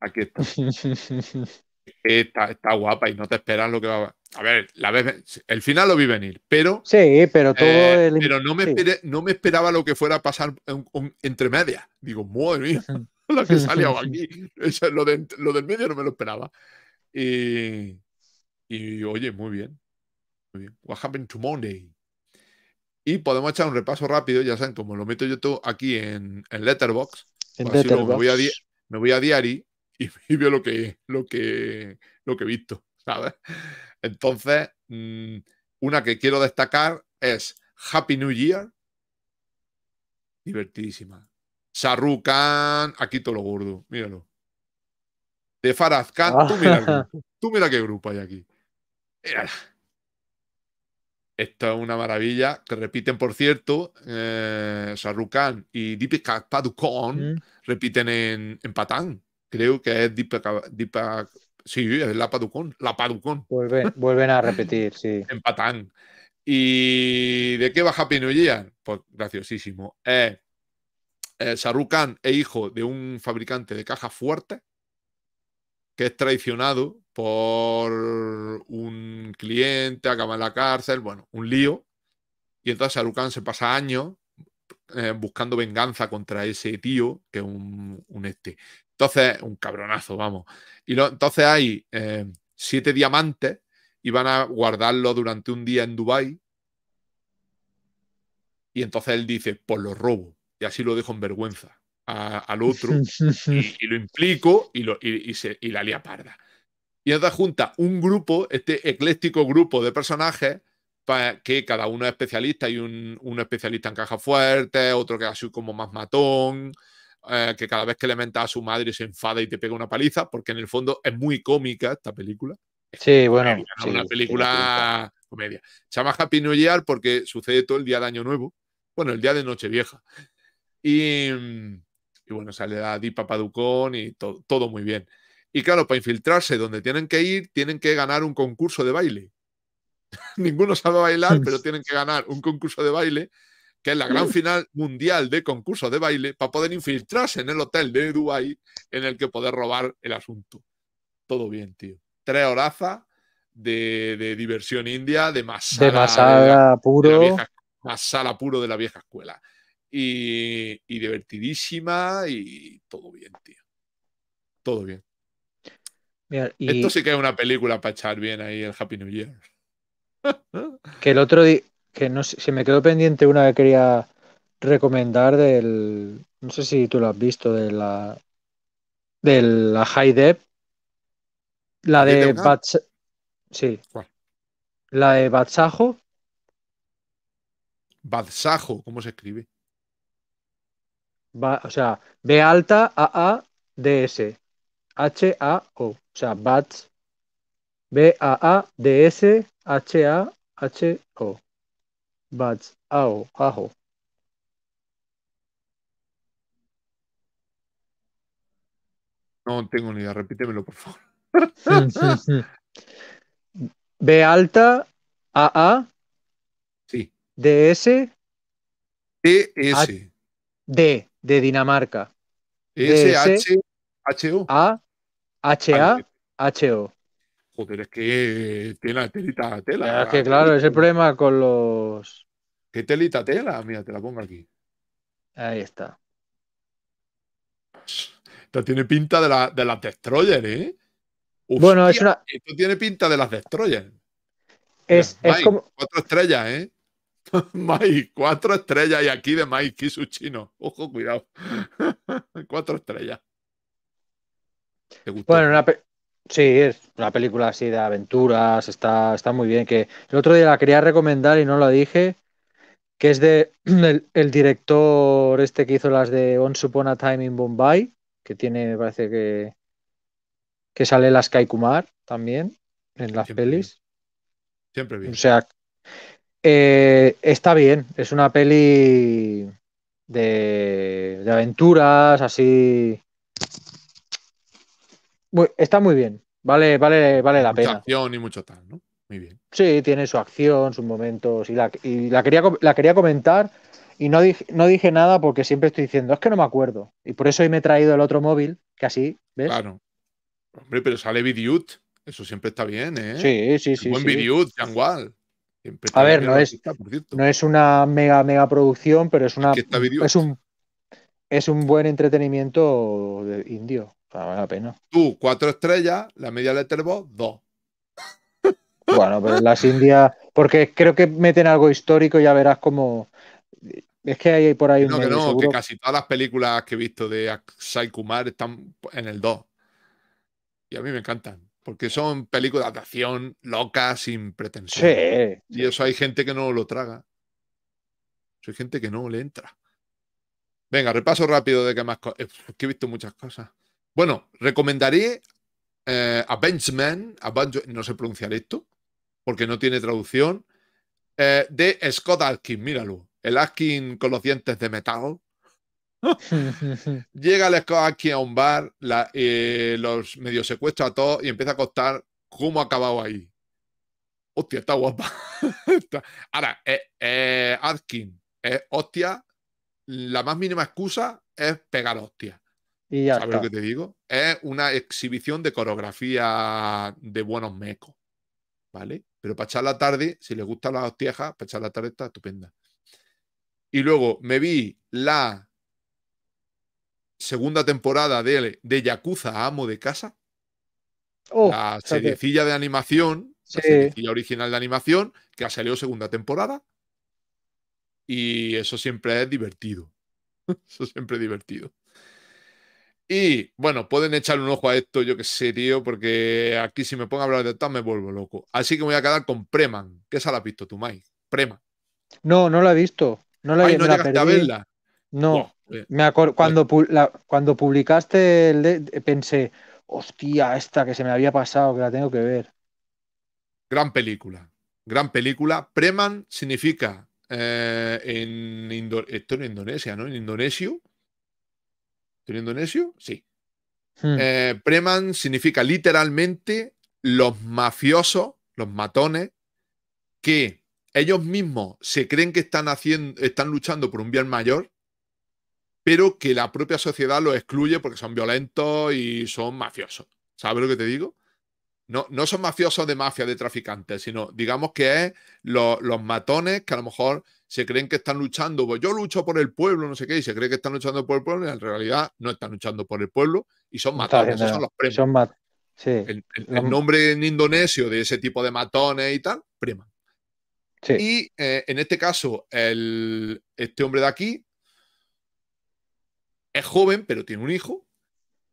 Aquí está. está, está, guapa y no te esperas lo que va a. ver, la vez, el final lo vi venir, pero. Sí, pero todo. Eh, pero no me, no me esperaba lo que fuera a pasar en, entre medias. Digo, madre mía, lo que sale aquí. lo, de, lo del medio no me lo esperaba. Y, y oye, muy bien. Muy What happened to Monday? Y podemos echar un repaso rápido, ya saben, como lo meto yo todo aquí en, el Letterbox. me voy a, di me voy a Diary y, lo que, lo, que, lo que he visto, ¿sabes? Entonces, mm, una que quiero destacar es Happy New Year. Divertidísima. Sarukan aquí todo lo gordo, míralo. De Faraz ah. tú mira, qué grupo hay aquí. Esto es una maravilla que repiten, por cierto, eh, y Deepika Padukon mm. repiten en Patán creo que es sí, la Paducón, la Paducón. Vuelven, a repetir, sí. Empatán. ¿Y de qué baja Happy Pues graciosísimo. es Khan es hijo de un fabricante de cajas fuertes que es traicionado por un cliente, acaba en la cárcel, bueno, un lío. Y entonces Sarukan se pasa años eh, buscando venganza contra ese tío, que es un, un, este. Entonces, un cabronazo, vamos. Y entonces hay eh, siete diamantes y van a guardarlo durante un día en Dubái Y entonces él dice, pues lo robo. Y así lo dejo en vergüenza al otro. y, lo implico y, lo, la lía parda. Y entonces junta un grupo, este ecléctico grupo de personajes, para que cada uno es especialista. Hay un, especialista en caja fuerte, otro que es así como más matón. Eh, que cada vez que le menta a su madre se enfada y te pega una paliza, porque en el fondo es muy cómica esta película. Sí, bueno. una, película comedia. Se llama Happy New Year porque sucede todo el día de Año Nuevo. Bueno, el día de Nochevieja. Y, mm, y bueno, sale a Di Papaducón y todo muy bien. Y claro, para infiltrarse donde tienen que ir, tienen que ganar un concurso de baile. Ninguno sabe bailar, pero tienen que ganar un concurso de baile que es la gran final mundial de concurso de baile, para poder infiltrarse en el hotel de Dubái en el que poder robar el asunto. Todo bien, tío. Tres horazas de, diversión india, de masala, de puro. De la vieja, puro de la vieja escuela. Y, divertidísima y todo bien, tío. Todo bien. Esto sí que es una película para echar bien ahí el Happy New Year. que el otro día, que no sé, se me quedó pendiente una que quería recomendar del, no sé si tú lo has visto, de la, de la High Dep, la de bat sí, la de Batsajo. Batsajo, ¿cómo se escribe? o sea, B alta A A D S H A O, o sea, Bats B A A D S H A H O. Bats, ao, No tengo ni idea, repítemelo, por favor. B alta, A Sí. D S D, de Dinamarca. S, H, H, O. A, H, A, H, O es que eh, la telita, tela. Es que claro, ese problema con los. ¿Qué telita, tela? Mira, te la pongo aquí. Ahí está. Esto tiene pinta de, la, de las Destroyer, ¿eh? bueno, es Esto tiene pinta de las Destroyer. Es, como. Cuatro estrellas, ¿eh? Mike, cuatro estrellas y aquí de Mike su chino. Ojo, cuidado. cuatro estrellas. Bueno, una, Sí, es una película así de aventuras, está, está muy bien. Que el otro día la quería recomendar y no la dije, que es de el, director este que hizo las de On Upon a Time in Bombay, que tiene, me parece que, que sale las Sky también en las pelis. Siempre bien. O sea, eh, está bien, es una peli de, de aventuras, así está muy bien. Vale, vale, vale la pena. acción y mucho tal, ¿no? Muy bien. Sí, tiene su acción, sus momentos. Y la, y la, quería, la quería comentar y no dije, no dije nada porque siempre estoy diciendo, es que no me acuerdo. Y por eso hoy me he traído el otro móvil, que así, ¿ves? Claro. Hombre, pero sale Vidiut. Eso siempre está bien, ¿eh? Sí, sí, sí. buen sí. Vidiut, A ver, no es, no es una mega, mega producción, pero es una. Es un, es un buen entretenimiento indio. Tú, cuatro estrellas, la media Letterboxd, dos. Bueno, pero las Indias, porque creo que meten algo histórico, y ya verás cómo Es que hay por ahí... No, un que no, que casi todas las películas que he visto de Aksai Kumar están en el 2. Y a mí me encantan, porque son películas de acción locas, sin pretensión. Sí. Y eso hay gente que no lo traga. Hay gente que no le entra. Venga, repaso rápido de qué más... Es eh, que he visto muchas cosas. Bueno, recomendaré eh, a Benchman, no sé pronunciar esto, porque no tiene traducción, eh, de Scott Atkin, míralo, el Atkin con los dientes de metal. Llega el Scott a un bar, eh, los medio secuestra a todos y empieza a contar cómo ha acabado ahí. Hostia, está guapa. Ahora, Atkin, hostia, la más mínima excusa es pegar hostia. ¿Sabes lo que te digo? Es una exhibición de coreografía de buenos mecos. ¿Vale? Pero para echar la tarde, si les gustan las hostiejas, para echar la tarde está estupenda. Y luego me vi la segunda temporada de, de Yakuza Amo de Casa. Oh, la seriecilla de animación, la seriecilla original de animación, que ha salido segunda temporada. Y eso siempre es divertido. Eso siempre es divertido. Y bueno, pueden echar un ojo a esto, yo qué sé, tío, porque aquí si me pongo a hablar de tal me vuelvo loco. Así que voy a quedar con Preman. ¿Qué esa la visto tú, Mike? Preman. No, no la he visto. No la, Ay, no a No, me acuerdo, oh, eh, eh. cuando, cuando publicaste el pensé, hostia, esta que se me había pasado, que la tengo que ver. Gran película, gran película. Preman significa eh, en, esto en Indonesia, ¿no? En indonesio ¿Teniendo necio? Sí. Hmm. Eh, Preman significa literalmente los mafiosos, los matones, que ellos mismos se creen que están, haciendo, están luchando por un bien mayor, pero que la propia sociedad los excluye porque son violentos y son mafiosos. ¿Sabes lo que te digo? No, no son mafiosos de mafia, de traficantes, sino digamos que es los matones que a lo mejor se creen que están luchando, yo lucho por el pueblo, no sé qué, y se cree que están luchando por el pueblo, en realidad no están luchando por el pueblo y son matones, esos son los eh, el, nombre en indonesio de ese tipo de matones y tal, Preman... Y eh, en este caso, este hombre de aquí es joven, pero tiene un hijo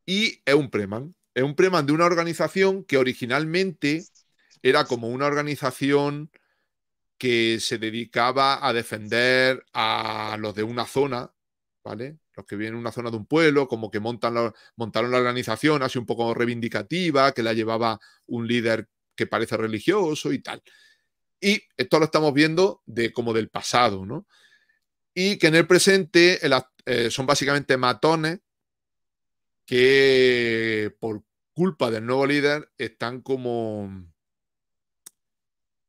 y es un preman. Es un preman de una organización que originalmente era como una organización que se dedicaba a defender a los de una zona, ¿vale? Los que vienen de una zona de un pueblo, como que montan la, montaron la organización así un poco reivindicativa, que la llevaba un líder que parece religioso y tal. Y esto lo estamos viendo de como del pasado, ¿no? Y que en el presente eh, son básicamente matones que por culpa del nuevo líder están como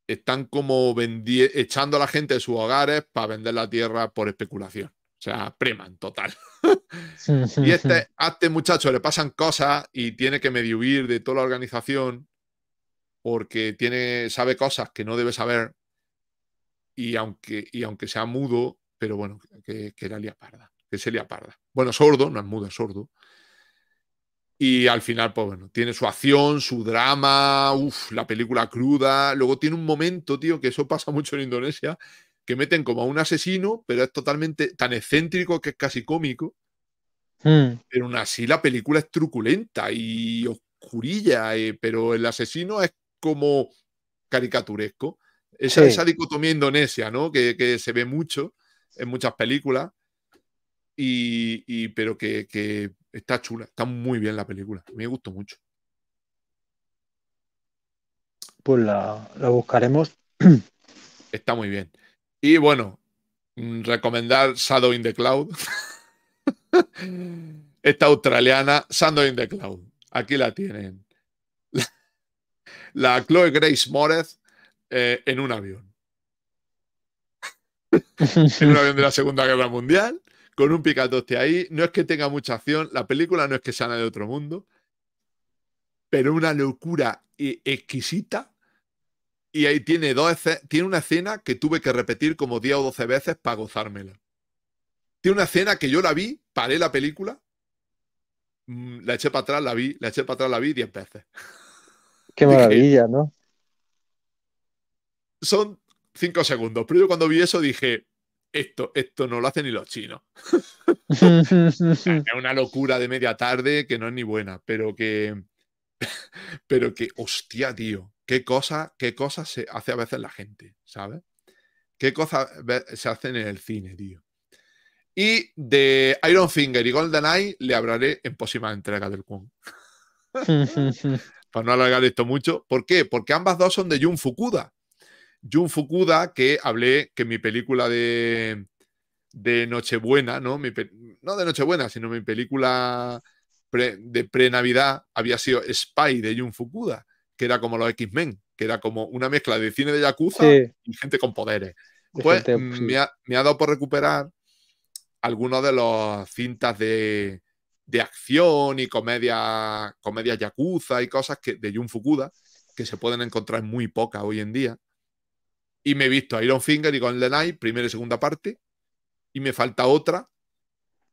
están como echando a la gente de sus hogares para vender la tierra por especulación. O sea, preman total. y este, a este muchacho le pasan cosas y tiene que medio huir de toda la organización porque tiene, sabe cosas que no debe saber y aunque, y aunque sea mudo, pero bueno, que, era que se le parda. Bueno, sordo, no es mudo, es sordo. Y al final, pues bueno, tiene su acción, su drama, uff, la película cruda. Luego tiene un momento, tío, que eso pasa mucho en Indonesia, que meten como a un asesino, pero es totalmente tan excéntrico que es casi cómico. Hmm. Pero aún así la película es truculenta y oscurilla, eh, pero el asesino es como caricaturesco. Esa, esa dicotomía indonesia, ¿no? Que, se ve mucho en muchas películas, y, pero que está chula, está muy bien la película. me gustó mucho. Pues la, la buscaremos. Está muy bien. Y bueno, mm, recomendar Shadow in the Cloud. Esta australiana, Shadow in the Cloud. Aquí la tienen. La, Chloe Grace Moretz eh, en un avión. en un avión de la Segunda Guerra Mundial con un picatoste ahí. No es que tenga mucha acción, la película no es que sea de otro mundo, pero una locura eh, exquisita. Y ahí tiene, dos tiene una escena que tuve que repetir como 10 o 12 veces para gozármela. Tiene una escena que yo la vi, paré la película, mm, la eché para atrás, la vi, la eché para atrás, la vi 10 veces. Qué maravilla, ¿no? Son 5 segundos, pero yo cuando vi eso dije, esto, esto no lo hacen ni los chinos. es una locura de media tarde que no es ni buena, pero que. pero que, hostia, tío, qué cosa, qué cosa se hace a veces la gente, ¿sabes? Qué cosas se hacen en el cine, tío. Y de Iron Finger y Golden Eye le hablaré en próxima entrega del Kwon. Para no alargar esto mucho. ¿Por qué? Porque ambas dos son de Jun Fukuda, Jun Fukuda, que hablé que mi película de, de Nochebuena, ¿no? no de Nochebuena, sino mi película de pre-Navidad había sido Spy de Jun Fukuda, que era como los X-Men, que era como una mezcla de cine de Yakuza y gente con poderes. Pues mm, me, ha, dado por recuperar algunos de los cintas de, de acción y comedia comedia Yakuza y cosas que, de Jun Fukuda, que se pueden encontrar muy pocas hoy en día. Y me he visto Iron Finger y Golden Night, primera y segunda parte. Y me falta otra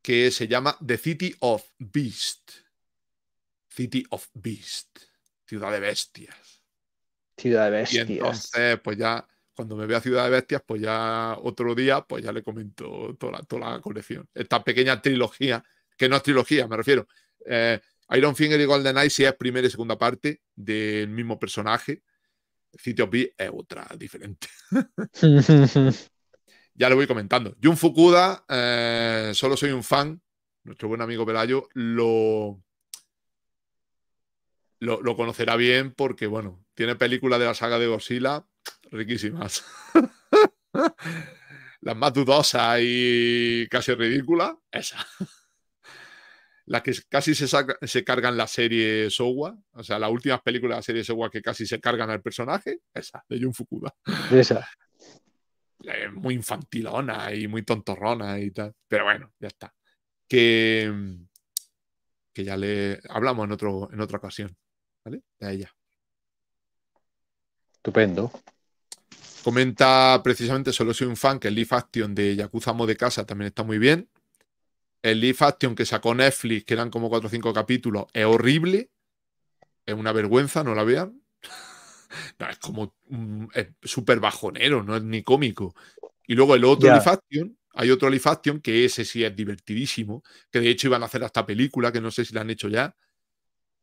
que se llama The City of Beast. City of Beast. Ciudad de Bestias. Ciudad de Bestias. Y entonces, pues ya, cuando me vea Ciudad de Bestias, pues ya otro día, pues ya le comento toda, toda la colección. Esta pequeña trilogía, que no es trilogía, me refiero. Eh, Iron Finger y Golden Eye, si es primera y segunda parte del mismo personaje. B es otra, diferente. ya lo voy comentando. Jun Fukuda, eh, solo soy un fan. Nuestro buen amigo Pelayo lo, lo, conocerá bien porque, bueno, tiene películas de la saga de Godzilla riquísimas. Las más dudosas y casi ridículas, esa las que casi se, se cargan la serie Showa, o sea, las últimas películas de la serie que casi se cargan al personaje, esa, de Jun Fukuda. Esa. muy infantilona y muy tontorrona y tal. Pero bueno, ya está. Que, que ya le hablamos en, otro, en otra ocasión, ¿vale? De ella. Estupendo. Comenta precisamente, solo soy un fan, que el Leaf Action de Yakuza Mo de Casa también está muy bien. El Leaf Action que sacó Netflix, que eran como 4 o 5 capítulos, es horrible. Es una vergüenza, no la vean. es como súper bajonero, no es ni cómico. Y luego el otro yeah. hay otro Leaf que ese sí es divertidísimo, que de hecho iban a hacer hasta película, que no sé si la han hecho ya.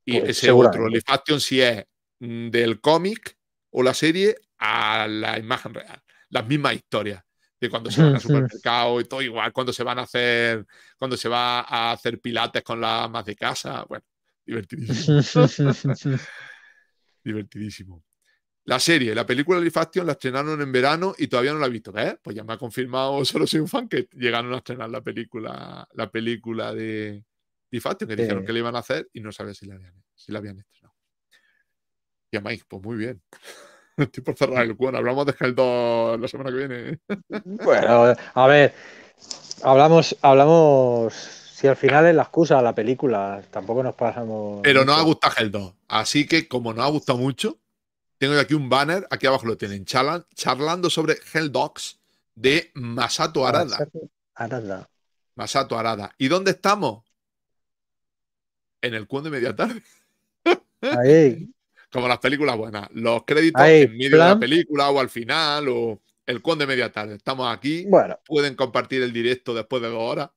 Y pues, ese otro Leaf Action sí es mm, del cómic o la serie a la imagen real. Las mismas historias de cuando se mm, van al supermercado y todo igual, cuando se van a hacer, cuando se va a hacer pilates con las amas de casa, bueno, divertidísimo. divertidísimo. La serie, la película de Faction la estrenaron en verano y todavía no la he visto. ¿Eh? Pues ya me ha confirmado Solo Soy un Fan que llegaron a estrenar la película, la película de Faction que dijeron que le iban a hacer y no sabía si la habían, si la habían estrenado. Y a Mike, pues muy bien. Estoy por cerrar el cuerno. Hablamos de Hell la semana que viene. ¿eh? bueno, a ver. Hablamos, hablamos. Si al final es la excusa la película, tampoco nos pasamos. Pero no ha gustado Hell 2. Así que, como no ha gustado mucho, tengo aquí un banner. Aquí abajo lo tienen. charlando sobre Hell Dogs de Masato Arada. Arada. Masato Arada. ¿Y dónde estamos? En el cuento de media tarde. Ahí, Como las películas buenas. Los créditos en medio de la película o al final o el de media tarde. Estamos aquí. Pueden compartir el directo después de dos horas.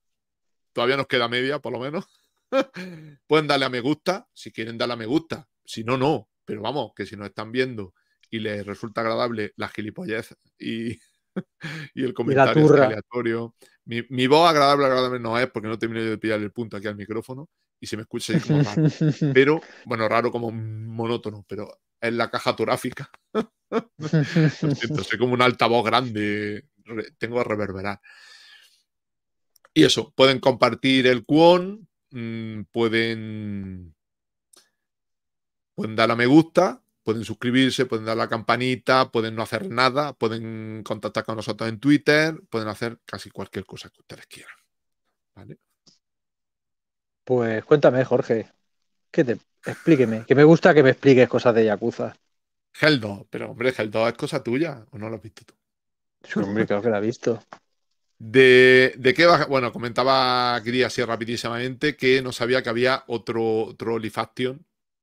Todavía nos queda media, por lo menos. Pueden darle a me gusta si quieren darle a me gusta. Si no, no. Pero vamos, que si nos están viendo y les resulta agradable la gilipollez y, y el comentario aleatorio. Mi, voz agradable, agradable no es porque no termino de pillar el punto aquí al micrófono y se me escucha Pero, bueno, raro como monótono, pero en la caja torácica. entonces soy como un altavoz grande, tengo a reverberar. Y eso, pueden compartir el cuón, mm, pueden, pueden dar a me gusta, pueden suscribirse, pueden dar a la campanita, pueden no hacer nada, pueden contactar con nosotros en Twitter, pueden hacer casi cualquier cosa que ustedes quieran. ¿Vale? Pues cuéntame, Jorge. Que te explíqueme. Que me gusta que me expliques cosas de Yakuza. Heldo, pero hombre, Hell es cosa tuya, ¿o no lo has visto tú? hombre, creo que la he visto. De, de qué va? Bueno, comentaba Gri así rapidísimamente que no sabía que había otro, otro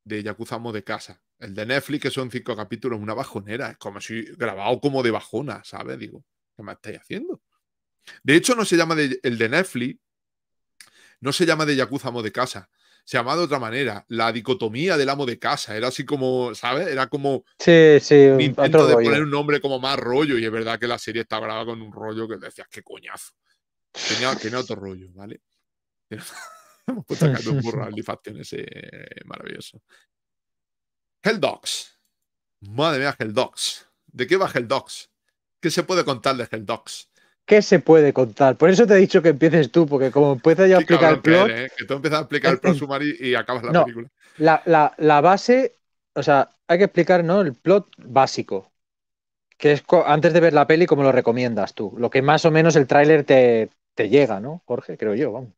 de Yakuza de casa. El de Netflix, que son cinco capítulos, una bajonera. Es como si grabado como de bajona, ¿sabes? Digo, ¿qué me estáis haciendo? De hecho, no se llama el de Netflix, no se llama de Yakuza amo de casa, se llama de otra manera, la dicotomía del amo de casa, era así como, ¿sabes? Era como sí, sí, un intento de poner un nombre como más rollo, y es verdad que la serie está grabada con un rollo que decías, qué coñazo. Tenía, otro rollo, ¿vale? Hemos puesto acá un burro ese maravilloso. Dogs, Madre mía, Dogs. ¿De qué va Dogs? ¿Qué se puede contar de Dogs? ¿Qué se puede contar? Por eso te he dicho que empieces tú, porque como empiezas ya a explicar el plot. ¿eh? Que, tú empiezas a explicar el plot sumar y acabas la película. La, base, o sea, hay que explicar ¿no? el plot básico. Que es antes de ver la peli, como lo recomiendas tú. Lo que más o menos el tráiler te, llega, ¿no, Jorge? Creo yo, vamos.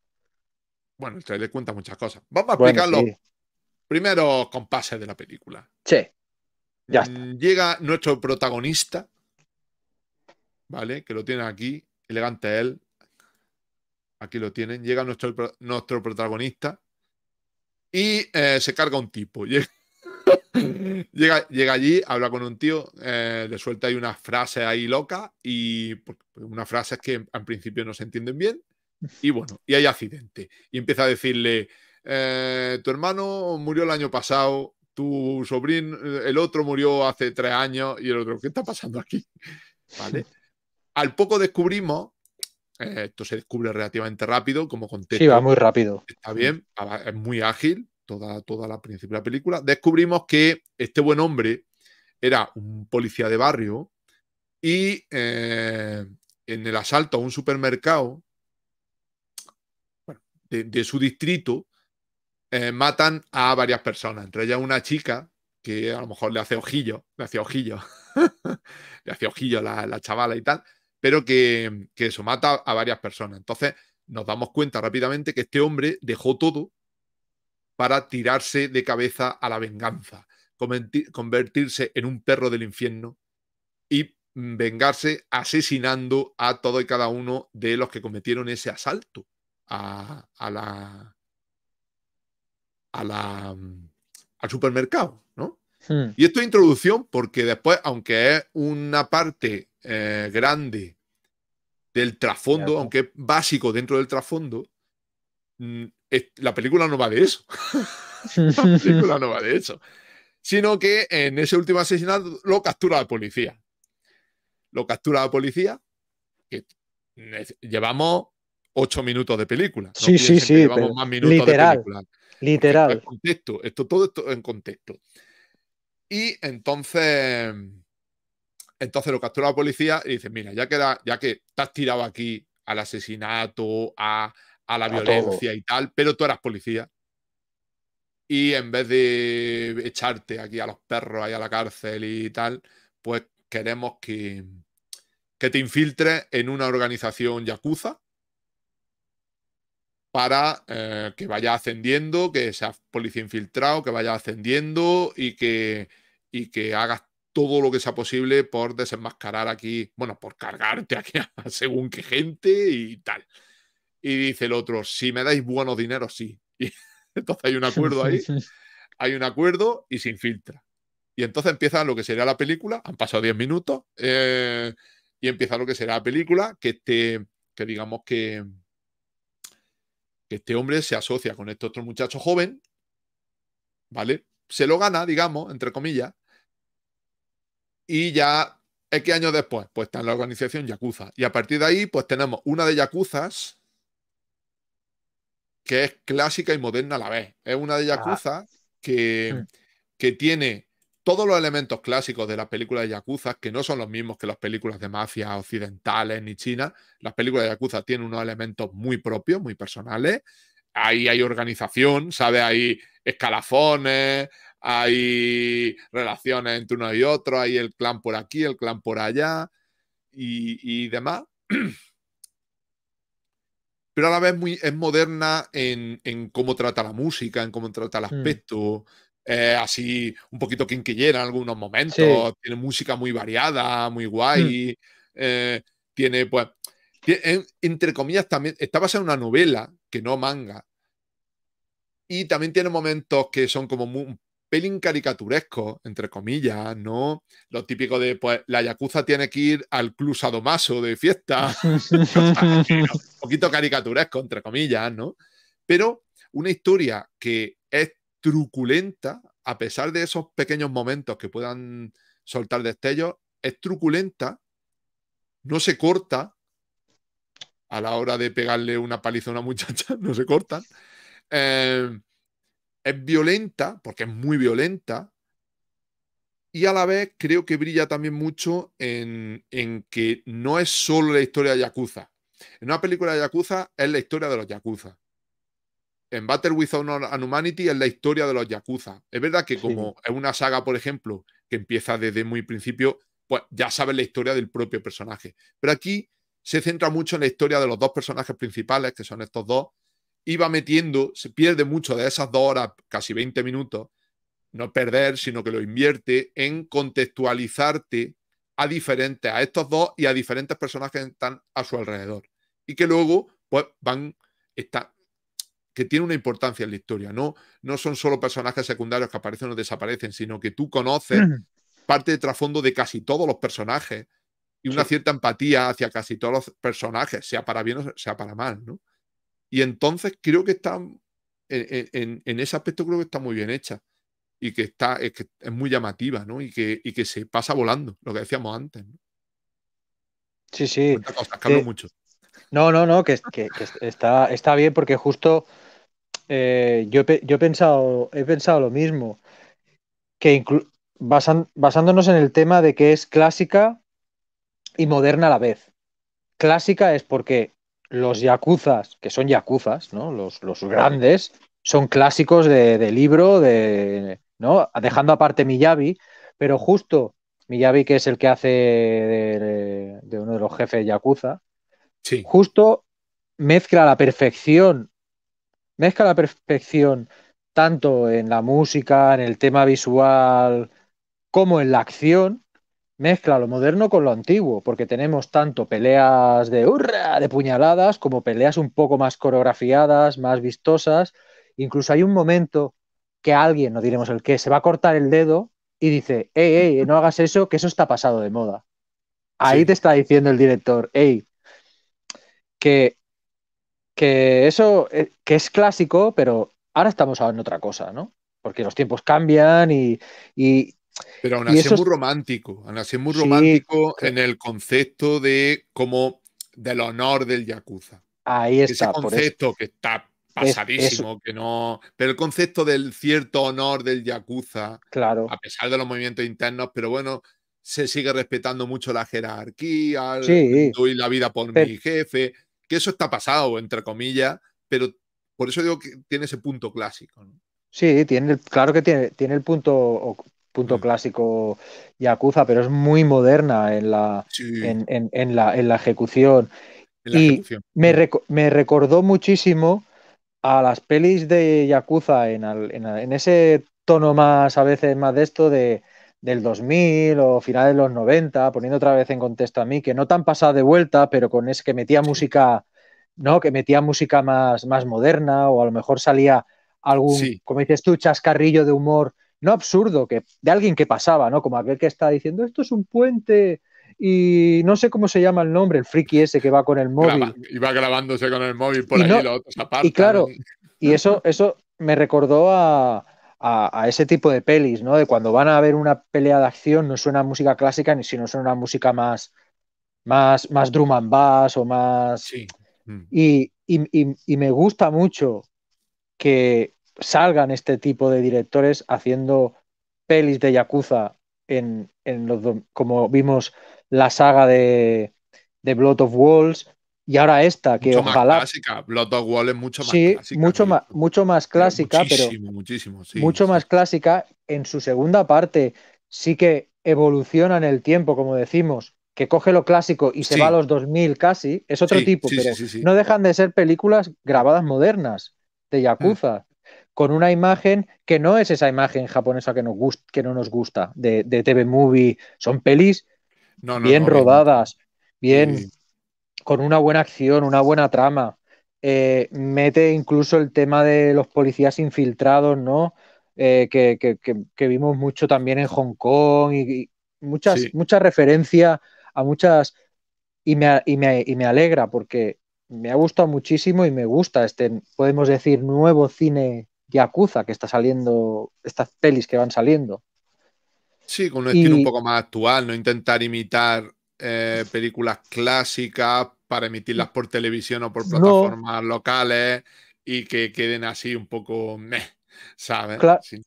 Bueno, el tráiler cuenta muchas cosas. Vamos a explicarlo. Primero, compases de la película. Sí. Ya mm, está. Llega nuestro protagonista, ¿vale? Que lo tienen aquí, elegante él. Aquí lo tienen. Llega nuestro, nuestro protagonista y eh, se carga un tipo. Llega, llega, llega, allí, habla con un tío, eh, le suelta ahí una frase ahí loca y pues, pues, una frase frases que al principio no se entienden bien. Y bueno, y hay accidente. Y empieza a decirle, eh, tu hermano murió el año pasado, tu sobrino, el otro murió hace tres años y el otro, ¿qué está pasando aquí? ¿Vale? Al poco descubrimos, eh, esto se descubre relativamente rápido, como contexto. Sí, va muy rápido. Está bien, es muy ágil, toda, toda la principal película. Descubrimos que este buen hombre era un policía de barrio y eh, en el asalto a un supermercado de, su distrito eh, matan a varias personas, entre ellas una chica que a lo mejor le hace ojillo, le hace ojillo, le hace ojillo la, la chavala y tal, pero que, eso mata a varias personas. Entonces nos damos cuenta rápidamente que este hombre dejó todo para tirarse de cabeza a la venganza, convertirse en un perro del infierno y mm, vengarse asesinando a todo y cada uno de los que cometieron ese asalto a, la mm, al supermercado, ¿no? Hmm. Y esto es introducción porque después, aunque es una parte eh, grande del trasfondo, aunque es básico dentro del trasfondo, mm, la película no va de eso. la película no va de eso. Sino que en ese último asesinato lo captura la policía. Lo captura la policía, que llevamos ocho minutos de película. sí, sí, sí. Llevamos más minutos literal, de película. Literal. contexto, esto todo esto en contexto. Y entonces entonces lo captura la policía y dice, mira, ya que, ya que te has tirado aquí al asesinato, a, a la violencia y tal, pero tú eras policía. Y en vez de echarte aquí a los perros, ahí a la cárcel y tal, pues queremos que, que te infiltres en una organización yakuza para eh, que vaya ascendiendo, que seas policía infiltrado, que vaya ascendiendo y que, y que hagas todo lo que sea posible por desenmascarar aquí, bueno, por cargarte aquí a según qué gente y tal. Y dice el otro, si me dais buenos dineros, sí. Y entonces hay un acuerdo ahí, hay un acuerdo y se infiltra. Y entonces empieza lo que sería la película, han pasado 10 minutos, eh, y empieza lo que será la película, que este, que digamos que, que este hombre se asocia con este otro muchacho joven, ¿vale? Se lo gana, digamos, entre comillas, y ya ¿qué años después, pues está en la organización Yakuza. Y a partir de ahí, pues tenemos una de Yakuza que es clásica y moderna a la vez. Es una de Yakuza que, tiene todos los elementos clásicos de las películas de Yakuza, que no son los mismos que las películas de mafia occidentales ni China, las películas de Yakuza tienen unos elementos muy propios, muy personales. Ahí hay organización, ¿sabes? Hay escalafones, hay relaciones entre uno y otro, hay el clan por aquí, el clan por allá y, demás. Pero a la vez muy, es moderna en, cómo trata la música, en cómo trata el mm. aspecto. así un poquito quinquillera en algunos momentos. Tiene música muy variada, muy guay. Mm. Eh, tiene, pues, entre comillas, también está basada en una novela que no manga. Y también tiene momentos que son como muy, pelín caricaturesco, entre comillas, ¿no? Lo típico de, pues, la yakuza tiene que ir al club sadomaso de fiesta. Un poquito caricaturesco, entre comillas, ¿no? Pero una historia que es truculenta, a pesar de esos pequeños momentos que puedan soltar destellos, es truculenta, no se corta a la hora de pegarle una paliza a una muchacha, no se corta Eh, es violenta, porque es muy violenta, y a la vez creo que brilla también mucho en, que no es solo la historia de Yakuza. En una película de Yakuza es la historia de los Yakuza. En Battle with Humanity es la historia de los Yakuza. Es verdad que como es una saga, por ejemplo, que empieza desde muy principio, pues ya sabes la historia del propio personaje. Pero aquí se centra mucho en la historia de los dos personajes principales, que son estos dos, iba metiendo, se pierde mucho de esas dos horas, casi 20 minutos, no perder, sino que lo invierte en contextualizarte a diferentes, a estos dos y a diferentes personajes que están a su alrededor. Y que luego, pues, van, que tiene una importancia en la historia. No, no son solo personajes secundarios que aparecen o desaparecen, sino que tú conoces parte de trasfondo de casi todos los personajes y una cierta empatía hacia casi todos los personajes, sea para bien o sea para mal, ¿no? Y entonces creo que está, en, ese aspecto creo que está muy bien hecha y que está es, muy llamativa, ¿no? Y que, que se pasa volando, lo que decíamos antes. Sí, sí. Eh, mucho. No, no, no, que, que, está, está, bien porque justo eh, yo, he, pensado, he pensado lo mismo, que basándonos en el tema de que es clásica y moderna a la vez. Clásica es porque los yakuzas, que son yakuzas, ¿no? Los, los grandes, son clásicos de, de, libro, de, ¿no? Dejando aparte Miyabi, pero justo Miyabi, que es el que hace de, uno de los jefes Yakuza, justo mezcla la perfección, mezcla la perfección tanto en la música, en el tema visual, como en la acción, mezcla lo moderno con lo antiguo, porque tenemos tanto peleas de hurra, de puñaladas, como peleas un poco más coreografiadas, más vistosas. Incluso hay un momento que alguien, no diremos el qué, se va a cortar el dedo y dice, hey, hey, no hagas eso, que eso está pasado de moda. Ahí te está diciendo el director, hey, que, que eso, eh, que es clásico, pero ahora estamos en otra cosa, ¿no? Porque los tiempos cambian y pero aún así es muy romántico, aún así es muy romántico en el concepto de como del honor del Yakuza. Ahí está. Ese concepto que está pasadísimo, que no. Pero el concepto del cierto honor del Yakuza, a pesar de los movimientos internos, pero bueno, se sigue respetando mucho la jerarquía, doy la vida por mi jefe, que eso está pasado, entre comillas, pero por eso digo que tiene ese punto clásico. Sí, tiene, claro que tiene, tiene el punto punto mm. clásico Yakuza, pero es muy moderna en la, en, en, la, la ejecución. y Me, me, recordó muchísimo a las pelis de Yakuza en, ese tono más, a veces más de esto, de, del 2000 o finales de los 90, poniendo otra vez en contexto a mí, que no tan pasada de vuelta, pero con es que metía música, ¿no? Que metía música más, más moderna o a lo mejor salía algún, como dices tú, chascarrillo de humor no absurdo, que, de alguien que pasaba, ¿no? Como aquel que está diciendo, esto es un puente y no sé cómo se llama el nombre, el friki ese que va con el móvil. y va grabándose con el móvil por ahí, Y claro, y eso, eso me recordó a, a, ese tipo de pelis, ¿no? De cuando van a ver una pelea de acción, no suena música clásica, ni si no suena una música más, más, más drum and bass o más. Mm. y, y me gusta mucho que, salgan este tipo de directores haciendo pelis de Yakuza en, en los, como vimos la saga de, de Blood of Walls y ahora esta, que ojalá. Más Blood of Wolves es mucho más clásica. Mucho, más, mucho más clásica, pero. mucho más clásica. En su segunda parte sí que evoluciona en el tiempo, como decimos, que coge lo clásico y se va a los 2000 casi. Es otro tipo, pero no dejan de ser películas grabadas modernas de mm. Yakuza con una imagen que no es esa imagen japonesa que, nos que no nos gusta de, TV Movie. Son pelis bien rodadas, bien con una buena acción, una buena trama. Eh, mete incluso el tema de los policías infiltrados, ¿no? Eh, que, vimos mucho también en Hong Kong y, muchas, mucha referencia a muchas... Y me, y me, y me alegra porque me ha gustado muchísimo y me gusta este, podemos decir, nuevo cine y que está saliendo, estas pelis que van saliendo. Sí, con un estilo un poco más actual, no intentar imitar eh, películas clásicas para emitirlas por televisión o por plataformas locales y que queden así un poco meh, ¿sabes?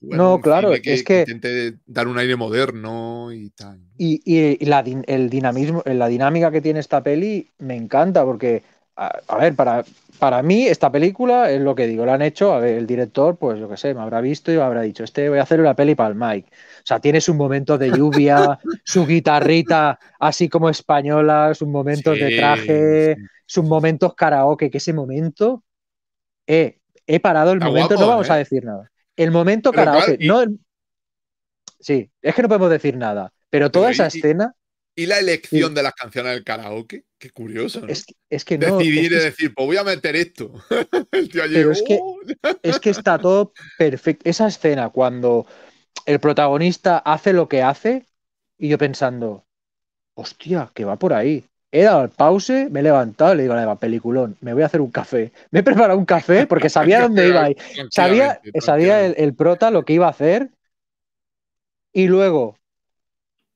no, claro, es que, intente dar un aire moderno y tal. Y, la, el dinamismo, la dinámica que tiene esta peli me encanta porque, a ver, para para mí, esta película es lo que digo, la han hecho, el director, pues lo que sé, me habrá visto y habrá dicho, este voy a hacer una peli para el Mike. O sea, tiene un momento de lluvia, su guitarrita así como española, sus momentos de traje, sus momentos karaoke, que ese momento, eh, he parado el momento, no vamos ¿eh? a decir nada. El momento karaoke, no Sí, es que no podemos decir nada, pero toda esa escena y la elección de las canciones del karaoke. Qué curioso. Es, que no. Decidir y decir, pues voy a meter esto. El tío oh". es, que, está todo perfecto. Esa escena cuando el protagonista hace lo que hace y yo pensando, hostia, que va por ahí. He dado el pause, me he levantado, le digo a la peliculón, me voy a hacer un café. Me he preparado un café porque sabía dónde iba. a Sabía, sabía el prota lo que iba a hacer. Y luego,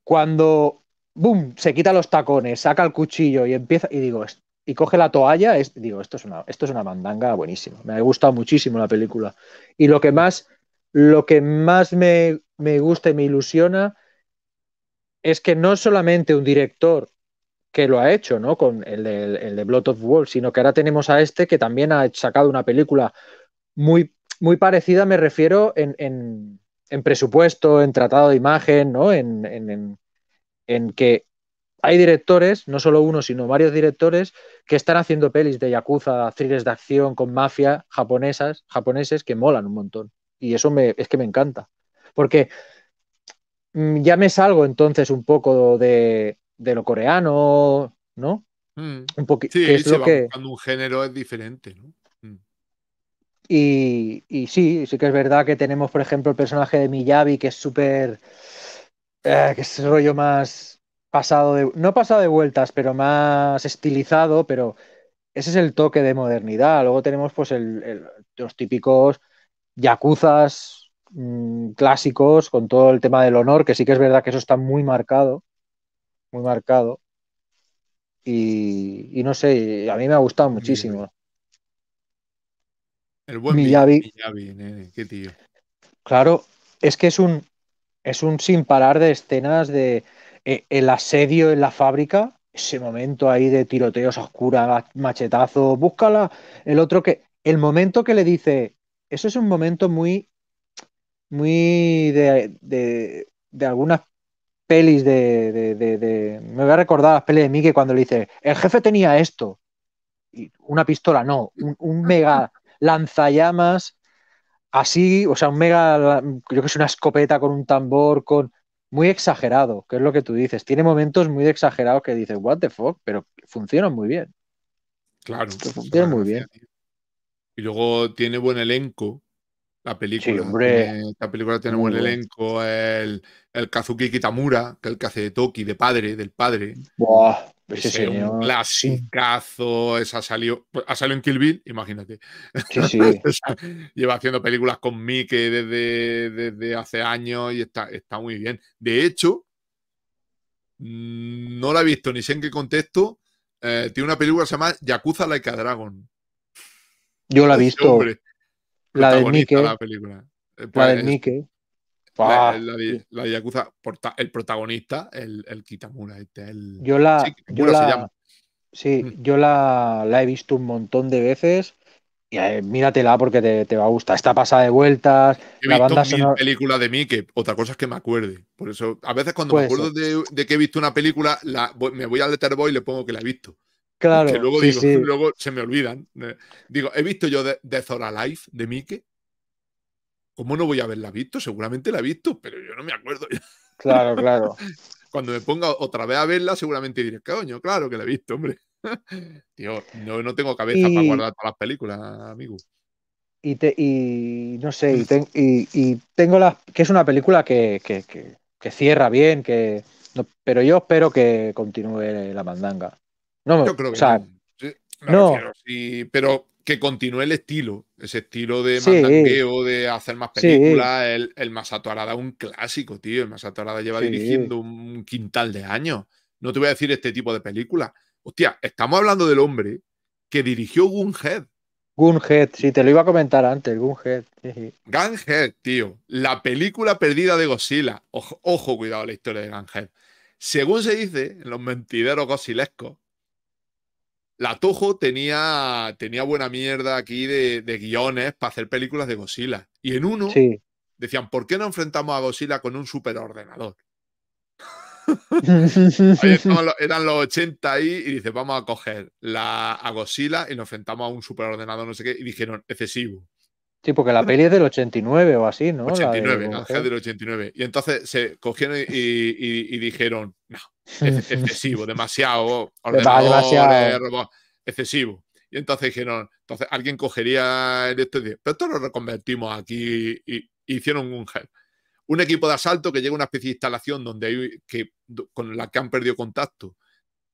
cuando bum se quita los tacones, saca el cuchillo y empieza, y digo, y coge la toalla, es, digo, esto es, una, esto es una mandanga buenísima, me ha gustado muchísimo la película. Y lo que más, lo que más me, me gusta y me ilusiona es que no solamente un director que lo ha hecho, ¿no? Con el de, el de Blood of War sino que ahora tenemos a este que también ha sacado una película muy, muy parecida, me refiero, en, en, en presupuesto, en tratado de imagen, ¿no? en, en que hay directores, no solo uno, sino varios directores, que están haciendo pelis de yakuza, thrillers de acción con mafia japonesas, japoneses que molan un montón. Y eso es que me encanta. Porque mm, ya me salgo entonces un poco de, lo coreano, ¿no? Mm. Un poquito. Sí, es un género es diferente, ¿no? Mm. Y, y sí, sí que es verdad que tenemos, por ejemplo, el personaje de Miyabi, que es súper Ah, que es rollo más pasado de, no pasado de vueltas, pero más estilizado, pero ese es el toque de modernidad. Luego tenemos pues los típicos yacuzas mm, clásicos con todo el tema del honor, que sí que es verdad que eso está muy marcado, muy marcado. Y, no sé, a mí me ha gustado muchísimo. El buen Miyavi. Claro, es que es un es un sin parar de escenas de eh, el asedio en la fábrica, ese momento ahí de tiroteos a oscuras, machetazo, búscala, el otro que, el momento que le dice, eso es un momento muy, muy de, de, de algunas pelis de, me voy a recordar las pelis de Mike cuando le dice, el jefe tenía esto, y una pistola, no, un mega lanzallamas así, o sea, un mega, yo que es una escopeta con un tambor, con muy exagerado, que es lo que tú dices. Tiene momentos muy exagerados que dices, what the fuck, pero funcionan muy bien. Claro. funcionan muy bien. Y luego tiene buen elenco. La película. Sí, hombre. película tiene buen elenco. El, el Kazuki Kitamura, que es el que hace de Toki, de padre, del padre. Pues Ese es un clasicazo, esa salió, pues, ha salido en Kill Bill, imagínate. lleva haciendo películas con Mickey desde, desde hace años y está, está muy bien. De hecho, mm, no la he visto ni sé en qué contexto. Eh, tiene una película que se llama Yakuza Like a Dragon. Yo la he visto. la de La película. Eh, pues la, la, Yakuza, el protagonista, el, el Kitamura, este, el... Yo la, sí, yo la, Sí, mm. yo la, he visto un montón de veces y eh, míratela porque te, va a gustar. Está pasada de vueltas. He la visto banda mil películas de Mike otra cosa es que me acuerde. Por eso, a veces cuando me acuerdo de, que he visto una película, me voy al Letterboy y le pongo que la he visto. Claro. Que luego, luego se me olvidan. Eh, digo, he visto yo Death de Zora Life de Mike ¿Cómo no voy a haberla visto? Seguramente la he visto, pero yo no me acuerdo. Claro, claro. Cuando me ponga otra vez a verla, seguramente diré, coño, claro que la he visto, hombre. Tío, no, tengo cabeza para guardar todas las películas, amigo. Y, te, no sé, y, tengo la. que es una película que, cierra bien, que. pero yo espero que continúe la mandanga. No, yo creo que o Sí, no. pero que continúe el estilo, ese estilo de sí, de hacer más películas. El, el, Masato Arada un clásico, tío. El Masato Arada lleva dirigiendo un quintal de años. No te voy a decir este tipo de películas. Hostia, estamos hablando del hombre que dirigió Gunhead. Gunhead, sí, te lo iba a comentar antes, Gunhead. Gunhead, tío. La película perdida de Godzilla. Ojo, ojo cuidado la historia de Gunhead. Según se dice en los mentideros gosilescos, la Tojo tenía, tenía buena mierda aquí de, guiones para hacer películas de Godzilla. Y en uno decían, ¿por qué no enfrentamos a Godzilla con un superordenador? eran los 80 ahí y dice, vamos a coger la, a Godzilla y nos enfrentamos a un superordenador, no sé qué, y dijeron, excesivo. Sí, porque la peli es del 89 o así, ¿no? 89, la del 89. Y entonces se cogieron y, dijeron, no, excesivo, demasiado, excesivo. Y entonces dijeron, entonces alguien cogería esto y pero esto lo reconvertimos aquí y, hicieron un gel. Un equipo de asalto que llega a una especie de instalación donde hay, que, con la que han perdido contacto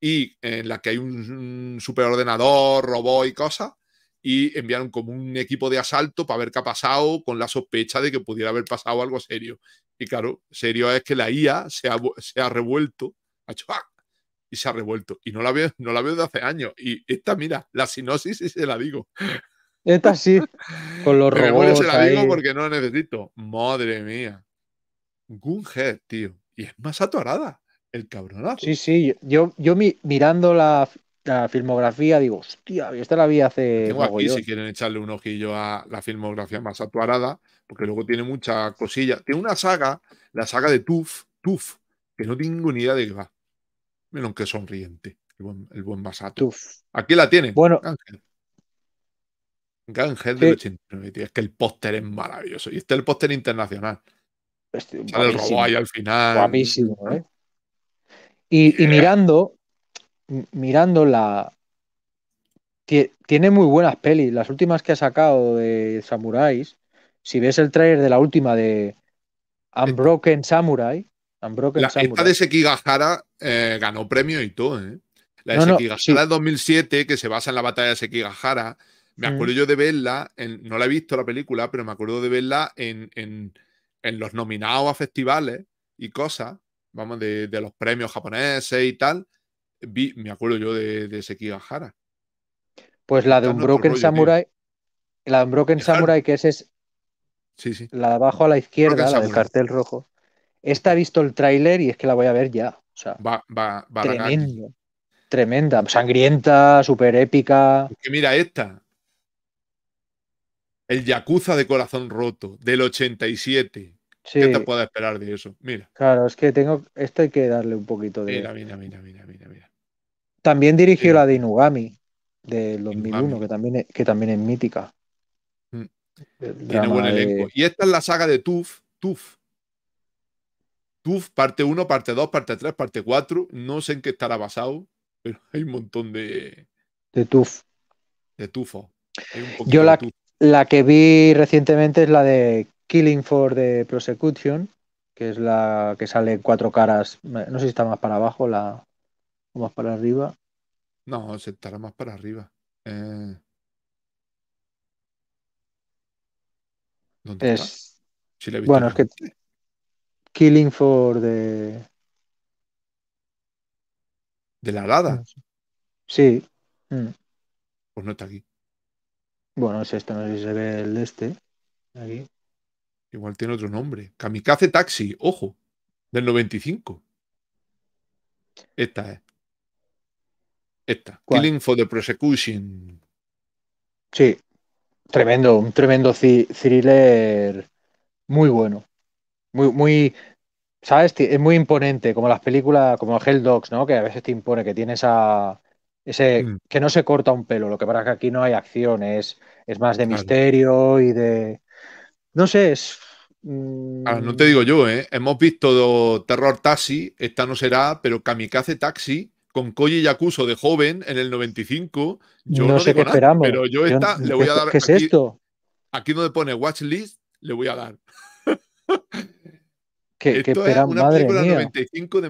y en la que hay un, un superordenador, robot y cosas y enviaron como un equipo de asalto para ver qué ha pasado con la sospecha de que pudiera haber pasado algo serio. Y claro, serio es que la IA se ha, revuelto, ¡ah! y se ha revuelto. Y no la veo, no la veo de hace años. Y esta, mira, la sinosis y se la digo. Esta sí, con los robots. se la digo porque no la necesito. Madre mía. Gunhead, tío. Y es más atorada el cabrón Sí, sí. Yo, yo mirando la, la filmografía, digo, hostia, esta la vi hace. Tengo aquí, si quieren echarle un ojillo a la filmografía más atuarada porque luego tiene mucha cosilla. Tiene una saga, la saga de Tuf, Tuf, que no tengo ni idea de qué va. Menos que sonriente, el buen, el Aquí la tiene. Bueno. Ángel. del 89, Es que el póster es maravilloso. Y este es el póster internacional. Este, el ahí al final. Guapísimo, ¿eh? y, eh, mirando, Mirando que tiene muy buenas pelis. Las últimas que ha sacado de Samuráis, si ves el trailer de la última de Unbroken Samurai, Unbroken la, de Sekigahara eh, ganó premio y todo. ¿eh? La de Sekigahara 2007, que se basa en la batalla de Sekigahara. Me mm. acuerdo yo de verla, no la he visto la película, pero me acuerdo de verla en, en, los nominados a festivales y cosas, vamos, de, de los premios japoneses y tal me acuerdo yo de, de Sekigahara. Pues la de un Broken Samurai, la de un Broken Samurai, que es, es sí, sí. la de abajo a la izquierda, la del cartel rojo. Esta ha visto el tráiler y es que la voy a ver ya. va, va, va tremendo, tremenda, sangrienta, súper épica. que mira esta. El Yakuza de corazón roto, del 87. ¿Qué te puedo esperar de eso? Mira. Claro, es que tengo. Esto hay que darle un poquito de. Mira, mira, mira, mira, mira. También dirigió la de Inugami del 2001, Que, también es, que también mítica. Mm. Tiene buen elenco. Y esta es la saga de Tuf. Tuf. Tuf, parte 1, parte 2, parte 3, parte 4. No sé en qué estará basado, pero hay un montón de. De Tuf. De Tufo. Yo la, la que vi recientemente es la de Killing for the Prosecution, que es la que sale cuatro caras. No sé si está más para abajo la, o más para arriba. No, se estará más para arriba. Eh, ¿Dónde Está? bueno, es que Killing for the... ¿De la alada? Sí. Mm. Pues no está aquí. Bueno, es esto, no sé si se ve el de este. Aquí. Igual tiene otro nombre. Kamikaze Taxi, ojo, del 95. Esta es. Esta. Killing for the Prosecution. Sí. Tremendo, un tremendo thriller muy bueno. Muy, muy, ¿sabes? Es muy imponente, como las películas, como Hell Dogs, ¿no? Que a veces te impone, que tiene esa, ese, mm. que no se corta un pelo, lo que pasa es que aquí no hay acción, es, más de misterio y de, no sé, es. Mm, ah, no te digo yo, ¿eh? Hemos visto Terror Taxi, esta no será, pero Kamikaze Taxi con Koji Yakuso de joven en el 95. Yo no, sé Pero yo esta le voy a dar. aquí, esto? Aquí donde pone Watch List, le voy a dar. esto es una película 95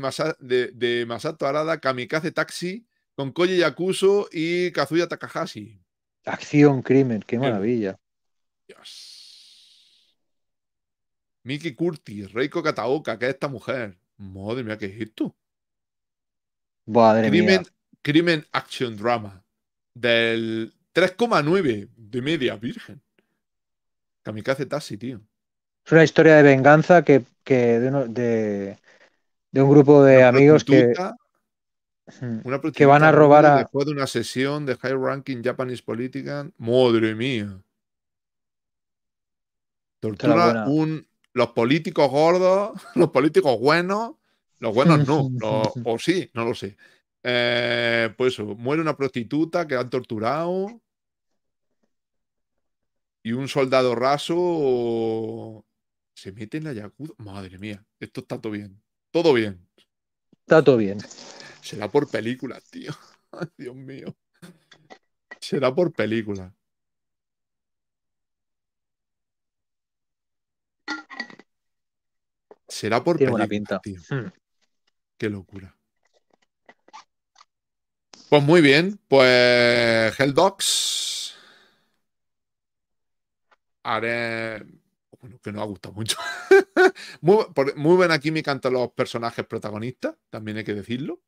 de, de, Masato Arada, Kamikaze Taxi, con Koji Yakuso y Kazuya Takahashi. Acción, crimen, qué maravilla. Dios. Mickey Curtis, Reiko Kataoka, que es esta mujer. Madre mía, ¿qué es esto? Madre mía. Crimen Action Drama. Del 3,9 de media virgen. Kamikaze Taxi, tío. Es una historia de venganza que, de, un grupo de amigos que. que van a robar a. Después de una sesión de High Ranking Japanese Politician. Madre mía. Tortura un los políticos gordos, los políticos buenos, los buenos no, o sí, no lo sé. Eh, pues eso, muere una prostituta que la han torturado y un soldado raso se mete en la yacuda. Madre mía, esto está todo bien. Todo bien. Está todo bien. Será por películas, tío. Dios mío. Será por películas. Será por pinta. Hmm. Qué locura. Pues muy bien, pues Hell Haré. Bueno, que nos ha gustado mucho. muy, buena química entre los personajes protagonistas, también hay que decirlo.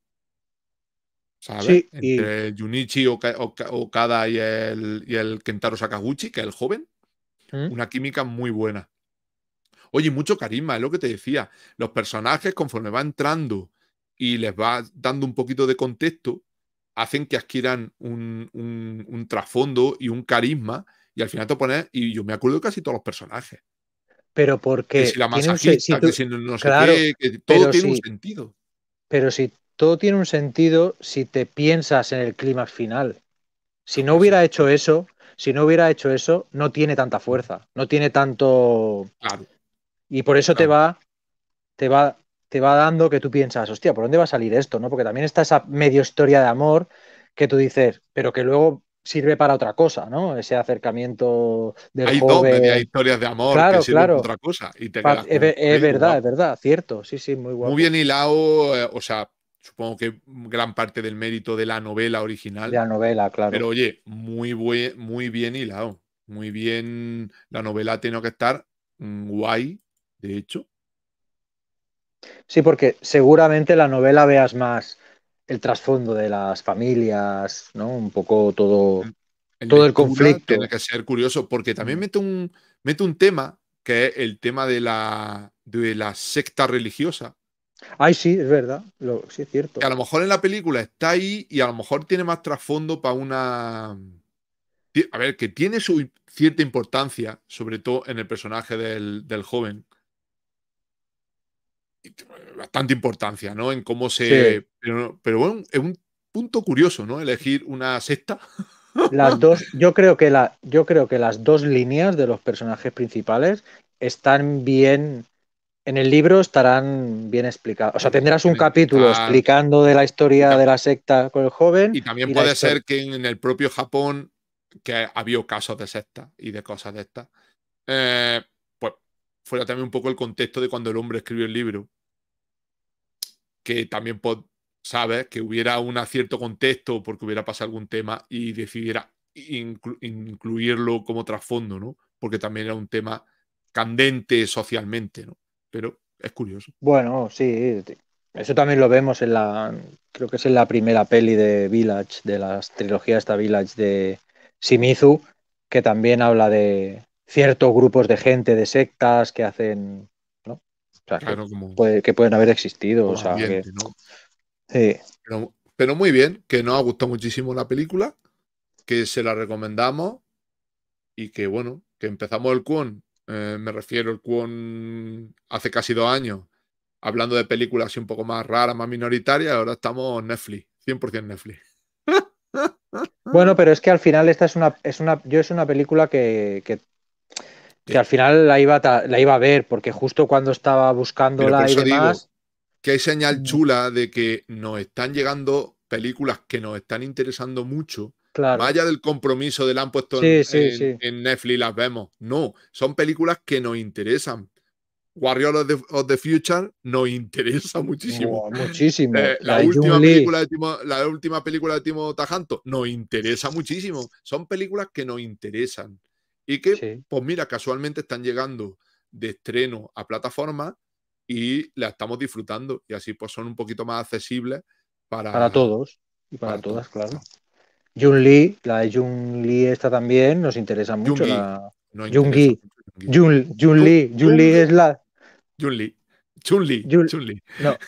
¿Sabes? entre Junichi Okada y el, y Kentaro Sakaguchi, que es el joven. Hmm. Una química muy buena. Oye, mucho carisma, es lo que te decía. Los personajes, conforme va entrando y les va dando un poquito de contexto, hacen que adquieran un, un, trasfondo y un carisma. Y al final te pones, y yo me acuerdo de casi todos los personajes. Pero porque. Que si la masajista, que si no sé todo tiene un sentido. Pero si todo tiene un sentido si te piensas en el clima final. Si no hubiera hecho eso, si no hubiera hecho eso, no tiene tanta fuerza, no tiene tanto. Claro. Y por eso te va, te va, te va dando que tú piensas, hostia, ¿por dónde va a salir esto? ¿No? Porque también está esa medio historia de amor que tú dices, pero que luego sirve para otra cosa, ¿no? Ese acercamiento del hay dos media historias de amor que para otra cosa. es, verdad, es verdad, cierto, sí, sí, muy guay. Muy bien hilado, eh, o sea, supongo que gran parte del mérito de la novela original. De la novela, claro. Pero oye, muy, muy bien hilado, muy bien, la novela tiene que estar mm, guay de hecho. Sí, porque seguramente la novela veas más el trasfondo de las familias, ¿no? Un poco todo, el todo el conflicto. Tiene que ser curioso, porque también mm. mete un, un tema que es el tema de la, de la secta religiosa. Ay, sí, es verdad, sí es cierto. Que a lo mejor en la película está ahí y a lo mejor tiene más trasfondo para una... A ver, que tiene su cierta importancia, sobre todo en el personaje del, del joven, bastante importancia, ¿no? En cómo se... Pero, bueno, es un punto curioso, ¿no? Elegir una secta. Las dos, yo creo que la, yo creo que las dos líneas de los personajes principales están bien. En el libro estarán bien explicadas. O sea, tendrás un capítulo explicando de la historia de la secta con el joven. Y también puede ser que en el propio Japón que ha habido casos de secta y de cosas de estas. Eh, fuera también un poco el contexto de cuando el hombre escribió el libro. Que también sabes que hubiera un cierto contexto porque hubiera pasado algún tema y decidiera incluirlo como trasfondo, ¿no? Porque también era un tema candente socialmente, ¿no? Pero es curioso. Bueno, sí, eso también lo vemos en la, creo que es en la primera peli de Village, de las trilogías esta Village de Shimizu, que también habla de, ciertos grupos de gente, de sectas que hacen, ¿no? que, pueden haber existido. O sea, pero, muy bien, que nos ha gustado muchísimo la película, que se la recomendamos y que bueno, que empezamos el Cuon, eh, me refiero al Cuon hace casi dos años, hablando de películas un poco más raras, más minoritarias, ahora estamos Netflix, 100% Netflix. Bueno, pero es que al final esta es una, es una, yo es una película que, que que al final la iba, a, ver, porque justo cuando estaba buscándola y demás. que hay señal mm. chula de que nos están llegando películas que nos están interesando mucho. vaya del compromiso de la han puesto en, Netflix, las vemos. No, son películas que nos interesan. Warrior of the, Future nos interesa muchísimo. Oh, muchísimo. Eh, la, última película de la última película de Timo Tajanto nos interesa muchísimo. Son películas que nos interesan. Y que, pues mira, casualmente están llegando de estreno a plataforma y la estamos disfrutando. Y así pues son un poquito más accesibles para, para todos y para, todas, claro. Jun Lee, la de Jun Lee esta también nos interesa mucho. La... Jun Lee. Jun, Jun Lee. Jun Lee es la. Jun Lee. Li. Jun, Li. No.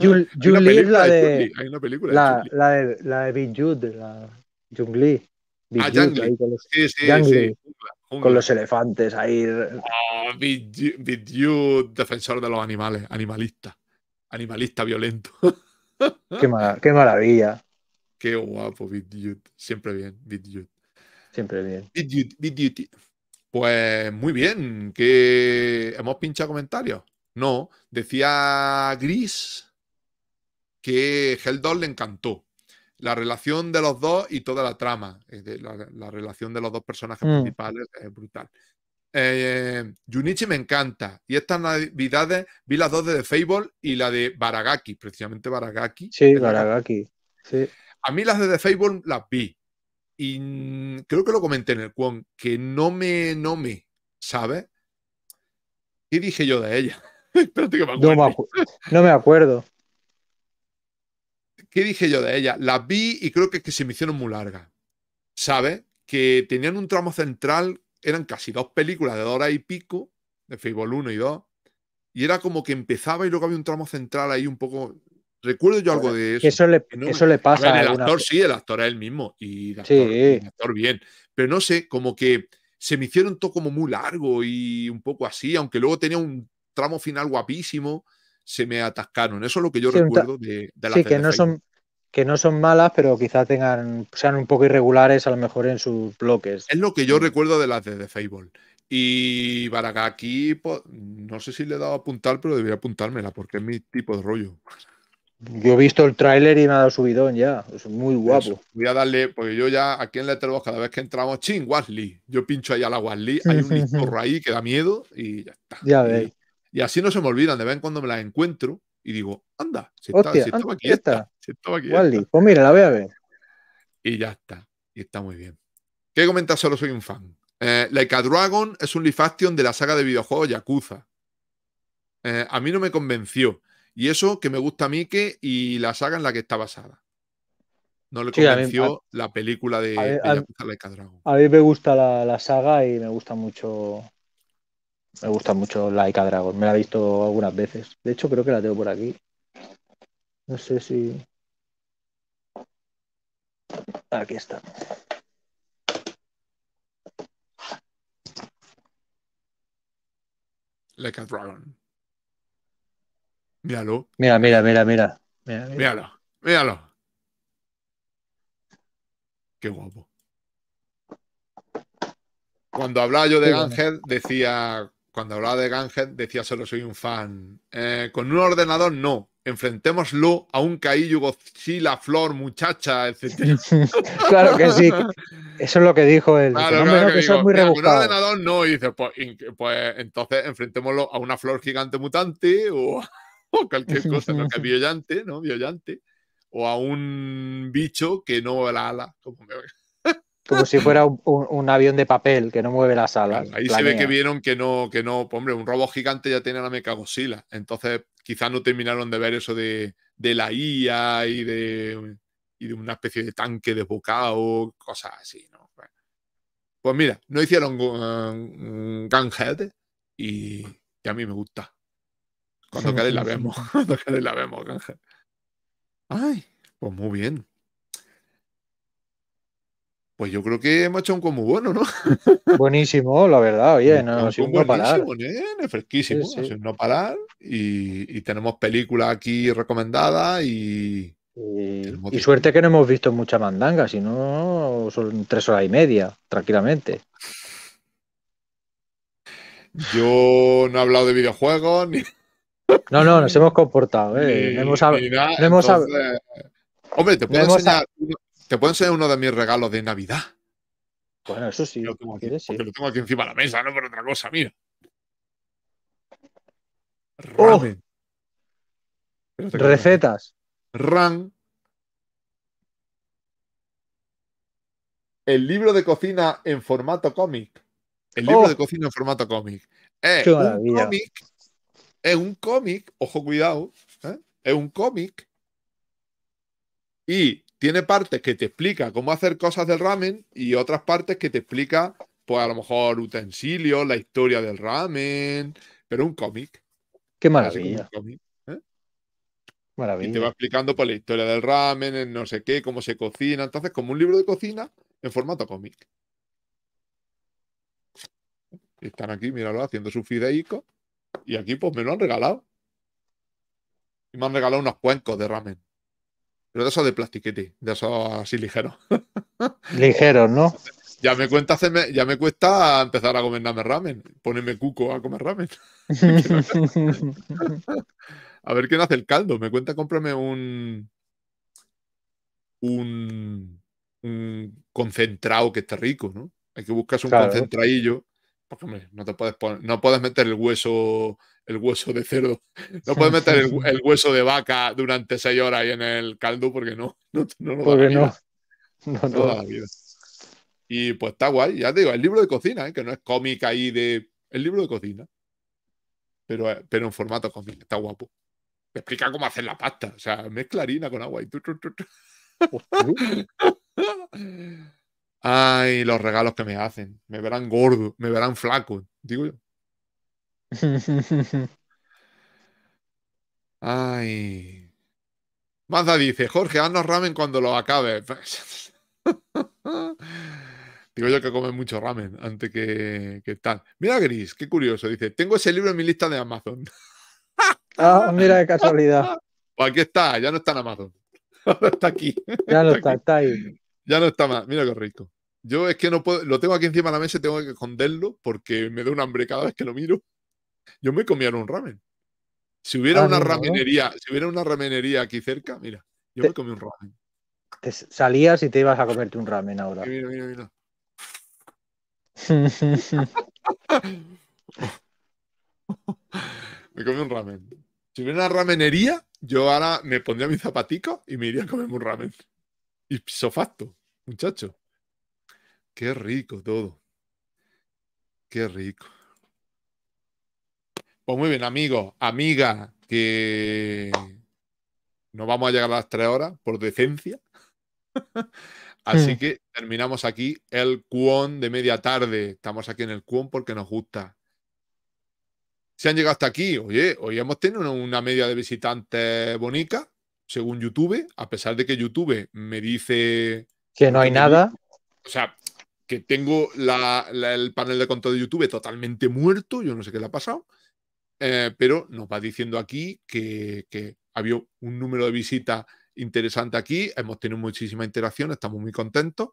Jun, Li es la de. Hay una película. La de, la de, la de Jude, la Jun Li con los, elefantes ahí. Ah, defensor de los animales, animalista. Animalista violento. qué, maravilla. Qué guapo, Siempre bien, Siempre bien. Pues muy bien, que hemos pinchado comentarios. No, decía Gris que Heldor le encantó la relación de los dos y toda la trama, la, relación de los dos personajes mm. principales es brutal. Eh, Junichi me encanta. Y estas navidades vi las dos de The Fable y la de Baragaki, precisamente Baragaki. Sí, Baragaki. A mí las de The Fable las vi. Y creo que lo comenté en el cuón. que no me, no me, ¿sabes? ¿Qué dije yo de ella? Espérate que me acuerdo. no me acuerdo. ¿Qué dije yo de ella? Las vi y creo que, que se me hicieron muy largas. ¿Sabes? Que tenían un tramo central, eran casi dos películas de hora y pico, de Fable 1 y 2, y era como que empezaba y luego había un tramo central ahí un poco. Recuerdo yo algo de eso. Eso le, pasa. A el actor sí, el actor es el mismo. Y actor bien. Pero no sé, como que se me hicieron todo como muy largo y un poco así, aunque luego tenía un tramo final guapísimo se me atascaron. Eso es lo que yo recuerdo de, de la que no, son, malas, pero quizás tengan, sean un poco irregulares a lo mejor en sus bloques. Es lo que yo recuerdo de las de The Fable. Y para aquí, no sé si le he dado a apuntar, pero debería apuntármela porque es mi tipo de rollo. Yo he visto el tráiler y me ha dado subidón ya. Es muy pues guapo. Voy a darle, porque yo ya aquí en Letterboxd cada vez que entramos, ching, Wesley. Yo pincho ahí a la Wesley, hay un disco ahí que da miedo y ya está. Ya veis. Y así no se me olvidan, de vez en cuando me las encuentro y digo, anda, si, está, estaba aquí Pues mira, la voy a ver. Y ya está, y está muy bien. ¿Qué comentas? Solo Soy un fan? La eh, like Dragon es un live de la saga de videojuegos Yakuza. Eh, a mí no me convenció. Y eso que me gusta a que y la saga en la que está basada. No le convenció la película de, a, Yakuza Dragon. A mí me gusta la, la saga y me gusta mucho me gusta mucho Laika Dragon. Me la he visto algunas veces. De hecho, creo que la tengo por aquí. No sé si. Aquí está. Laika Dragon. Míralo. Mira, mira, mira, mira. mira, Míralo, míralo. Qué guapo. Cuando hablaba yo de ángel decía cuando hablaba de Ganges, decía solo soy un fan. Eh, con un ordenador no. Enfrentémoslo a un caillo Godzilla, Flor, muchacha, etc. claro que sí. Eso es lo que dijo él. Claro, muy con un ordenador no. Y dice, pues, pues, entonces enfrentémoslo a una flor gigante mutante o, o cualquier cosa, ¿no? que es ¿no? O a un bicho que no la ala, como me como si fuera un, avión de papel que no mueve las alas. ahí se ve que vieron que no, que no, hombre, un robot gigante ya tiene la meca entonces quizás no terminaron de ver eso de, la IA y de, y de, una especie de tanque desbocado, cosas así, ¿no? Pues mira, no hicieron uh, Gunhead y, a mí me gusta. Cuando quede la vemos, cuando quede la vemos, Gunhead. Ay, pues muy bien. Pues yo creo que hemos hecho un común bueno, ¿no? Buenísimo, la verdad, oye, no, sin no parar. ¿eh? Fresquísimo, no parar. Y, tenemos película aquí recomendada y. Y, suerte que no hemos visto mucha mandanga, si no son tres horas y media, tranquilamente. Yo no he hablado de videojuegos ni. No, no, nos hemos comportado, ¿eh? hemos, hablado... Hombre, te puedo enseñar ¿Te pueden ser uno de mis regalos de Navidad? Bueno, eso sí. Lo tengo aquí, quieres, porque lo tengo aquí encima de la mesa, no por otra cosa, mira. Oh, recetas. Ran. El libro de cocina en formato cómic. El libro oh. de cocina en formato cómic. Es eh, un cómic. Es un cómic. Ojo, cuidado. ¿eh? Es un cómic. Y tiene partes que te explica cómo hacer cosas del ramen y otras partes que te explica, pues a lo mejor utensilios, la historia del ramen, pero un cómic. Qué maravilla. Maravilla. ¿eh? Y te va explicando pues, la historia del ramen, no sé qué, cómo se cocina. Entonces, como un libro de cocina en formato cómic. Están aquí, míralo, haciendo su fideico. Y aquí, pues me lo han regalado. Y me han regalado unos cuencos de ramen. Pero de esos de plastiquete, de esos así ligeros. Ligeros, ¿no? Ya me, ya me cuesta empezar a comerme ramen, ponerme cuco a comer ramen. a ver quién hace el caldo. Me cuenta cómprame un, un, un concentrado que esté rico, ¿no? Hay que buscarse un concentradillo no, te puedes no puedes meter el hueso, el hueso de cerdo. No puedes meter el, hueso de vaca durante seis horas ahí en el caldo porque no. No, no. No, Y pues está guay, ya digo, el libro de cocina, ¿eh? que no es cómica ahí de. El libro de cocina. Pero, eh, pero en formato cómic, está guapo. Te explica cómo hacer la pasta. O sea, mezcla harina con agua y. Ay, los regalos que me hacen. Me verán gordo, me verán flaco, digo yo. Ay. Mazda dice, Jorge, haznos ramen cuando lo acabe. digo yo que come mucho ramen antes que, tal. Mira Gris, qué curioso. Dice, tengo ese libro en mi lista de Amazon. ah, mira qué casualidad. Pues aquí está, ya no está en Amazon. está aquí. Ya no está, está ahí. Ya no está más, mira qué rico. Yo es que no puedo, lo tengo aquí encima de la mesa y tengo que esconderlo porque me da un hambre cada vez que lo miro. Yo me comía un ramen. Si hubiera ah, una ramenería, si hubiera una ramenería aquí cerca, mira, yo me comí un ramen. Te salías y te ibas a comerte un ramen ahora. mira, mira, mira. me comí un ramen. Si hubiera una ramenería, yo ahora me pondría mis zapaticos y me iría a comer un ramen. Y facto, muchacho. Qué rico todo. Qué rico. Pues muy bien, amigos, amiga, que no vamos a llegar a las tres horas por decencia. Así hmm. que terminamos aquí el cuón de media tarde. Estamos aquí en el cuón porque nos gusta. se han llegado hasta aquí, oye, hoy hemos tenido una media de visitantes bonita según YouTube, a pesar de que YouTube me dice... Que no hay nada. O sea, que tengo el panel de control de YouTube totalmente muerto, yo no sé qué le ha pasado, eh, pero nos va diciendo aquí que, que había un número de visitas interesante aquí, hemos tenido muchísima interacción, estamos muy contentos.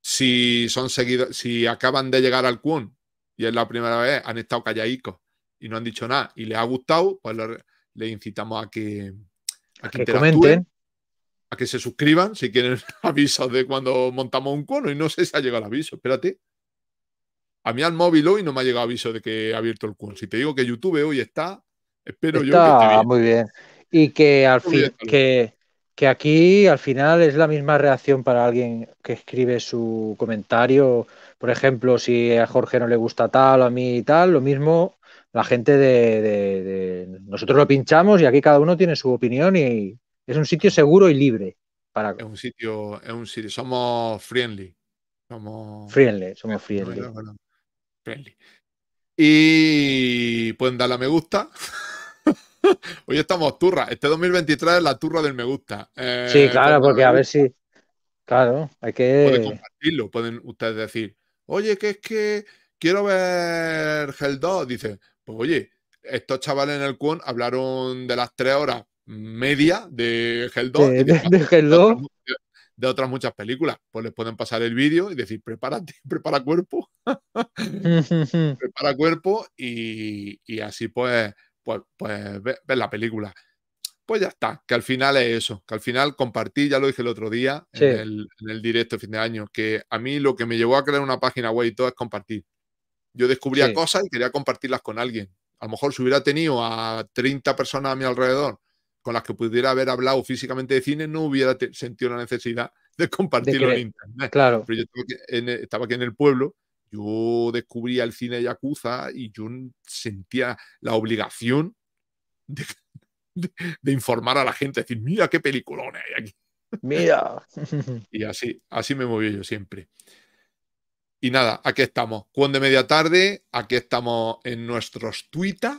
Si son seguidos, si acaban de llegar al Quon y es la primera vez, han estado callaicos y no han dicho nada y les ha gustado, pues les incitamos a que, a que, A que se suscriban si quieren avisos de cuando montamos un cono. Y no sé si ha llegado el aviso. Espérate. A mí al móvil hoy no me ha llegado aviso de que ha abierto el cono. Si te digo que YouTube hoy está, espero yo que muy bien. Y que al fin, que, que aquí al final es la misma reacción para alguien que escribe su comentario. Por ejemplo, si a Jorge no le gusta tal, a mí y tal, lo mismo la gente de, Nosotros lo pinchamos y aquí cada uno tiene su opinión y es un sitio seguro y libre. Para... Es un sitio, es un sitio, somos friendly. Somos friendly, somos friendly. Y pueden darle a me gusta. Hoy estamos turra. Este 2023 es la turra del me gusta. Eh, sí, claro, porque a ver si. Claro, hay que. Pueden compartirlo, pueden ustedes decir. Oye, que es que quiero ver Hell 2. Dice, pues oye, estos chavales en el Quon hablaron de las tres horas media de Hell 2. De, Otras, de, otras muchas películas. Pues les pueden pasar el vídeo y decir, prepárate, prepara cuerpo. prepara cuerpo y, así pues, pues, pues ves la película. Pues ya está, que al final es eso, que al final compartí, ya lo dije el otro día en, el, en, el, directo de fin de año, que a mí lo que me llevó a crear una página web y todo es compartir. Yo descubría cosas y quería compartirlas con alguien. A lo mejor si hubiera tenido a 30 personas a mi alrededor con las que pudiera haber hablado físicamente de cine, no hubiera sentido la necesidad de compartirlo en internet. Claro. Pero yo estaba aquí, en, el pueblo, yo descubría el cine de Yakuza y yo sentía la obligación de, informar a la gente, decir, mira qué peliculones hay aquí. Mira. y así, así me moví yo siempre. Y nada, aquí estamos. cuando media tarde, aquí estamos en nuestros Twitter.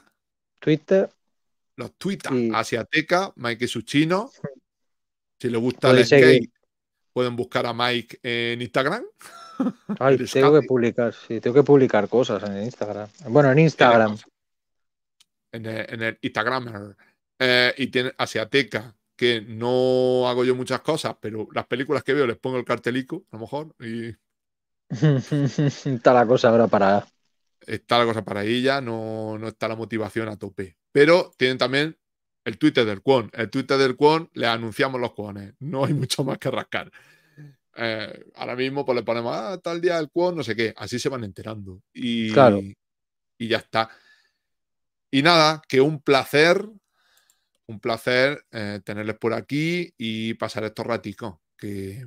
Twitter. Los Twitter. Asiateca, Mike y Si les gusta el skate, pueden buscar a Mike en Instagram. tengo que publicar, sí, tengo que publicar cosas en Instagram. Bueno, en Instagram. En el, en Instagram. Eh, y tiene Asiateca, que no hago yo muchas cosas, pero las películas que veo les pongo el cartelico, a lo mejor, y está la cosa ahora para. Está la cosa para ella, no, no está la motivación a tope. Pero tienen también el Twitter del cuón El Twitter del cuón, le anunciamos los cuones No hay mucho más que rascar. Eh, ahora mismo pues le ponemos ah, tal día el cuón, no sé qué. Así se van enterando. Y, y ya está. Y nada, que un placer, un placer eh, tenerles por aquí y pasar estos raticos. Que,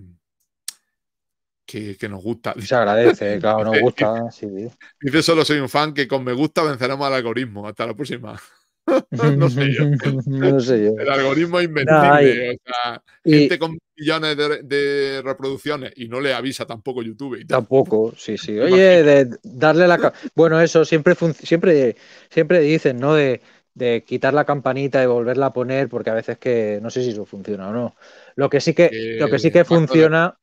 que, nos gusta. Se agradece, claro, nos gusta. Sí. Dice, solo soy un fan que con me gusta venceremos al algoritmo. Hasta la próxima. no sé yo. no sé El algoritmo es invencible. o sea, gente con millones de, reproducciones y no le avisa tampoco YouTube. Y tampoco, sí, sí. Oye, de darle la... Bueno, eso siempre, siempre, siempre dicen, ¿no? De, quitar la campanita y volverla a poner porque a veces que no sé si eso funciona o no. Lo que sí que, lo que, sí que funciona...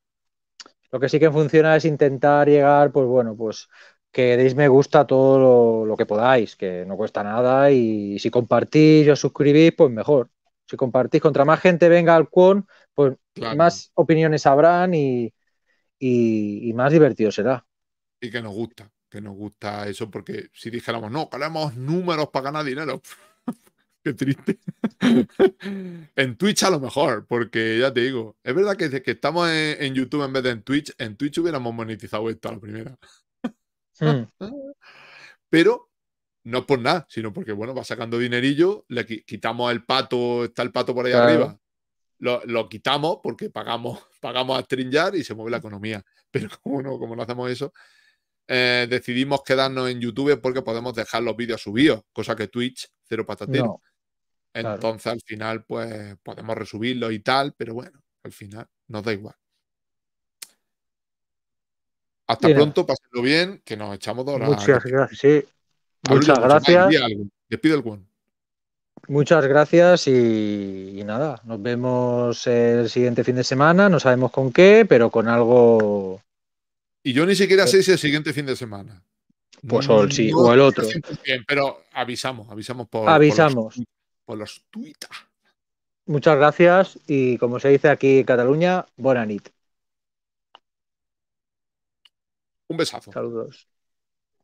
Lo que sí que funciona es intentar llegar, pues bueno, pues que deis me gusta todo lo, que podáis, que no cuesta nada y si compartís o suscribís, pues mejor. Si compartís, contra más gente venga al Quon, pues más opiniones habrán y, y, más divertido será. Y que nos gusta, que nos gusta eso, porque si dijéramos, no, queremos números para ganar dinero, Qué triste. en Twitch a lo mejor, porque ya te digo, es verdad que, que estamos en, YouTube en vez de en Twitch. En Twitch hubiéramos monetizado esto a la primera. Hmm. Pero no es por nada, sino porque, bueno, va sacando dinerillo, le quitamos el pato, está el pato por ahí arriba. Lo, quitamos porque pagamos, pagamos a stringar y se mueve la economía. Pero como no, como no hacemos eso, eh, decidimos quedarnos en YouTube porque podemos dejar los vídeos subidos, cosa que Twitch, cero patatero. Entonces al final pues podemos resubirlo y tal, pero bueno, al final nos da igual. Hasta pronto, pasenlo bien, que nos echamos dos horas. Muchas gracias, Muchas gracias. el buen Muchas gracias y, nada, nos vemos el siguiente fin de semana, no sabemos con qué, pero con algo... Y yo ni siquiera eh. sé si el siguiente fin de semana. Pues sí, o el mm, otro. Pero avisamos, avisamos por... Avisamos por los tuitas. Muchas gracias y como se dice aquí en Cataluña, buena nit. Un besazo. Saludos.